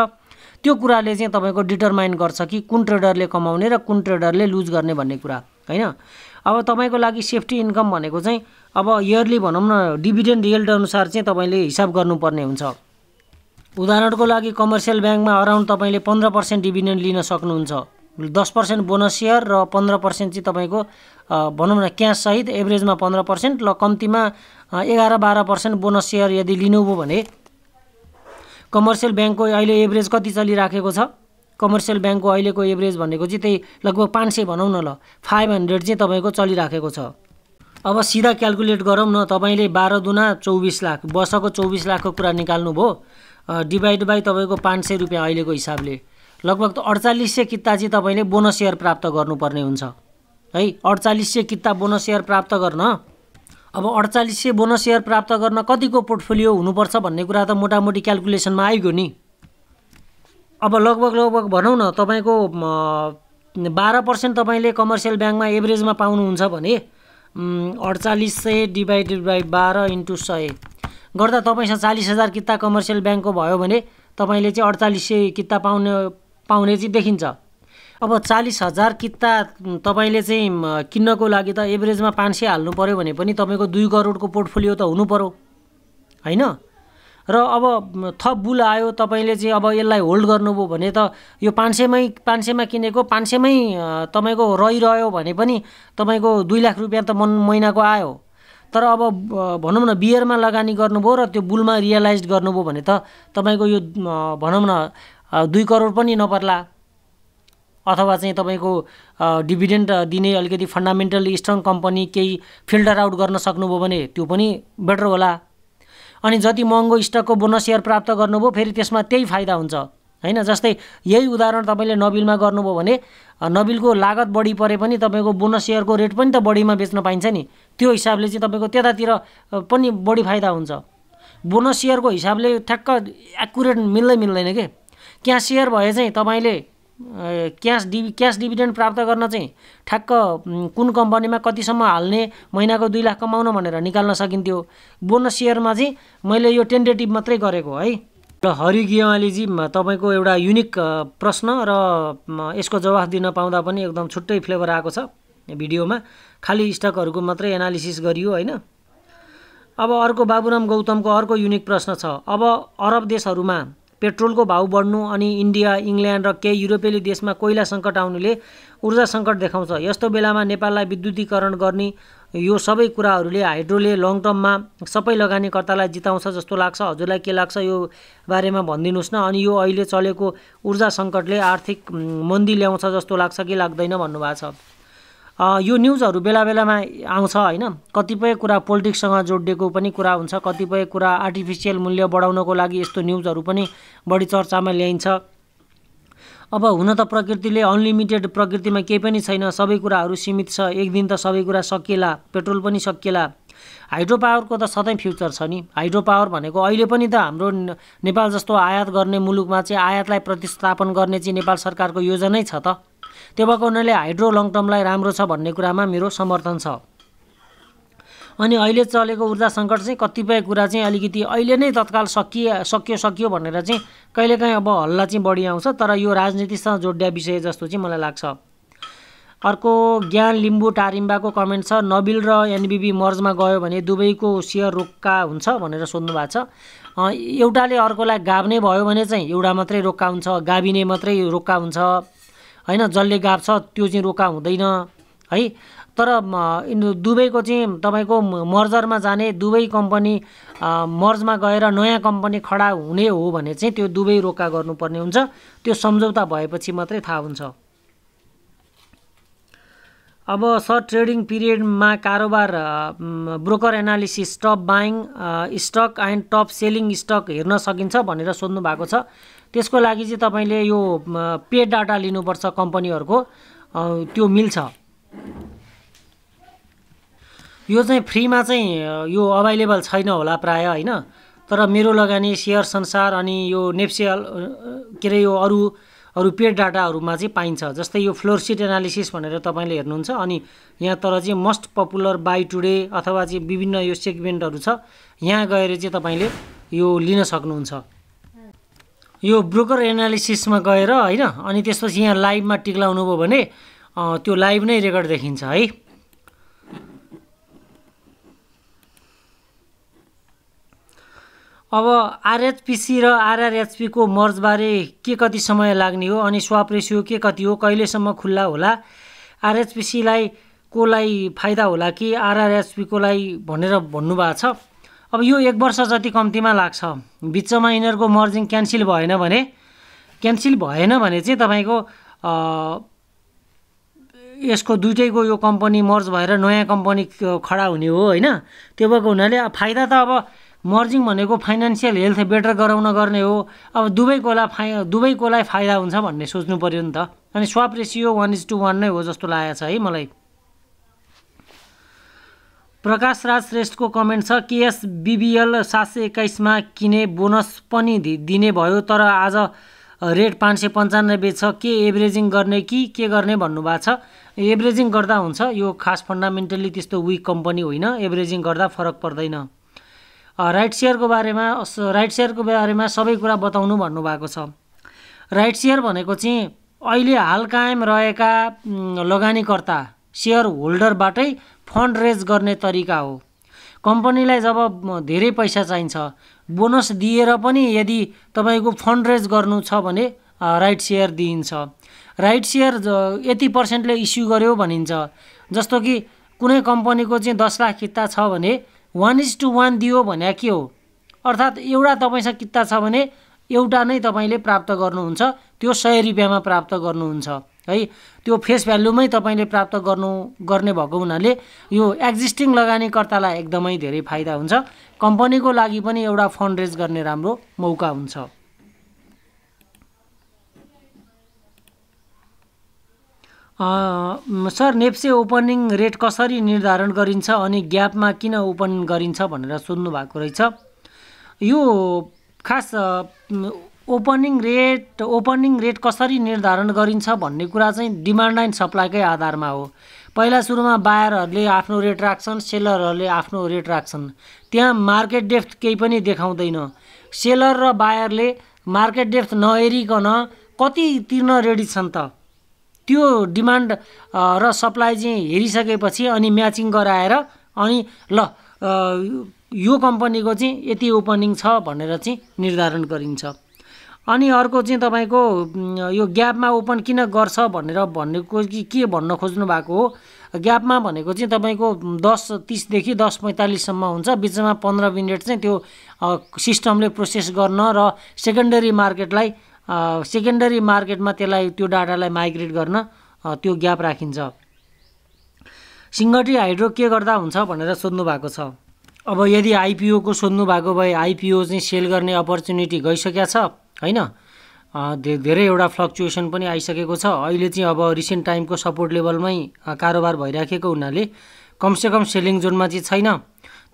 त्यो कुराले चाहिँ तपाईँको डिटरमाइन गर्छ कि कुन ट्रेडरले कमाउने र कुन ट्रेडरले लुज गर्ने भन्ने कुरा होइन अब तपाईँको लागि सेफ्टी इन्कम भनेको चाहिँ अब इयरली भनौँ न डिभिडेन्ड रियल्ड अनुसार चाहिँ तपाईँले हिसाब गर्नुपर्ने हुन्छ उदाहरणको लागि कमर्सियल ब्याङ्कमा अराउन्ड तपाईँले पन्ध्र पर्सेन्ट डिभिडेन्ड लिन सक्नुहुन्छ दस पर्सेन्ट बोनस सेयर र पन्ध्र पर्सेन्ट चाहिँ तपाईँको भनौँ न क्यास सहित एभरेजमा पन्ध्र पर्सेन्ट र कम्तीमा एघार बाह्र पर्सेन्ट बोनस सेयर यदि लिनुभयो भने कमर्सियल ब्याङ्कको अहिले एभरेज कति चलिराखेको छ कमर्सियल ब्याङ्कको अहिलेको एभरेज भनेको चाहिँ त्यही लगभग पाँच सय भनौँ न ल फाइभ हन्ड्रेड चाहिँ तपाईँको चलिराखेको छ अब सिधा क्यालकुलेट गरौँ न तपाईँले बाह्र दुना चौबिस लाख वर्षको चौबिस लाखको कुरा निकाल्नुभयो डिभाइड बाई तपाईँको पाँच सय रुपियाँ अहिलेको हिसाबले लगभग त अडचालिस सय किता चाहिँ तपाईँले बोनस सेयर प्राप्त गर्नुपर्ने हुन्छ है अडचालिस सय किता बोनस सेयर प्राप्त गर्न अब अडचालिस सय बोनस सेयर प्राप्त गर्न कतिको पोर्टफोलियो हुनुपर्छ भन्ने कुरा त मोटामोटी क्यालकुलेसनमा आइगयो नि अब लगभग लगभग भनौँ न तपाईँको बाह्र पर्सेन्ट तपाईँले कमर्सियल ब्याङ्कमा एभरेजमा पाउनुहुन्छ भने अडचालिस सय डिभाइडेड बाई बाह्र इन्टु सय गर्दा तपाईँसँग चालिस हजार किता कमर्सियल ब्याङ्कको भयो भने तपाईँले चाहिँ अडचालिस सय किता पाउने पाउने चाहिँ देखिन्छ अब चालिस हजार किता तपाईँले चाहिँ किन्नको लागि त एभरेजमा पाँच सय हाल्नु पऱ्यो भने पनि तपाईँको दुई करोडको पोर्टफोलियो त हुनु पऱ्यो होइन र अब थप बुल आयो तपाईँले चाहिँ अब यसलाई होल्ड गर्नुभयो भने त यो पाँच सयमै पाँच सयमा किनेको पाँच सयमै तपाईँको रहिरह्यो भने पनि तपाईँको दुई लाख रुपियाँ त मन महिनाको आयो तर अब भनौँ न बियरमा लगानी गर्नुभयो र त्यो बुलमा रियलाइज गर्नुभयो भने त तपाईँको यो भनौँ न दुई करोड पनि नपर्ला अथवा चाहिँ तपाईँको डिभिडेन्ट दिने अलिकति फन्डामेन्टल स्ट्रङ कम्पनी केही फिल्टर आउट गर्न सक्नुभयो भने त्यो पनि बेटर होला अनि जति महँगो स्टकको बोनस सेयर प्राप्त गर्नुभयो फेरि त्यसमा त्यही फाइदा हुन्छ होइन जस्तै यही उदाहरण तपाईँले नबिलमा गर्नुभयो भने नबिलको लागत बढी परे पनि तपाईँको बोनस सेयरको रेट पनि त बढीमा बेच्न पाइन्छ नि त्यो हिसाबले चाहिँ तपाईँको त्यतातिर पनि बढी फाइदा हुन्छ बोनस सेयरको हिसाबले ठ्याक्क एकुरेट मिल्दै मिल्दैन के क्यासियर भए चाहिँ तपाईँले क्यास डिभि क्यास डिभिडेन्ड प्राप्त गर्न चाहिँ ठ्याक्क कुन कम्पनीमा कतिसम्म हाल्ने महिनाको दुई लाख कमाउन भनेर निकाल्न सकिन्थ्यो बोनस सेयरमा चाहिँ मैले यो टेन्डेटिभ मात्रै गरेको है र हरि गेवालीजी तपाईँको एउटा युनिक प्रश्न र यसको जवाफ दिन पाउँदा पनि एकदम छुट्टै फ्लेभर आएको छ भिडियोमा खालि स्टकहरूको मात्रै एनालिसिस गरियो होइन अब अर्को बाबुराम गौतमको अर्को युनिक प्रश्न छ अब अरब देशहरूमा पेट्रोलको भाउ बढ्नु अनि इन्डिया इङ्ल्यान्ड र केही युरोपेली देशमा कोइला सङ्कट आउनुले ऊर्जा सङ्कट देखाउँछ यस्तो बेलामा नेपाललाई विद्युतीकरण गर्ने यो सबै कुराहरूले हाइड्रोले लङ टर्ममा सबै लगानीकर्तालाई जिताउँछ जस्तो लाग्छ हजुरलाई के लाग्छ यो बारेमा भनिदिनुहोस् न अनि यो अहिले चलेको ऊर्जा सङ्कटले आर्थिक मन्दी ल्याउँछ जस्तो लाग्छ कि लाग्दैन भन्नुभएको छ यो न्युजहरू बेला बेलामा आउँछ होइन कतिपय कुरा पोलिटिक्ससँग जोडिएको पनि कुरा हुन्छ कतिपय कुरा आर्टिफिसियल मूल्य बढाउनको लागि यस्तो न्युजहरू पनि बढी चर्चामा ल्याइन्छ अब हुन त प्रकृतिले अनलिमिटेड प्रकृतिमा केही पनि छैन सबै कुराहरू सीमित छ एक दिन त सबै कुरा सकिएला पेट्रोल पनि सकिएला हाइड्रो पावरको त सधैँ फ्युचर छ नि हाइड्रो पावर भनेको अहिले पनि त हाम्रो नेपाल जस्तो आयात गर्ने मुलुकमा चाहिँ आयातलाई प्रतिस्थापन गर्ने चाहिँ नेपाल सरकारको योजनै छ त त्यो भएको हुनाले हाइड्रो लङ टर्मलाई राम्रो छ भन्ने कुरामा मेरो समर्थन छ अनि अहिले चलेको ऊर्जा सङ्कट चाहिँ कतिपय कुरा चाहिँ अलिकति अहिले नै तत्काल सकिए सकियो सकियो भनेर चाहिँ कहिलेकाहीँ अब हल्ला चाहिँ बढी आउँछ तर यो राजनीतिसँग जोड्या विषय जस्तो चाहिँ मलाई लाग्छ अर्को ज्ञान लिम्बू टारिम्बाको कमेन्ट छ नबिल र एनबिबी मर्जमा गयो भने दुबईको सेयर रोक्का हुन्छ भनेर सोध्नु भएको छ एउटाले अर्कोलाई गाभ्ने भयो भने चाहिँ एउटा मात्रै रोक्का हुन्छ गाभिने मात्रै रोक्का हुन्छ होइन जसले गाप्छ त्यो चाहिँ रोका हुँदैन है तर दुबईको चाहिँ तपाईँको मर्जरमा जाने दुबई कम्पनी मर्जमा गएर नयाँ कम्पनी खडा हुने हो भने चाहिँ त्यो दुबई रोका गर्नुपर्ने हुन्छ त्यो सम्झौता भएपछि मात्रै थाहा हुन्छ अब सर्ट ट्रेडिङ पिरियडमा कारोबार broker analysis top buying stock and top selling stock हेर्न सकिन्छ भनेर सोध्नु भएको छ त्यसको लागि चाहिँ तपाईँले यो पेड डाटा लिनुपर्छ कम्पनीहरूको त्यो मिल्छ यो चाहिँ फ्रीमा चाहिँ यो अभाइलेबल छैन होला प्राय होइन तर मेरो लगानी सेयर संसार अनि यो नेप्सियल के अरे यो अरू अरू पेड डाटाहरूमा चाहिँ पाइन्छ जस्तै यो फ्लोरसिट एनालिसिस भनेर तपाईँले हेर्नुहुन्छ अनि यहाँ तर चाहिँ मोस्ट पपुलर बाई टुडे अथवा चाहिँ विभिन्न यो सेगमेन्टहरू छ यहाँ गएर चाहिँ तपाईँले यो लिन सक्नुहुन्छ यो ब्रोकर एनालिसिसमा गएर होइन अनि त्यसपछि यहाँ लाइभमा टिक भयो भने त्यो लाइभ नै रेकर्ड देखिन्छ है अब आरएचपिसी र आरआरएचपीको मर्जबारे के कति समय लाग्ने हो अनि स्वाप रेसियो के कति हो कहिलेसम्म खुल्ला होला आरएचपिसीलाई कोलाई फाइदा होला कि आरआरएचपीकोलाई भनेर भन्नुभएको छ अब यो एक वर्ष जति कम्तीमा लाग्छ बिचमा यिनीहरूको मर्जिङ क्यान्सिल भएन भने क्यान्सिल भएन भने चाहिँ तपाईँको यसको दुइटैको यो कम्पनी मर्ज भएर नयाँ कम्पनी खडा हुने हो होइन त्यो भएको हुनाले फाइदा त अब मर्जिङ भनेको फाइनेन्सियल हेल्थ बेटर गराउन गर्ने हो अब दुवैकोलाई फाइ दुवैकोलाई फाइदा हुन्छ भन्ने सोच्नु पऱ्यो नि त अनि swap ratio one is to one नै हो जस्तो लागेको छ है मलाई प्रकाश राज श्रेष्ठको कमेन्ट छ केएस बिबिएल सात सय एक्काइसमा किने बोनस पनि दिने भयो तर आज रेट पाँच सय पन्चानब्बे छ के एभरेजिङ गर्ने कि के गर्ने भन्नुभएको छ एभरेजिङ गर्दा हुन्छ यो खास फन्डामेन्टल्ली त्यस्तो विक कम्पनी होइन एभरेजिङ गर्दा फरक पर्दैन राइट सेयरको बारेमा राइट सेयरको बारेमा सबै कुरा बताउनु भन्नुभएको छ राइट सेयर भनेको चाहिँ अहिले हाल कायम रहेका लगानीकर्ता सेयर होल्डरबाटै फन्ड रेज गर्ने तरिका हो कम्पनीलाई जब धेरै पैसा चाहिन्छ बोनस दिएर पनि यदि तपाईँको फन्ड रेज गर्नु छ भने राइट सेयर दिइन्छ राइट सेयर यति पर्सेन्टले इस्यु गर्यो भनिन्छ जस्तो कि कुनै कम्पनीको चाहिँ दस लाख किता छ भने वान इज टू वान दियो भने के हो अर्थात् एउटा तपाईँसँग किता छ भने एउटा नै तपाईँले प्राप्त गर्नुहुन्छ त्यो सय रुपियाँमा प्राप्त गर्नुहुन्छ है त्यो फेस भ्याल्युमै तपाईँले प्राप्त गर्नु गर्ने भएको हुनाले यो एक्जिस्टिङ लगानीकर्तालाई एकदमै धेरै फाइदा हुन्छ कम्पनीको लागि पनि एउटा फन्ड रेज गर्ने राम्रो मौका हुन्छ सर नेप्से ओपनिङ रेट कसरी निर्धारण गरिन्छ अनि ग्यापमा किन ओपन गरिन्छ भनेर सोध्नु भएको रहेछ यो खास ओपनिङ रेट ओपनिङ रेट कसरी निर्धारण गरिन्छ भन्ने कुरा चाहिँ डिमान्ड एन्ड सप्लाईकै आधारमा हो पहिला सुरुमा बायरहरूले आफ्नो रेट राख्छन् सेलरहरूले आफ्नो रेट राख्छन् त्यहाँ मार्केट डेप्थ केही पनि देखाउँदैन सेलर र बायरले मार्केट डेप्थ नहेरिकन कति तिर्न रेडी छन् त त्यो डिमान्ड र सप्लाई चाहिँ हेरिसकेपछि अनि म्याचिङ गराएर अनि ल यो कम्पनीको चाहिँ यति ओपनिङ छ भनेर चाहिँ निर्धारण गरिन्छ अनि अर्को चाहिँ तपाईँको यो ग्यापमा ओपन किन गर्छ भनेर भनेको कि के भन्न खोज्नु भएको हो ग्यापमा भनेको चाहिँ तपाईँको दस तिसदेखि दस पैँतालिससम्म हुन्छ बिचमा पन्ध्र मिनट चाहिँ त्यो सिस्टमले प्रोसेस गर्न र सेकेन्डरी मार्केटलाई सेकेन्डरी मार्केटमा त्यसलाई त्यो डाटालाई माइग्रेट गर्न त्यो ग्याप राखिन्छ सिङ्गटी हाइड्रो के गर्दा हुन्छ भनेर सोध्नु भएको छ अब यदि आइपिओको सोध्नु भएको भए आइपिओ चाहिँ सेल गर्ने अपर्च्युनिटी गइसकेको छ होइन धेरैवटा फ्लक्चुएसन पनि आइसकेको छ अहिले चाहिँ अब रिसेन्ट टाइमको सपोर्ट लेभलमै कारोबार भइराखेको हुनाले कमसेकम सेलिङ जोनमा चाहिँ छैन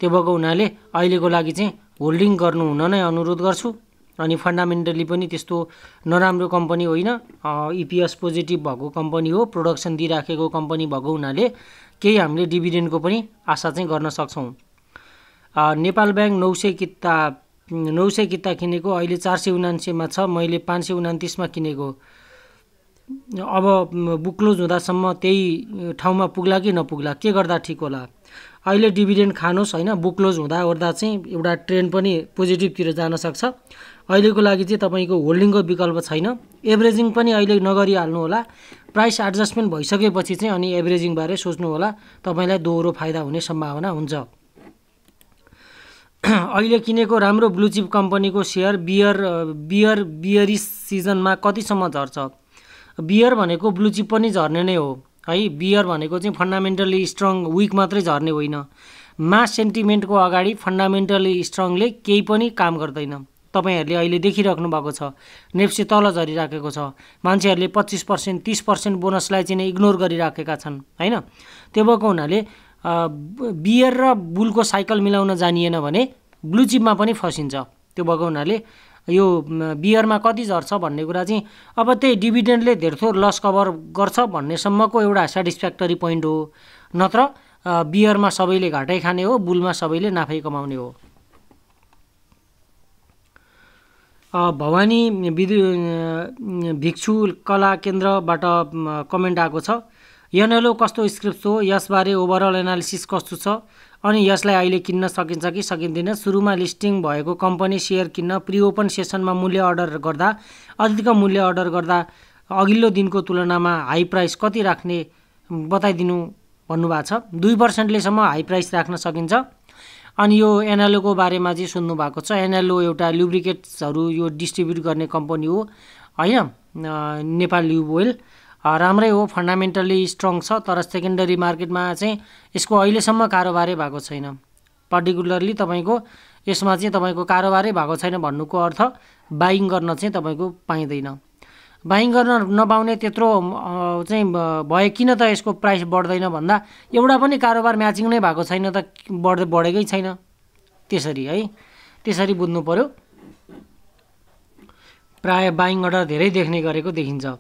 त्यो भएको हुनाले अहिलेको लागि चाहिँ होल्डिङ गर्नु हुन नै अनुरोध गर्छु अनि फन्डामेन्टली पनि त्यस्तो नराम्रो कम्पनी होइन इपिएस पोजिटिभ e भएको कम्पनी हो प्रोडक्सन दिइराखेको कम्पनी भएको हुनाले केही हामीले डिभिडेन्डको पनि आशा चाहिँ गर्न सक्छौँ नेपाल ब्याङ्क नौ सय किता नौ सय किता किनेको अहिले चार सय उनान्सेमा छ मैले पाँच सय उनातिसमा किनेको अब बुक बुक्लोज हुँदासम्म त्यही ठाउँमा पुग्ला कि नपुग्ला के गर्दा ठिक होला अहिले डिभिडेन्ड खानुहोस् होइन बुक्लोज हुँदाओर्दा चाहिँ एउटा ट्रेन्ड पनि पोजिटिभतिर जान सक्छ अहिलेको लागि चाहिँ तपाईँको होल्डिङको विकल्प छैन एभरेजिङ पनि अहिले नगरिहाल्नु होला प्राइस एडजस्टमेन्ट भइसकेपछि चाहिँ अनि एभरेजिङबारे सोच्नु होला तपाईँलाई दोहोरो फाइदा हुने सम्भावना हुन्छ अहिले किनेको राम्रो ब्लुचिप कम्पनीको सेयर बियर बियर बियरिस सिजनमा कतिसम्म झर्छ बियर भनेको ब्लुचिप पनि झर्ने नै हो है बियर भनेको चाहिँ फन्डामेन्टल्ली स्ट्रङ विक मात्रै झर्ने होइन मास सेन्टिमेन्टको अगाडि फन्डामेन्टल्ली स्ट्रङले केही पनि काम गर्दैन तपाईँहरूले अहिले देखिराख्नु भएको छ नेप्से तल झरिराखेको छ मान्छेहरूले पच्चिस पर्सेन्ट तिस पर्सेन्ट बोनसलाई चाहिँ इग्नोर गरिराखेका छन् होइन त्यो भएको हुनाले बियर र बुलको साइकल मिलाउन जानिएन भने ब्लु चिपमा पनि फसिन्छ त्यो भएको हुनाले यो बियरमा कति झर्छ भन्ने कुरा चाहिँ अब त्यही डिभिडेन्डले थोर लस कभर गर्छ भन्नेसम्मको एउटा सेटिस्फ्याक्टरी पोइन्ट हो नत्र बियरमा सबैले घाटै खाने हो बुलमा सबैले नाफै कमाउने हो भवानी विदु भिक्षु कला केन्द्रबाट कमेन्ट आएको छ एनएलओ कस्तो स्क्रिप्ट हो यसबारे ओभरअल एनालिसिस कस्तो छ अनि यसलाई अहिले किन्न सकिन्छ कि सकिँदैन सुरुमा लिस्टिङ भएको कम्पनी सेयर किन्न प्रिओपन सेसनमा मूल्य अर्डर गर्दा अधिक मूल्य अर्डर गर्दा अघिल्लो दिनको तुलनामा हाई प्राइस कति राख्ने बताइदिनु भन्नुभएको छ दुई पर्सेन्टलेसम्म हाई प्राइस राख्न सकिन्छ अनि यो एनएलओको बारेमा चाहिँ सुन्नु भएको छ एनएलओ एउटा लुब्रिकेट्सहरू यो डिस्ट्रिब्युट गर्ने कम्पनी हो होइन नेपाल ल्युब ओइल राम्रै हो फन्डामेन्टल्ली स्ट्रङ छ तर सेकेन्डरी मार्केटमा चाहिँ यसको अहिलेसम्म कारोबारै भएको छैन पर्टिकुलरली तपाईँको यसमा चाहिँ तपाईँको कारोबारै भएको छैन भन्नुको अर्थ बाइङ गर्न चाहिँ तपाईँको पाइँदैन बाइङ गर्न नपाउने त्यत्रो चाहिँ भए किन त यसको प्राइस बढ्दैन भन्दा एउटा पनि कारोबार म्याचिङ नै भएको छैन त बढ्दै बढेकै छैन त्यसरी है त्यसरी बुझ्नु पऱ्यो प्राय बाइङ अर्डर धेरै देख्ने गरेको देखिन्छ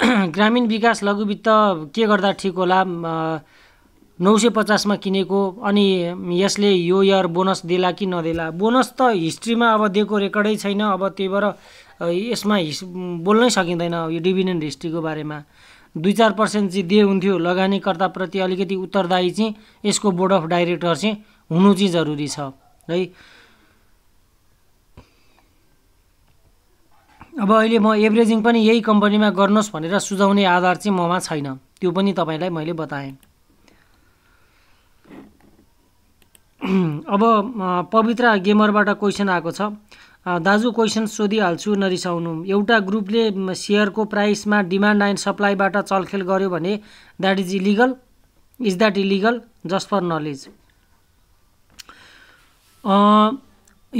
ग्रामीण विकास लघुवित्त के गर्दा ठिक होला नौ सय पचासमा किनेको अनि यसले यो इयर बोनस देला कि नदेला बोनस त हिस्ट्रीमा अब दिएको रेकर्डै छैन अब त्यही भएर यसमा हिस् बोल्नै सकिँदैन यो डिभिडेन्ड हिस्ट्रीको बारेमा दुई चार पर्सेन्ट चाहिँ दिए हुन्थ्यो लगानीकर्ताप्रति अलिकति उत्तरदायी चाहिँ यसको बोर्ड अफ डाइरेक्टर चाहिँ हुनु चाहिँ जरुरी छ है अब अहिले म एभरेजिङ पनि यही कम्पनीमा गर्नुहोस् भनेर सुझाउने आधार चाहिँ ममा छैन त्यो पनि तपाईँलाई मैले बताएँ अब पवित्र गेमरबाट क्वेसन आएको छ दाजु क्वेसन सोधिहाल्छु नरिसाउनु एउटा ग्रुपले सेयरको प्राइसमा डिमान्ड एन्ड सप्लाईबाट चलखेल गर्यो भने that is illegal is that illegal just for knowledge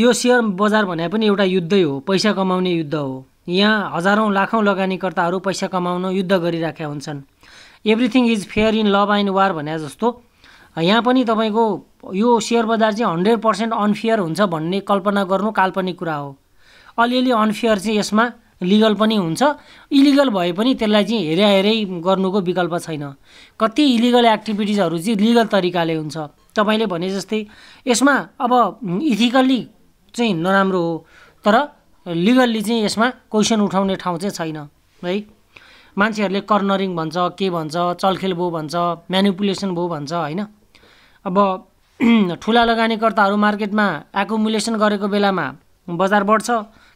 यो सेयर बजार भने पनि एउटा युद्धै हो पैसा कमाउने युद्ध हो यहाँ हजारौँ लाखौँ लगानीकर्ताहरू पैसा कमाउन युद्ध गरिराखेका हुन्छन् everything is fair in love and war भने जस्तो यहाँ पनि तपाईँको यो सेयर बजार चाहिँ हन्ड्रेड पर्सेन्ट अनफेयर हुन्छ भन्ने कल्पना गर्नु काल्पनिक कुरा हो अलिअलि अनफेयर चाहिँ यसमा लिगल पनि हुन्छ इलिगल भए पनि त्यसलाई चाहिँ हेरे हेरै गर्नुको विकल्प छैन कति इलिगल एक्टिभिटिजहरू चाहिँ लिगल तरिकाले हुन्छ तपाईँले भने जस्तै यसमा अब इथिकल्ली चाहिँ नराम्रो हो तर लिगल्ली चाहिँ यसमा क्वेसन उठाउने ठाउँ चाहिँ छैन है मान्छेहरूले कर्नरिङ भन्छ के भन्छ चलखेल भो भन्छ म्यानिपुलेसन भो भन्छ होइन अब ठुला लगानीकर्ताहरू मार्केटमा एकोमुलेसन गरेको बेलामा बजार बढ्छ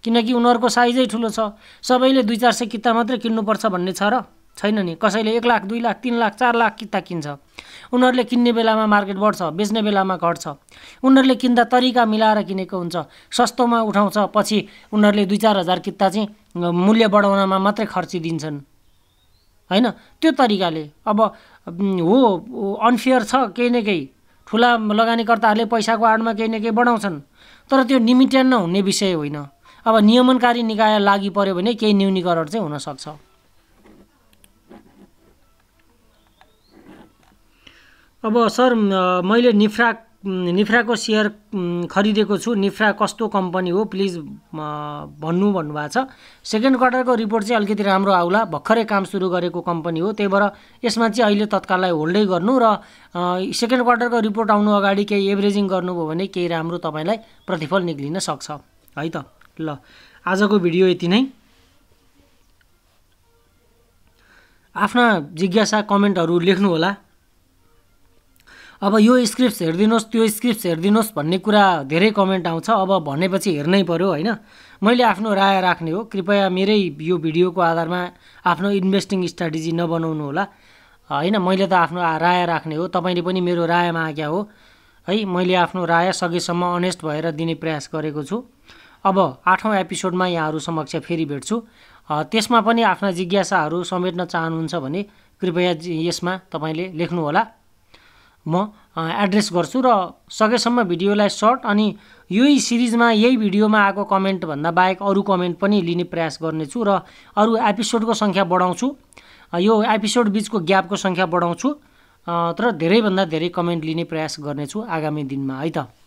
किनकि उनीहरूको साइजै ठुलो छ सबैले दुई चार सय किता मात्रै किन्नुपर्छ भन्ने छ र छैन नि कसैले एक लाख दुई लाख तिन लाख चार लाख किता किन्छ उनीहरूले किन्ने बेलामा मार्केट बढ्छ बेच्ने बेलामा घट्छ उनीहरूले किन्दा तरिका मिलाएर किनेको हुन्छ सस्तोमा उठाउँछ पछि उनीहरूले दुई चार हजार किता चाहिँ मूल्य बढाउनमा मात्रै खर्चिदिन्छन् होइन त्यो तरिकाले अब हो अनफेयर छ केही न केही ठुला लगानीकर्ताहरूले पैसाको आडमा केही न केही बढाउँछन् तर त्यो निमिट्यान्न नहुने विषय होइन अब नियमनकारी निकाय लागि पऱ्यो भने केही न्यूनीकरण चाहिँ हुनसक्छ अब सर मैले निफ्रा निफ्राको सेयर खरिदेको छु निफ्रा कस्तो कम्पनी हो प्लिज भन्नु भन्नुभएको छ सेकेन्ड क्वार्टरको रिपोर्ट चाहिँ अलिकति राम्रो आउला भर्खरै काम सुरु गरेको कम्पनी हो त्यही भएर यसमा चाहिँ अहिले तत्काललाई होल्डै गर्नु र सेकेन्ड क्वार्टरको रिपोर्ट आउनु अगाडि केही एभरेजिङ गर्नुभयो भने केही राम्रो तपाईँलाई प्रतिफल निक्लिन सक्छ है त ल आजको भिडियो यति नै आफ्ना जिज्ञासा कमेन्टहरू लेख्नुहोला अब यो स्क्रिप्ट्स हेरिदिनुहोस् त्यो स्क्रिप्ट्स हेरिदिनुहोस् भन्ने कुरा धेरै कमेन्ट आउँछ अब भनेपछि हेर्नै पऱ्यो होइन मैले आफ्नो राय राख्ने हो कृपया मेरै यो भिडियोको आधारमा आफ्नो इन्भेस्टिङ स्ट्राटेजी नबनाउनु होला होइन मैले त आफ्नो राय राख्ने हो तपाईँले पनि मेरो राय माग्या हो है मैले आफ्नो राय सकेसम्म अनेस्ट भएर दिने प्रयास गरेको छु अब आठौँ एपिसोडमा यहाँहरू समक्ष फेरि भेट्छु त्यसमा पनि आफ्ना जिज्ञासाहरू समेट्न चाहनुहुन्छ भने कृपया यसमा तपाईँले लेख्नुहोला म एड्रेस गर्छु र सकेसम्म भिडियोलाई सर्ट अनि यही सिरिजमा यही भिडियोमा आएको कमेन्टभन्दा बाहेक अरू कमेन्ट पनि लिने प्रयास गर्नेछु र अरू एपिसोडको सङ्ख्या बढाउँछु यो एपिसोड बिचको ग्यापको सङ्ख्या बढाउँछु तर धेरैभन्दा धेरै कमेन्ट लिने प्रयास गर्नेछु आगामी दिनमा है त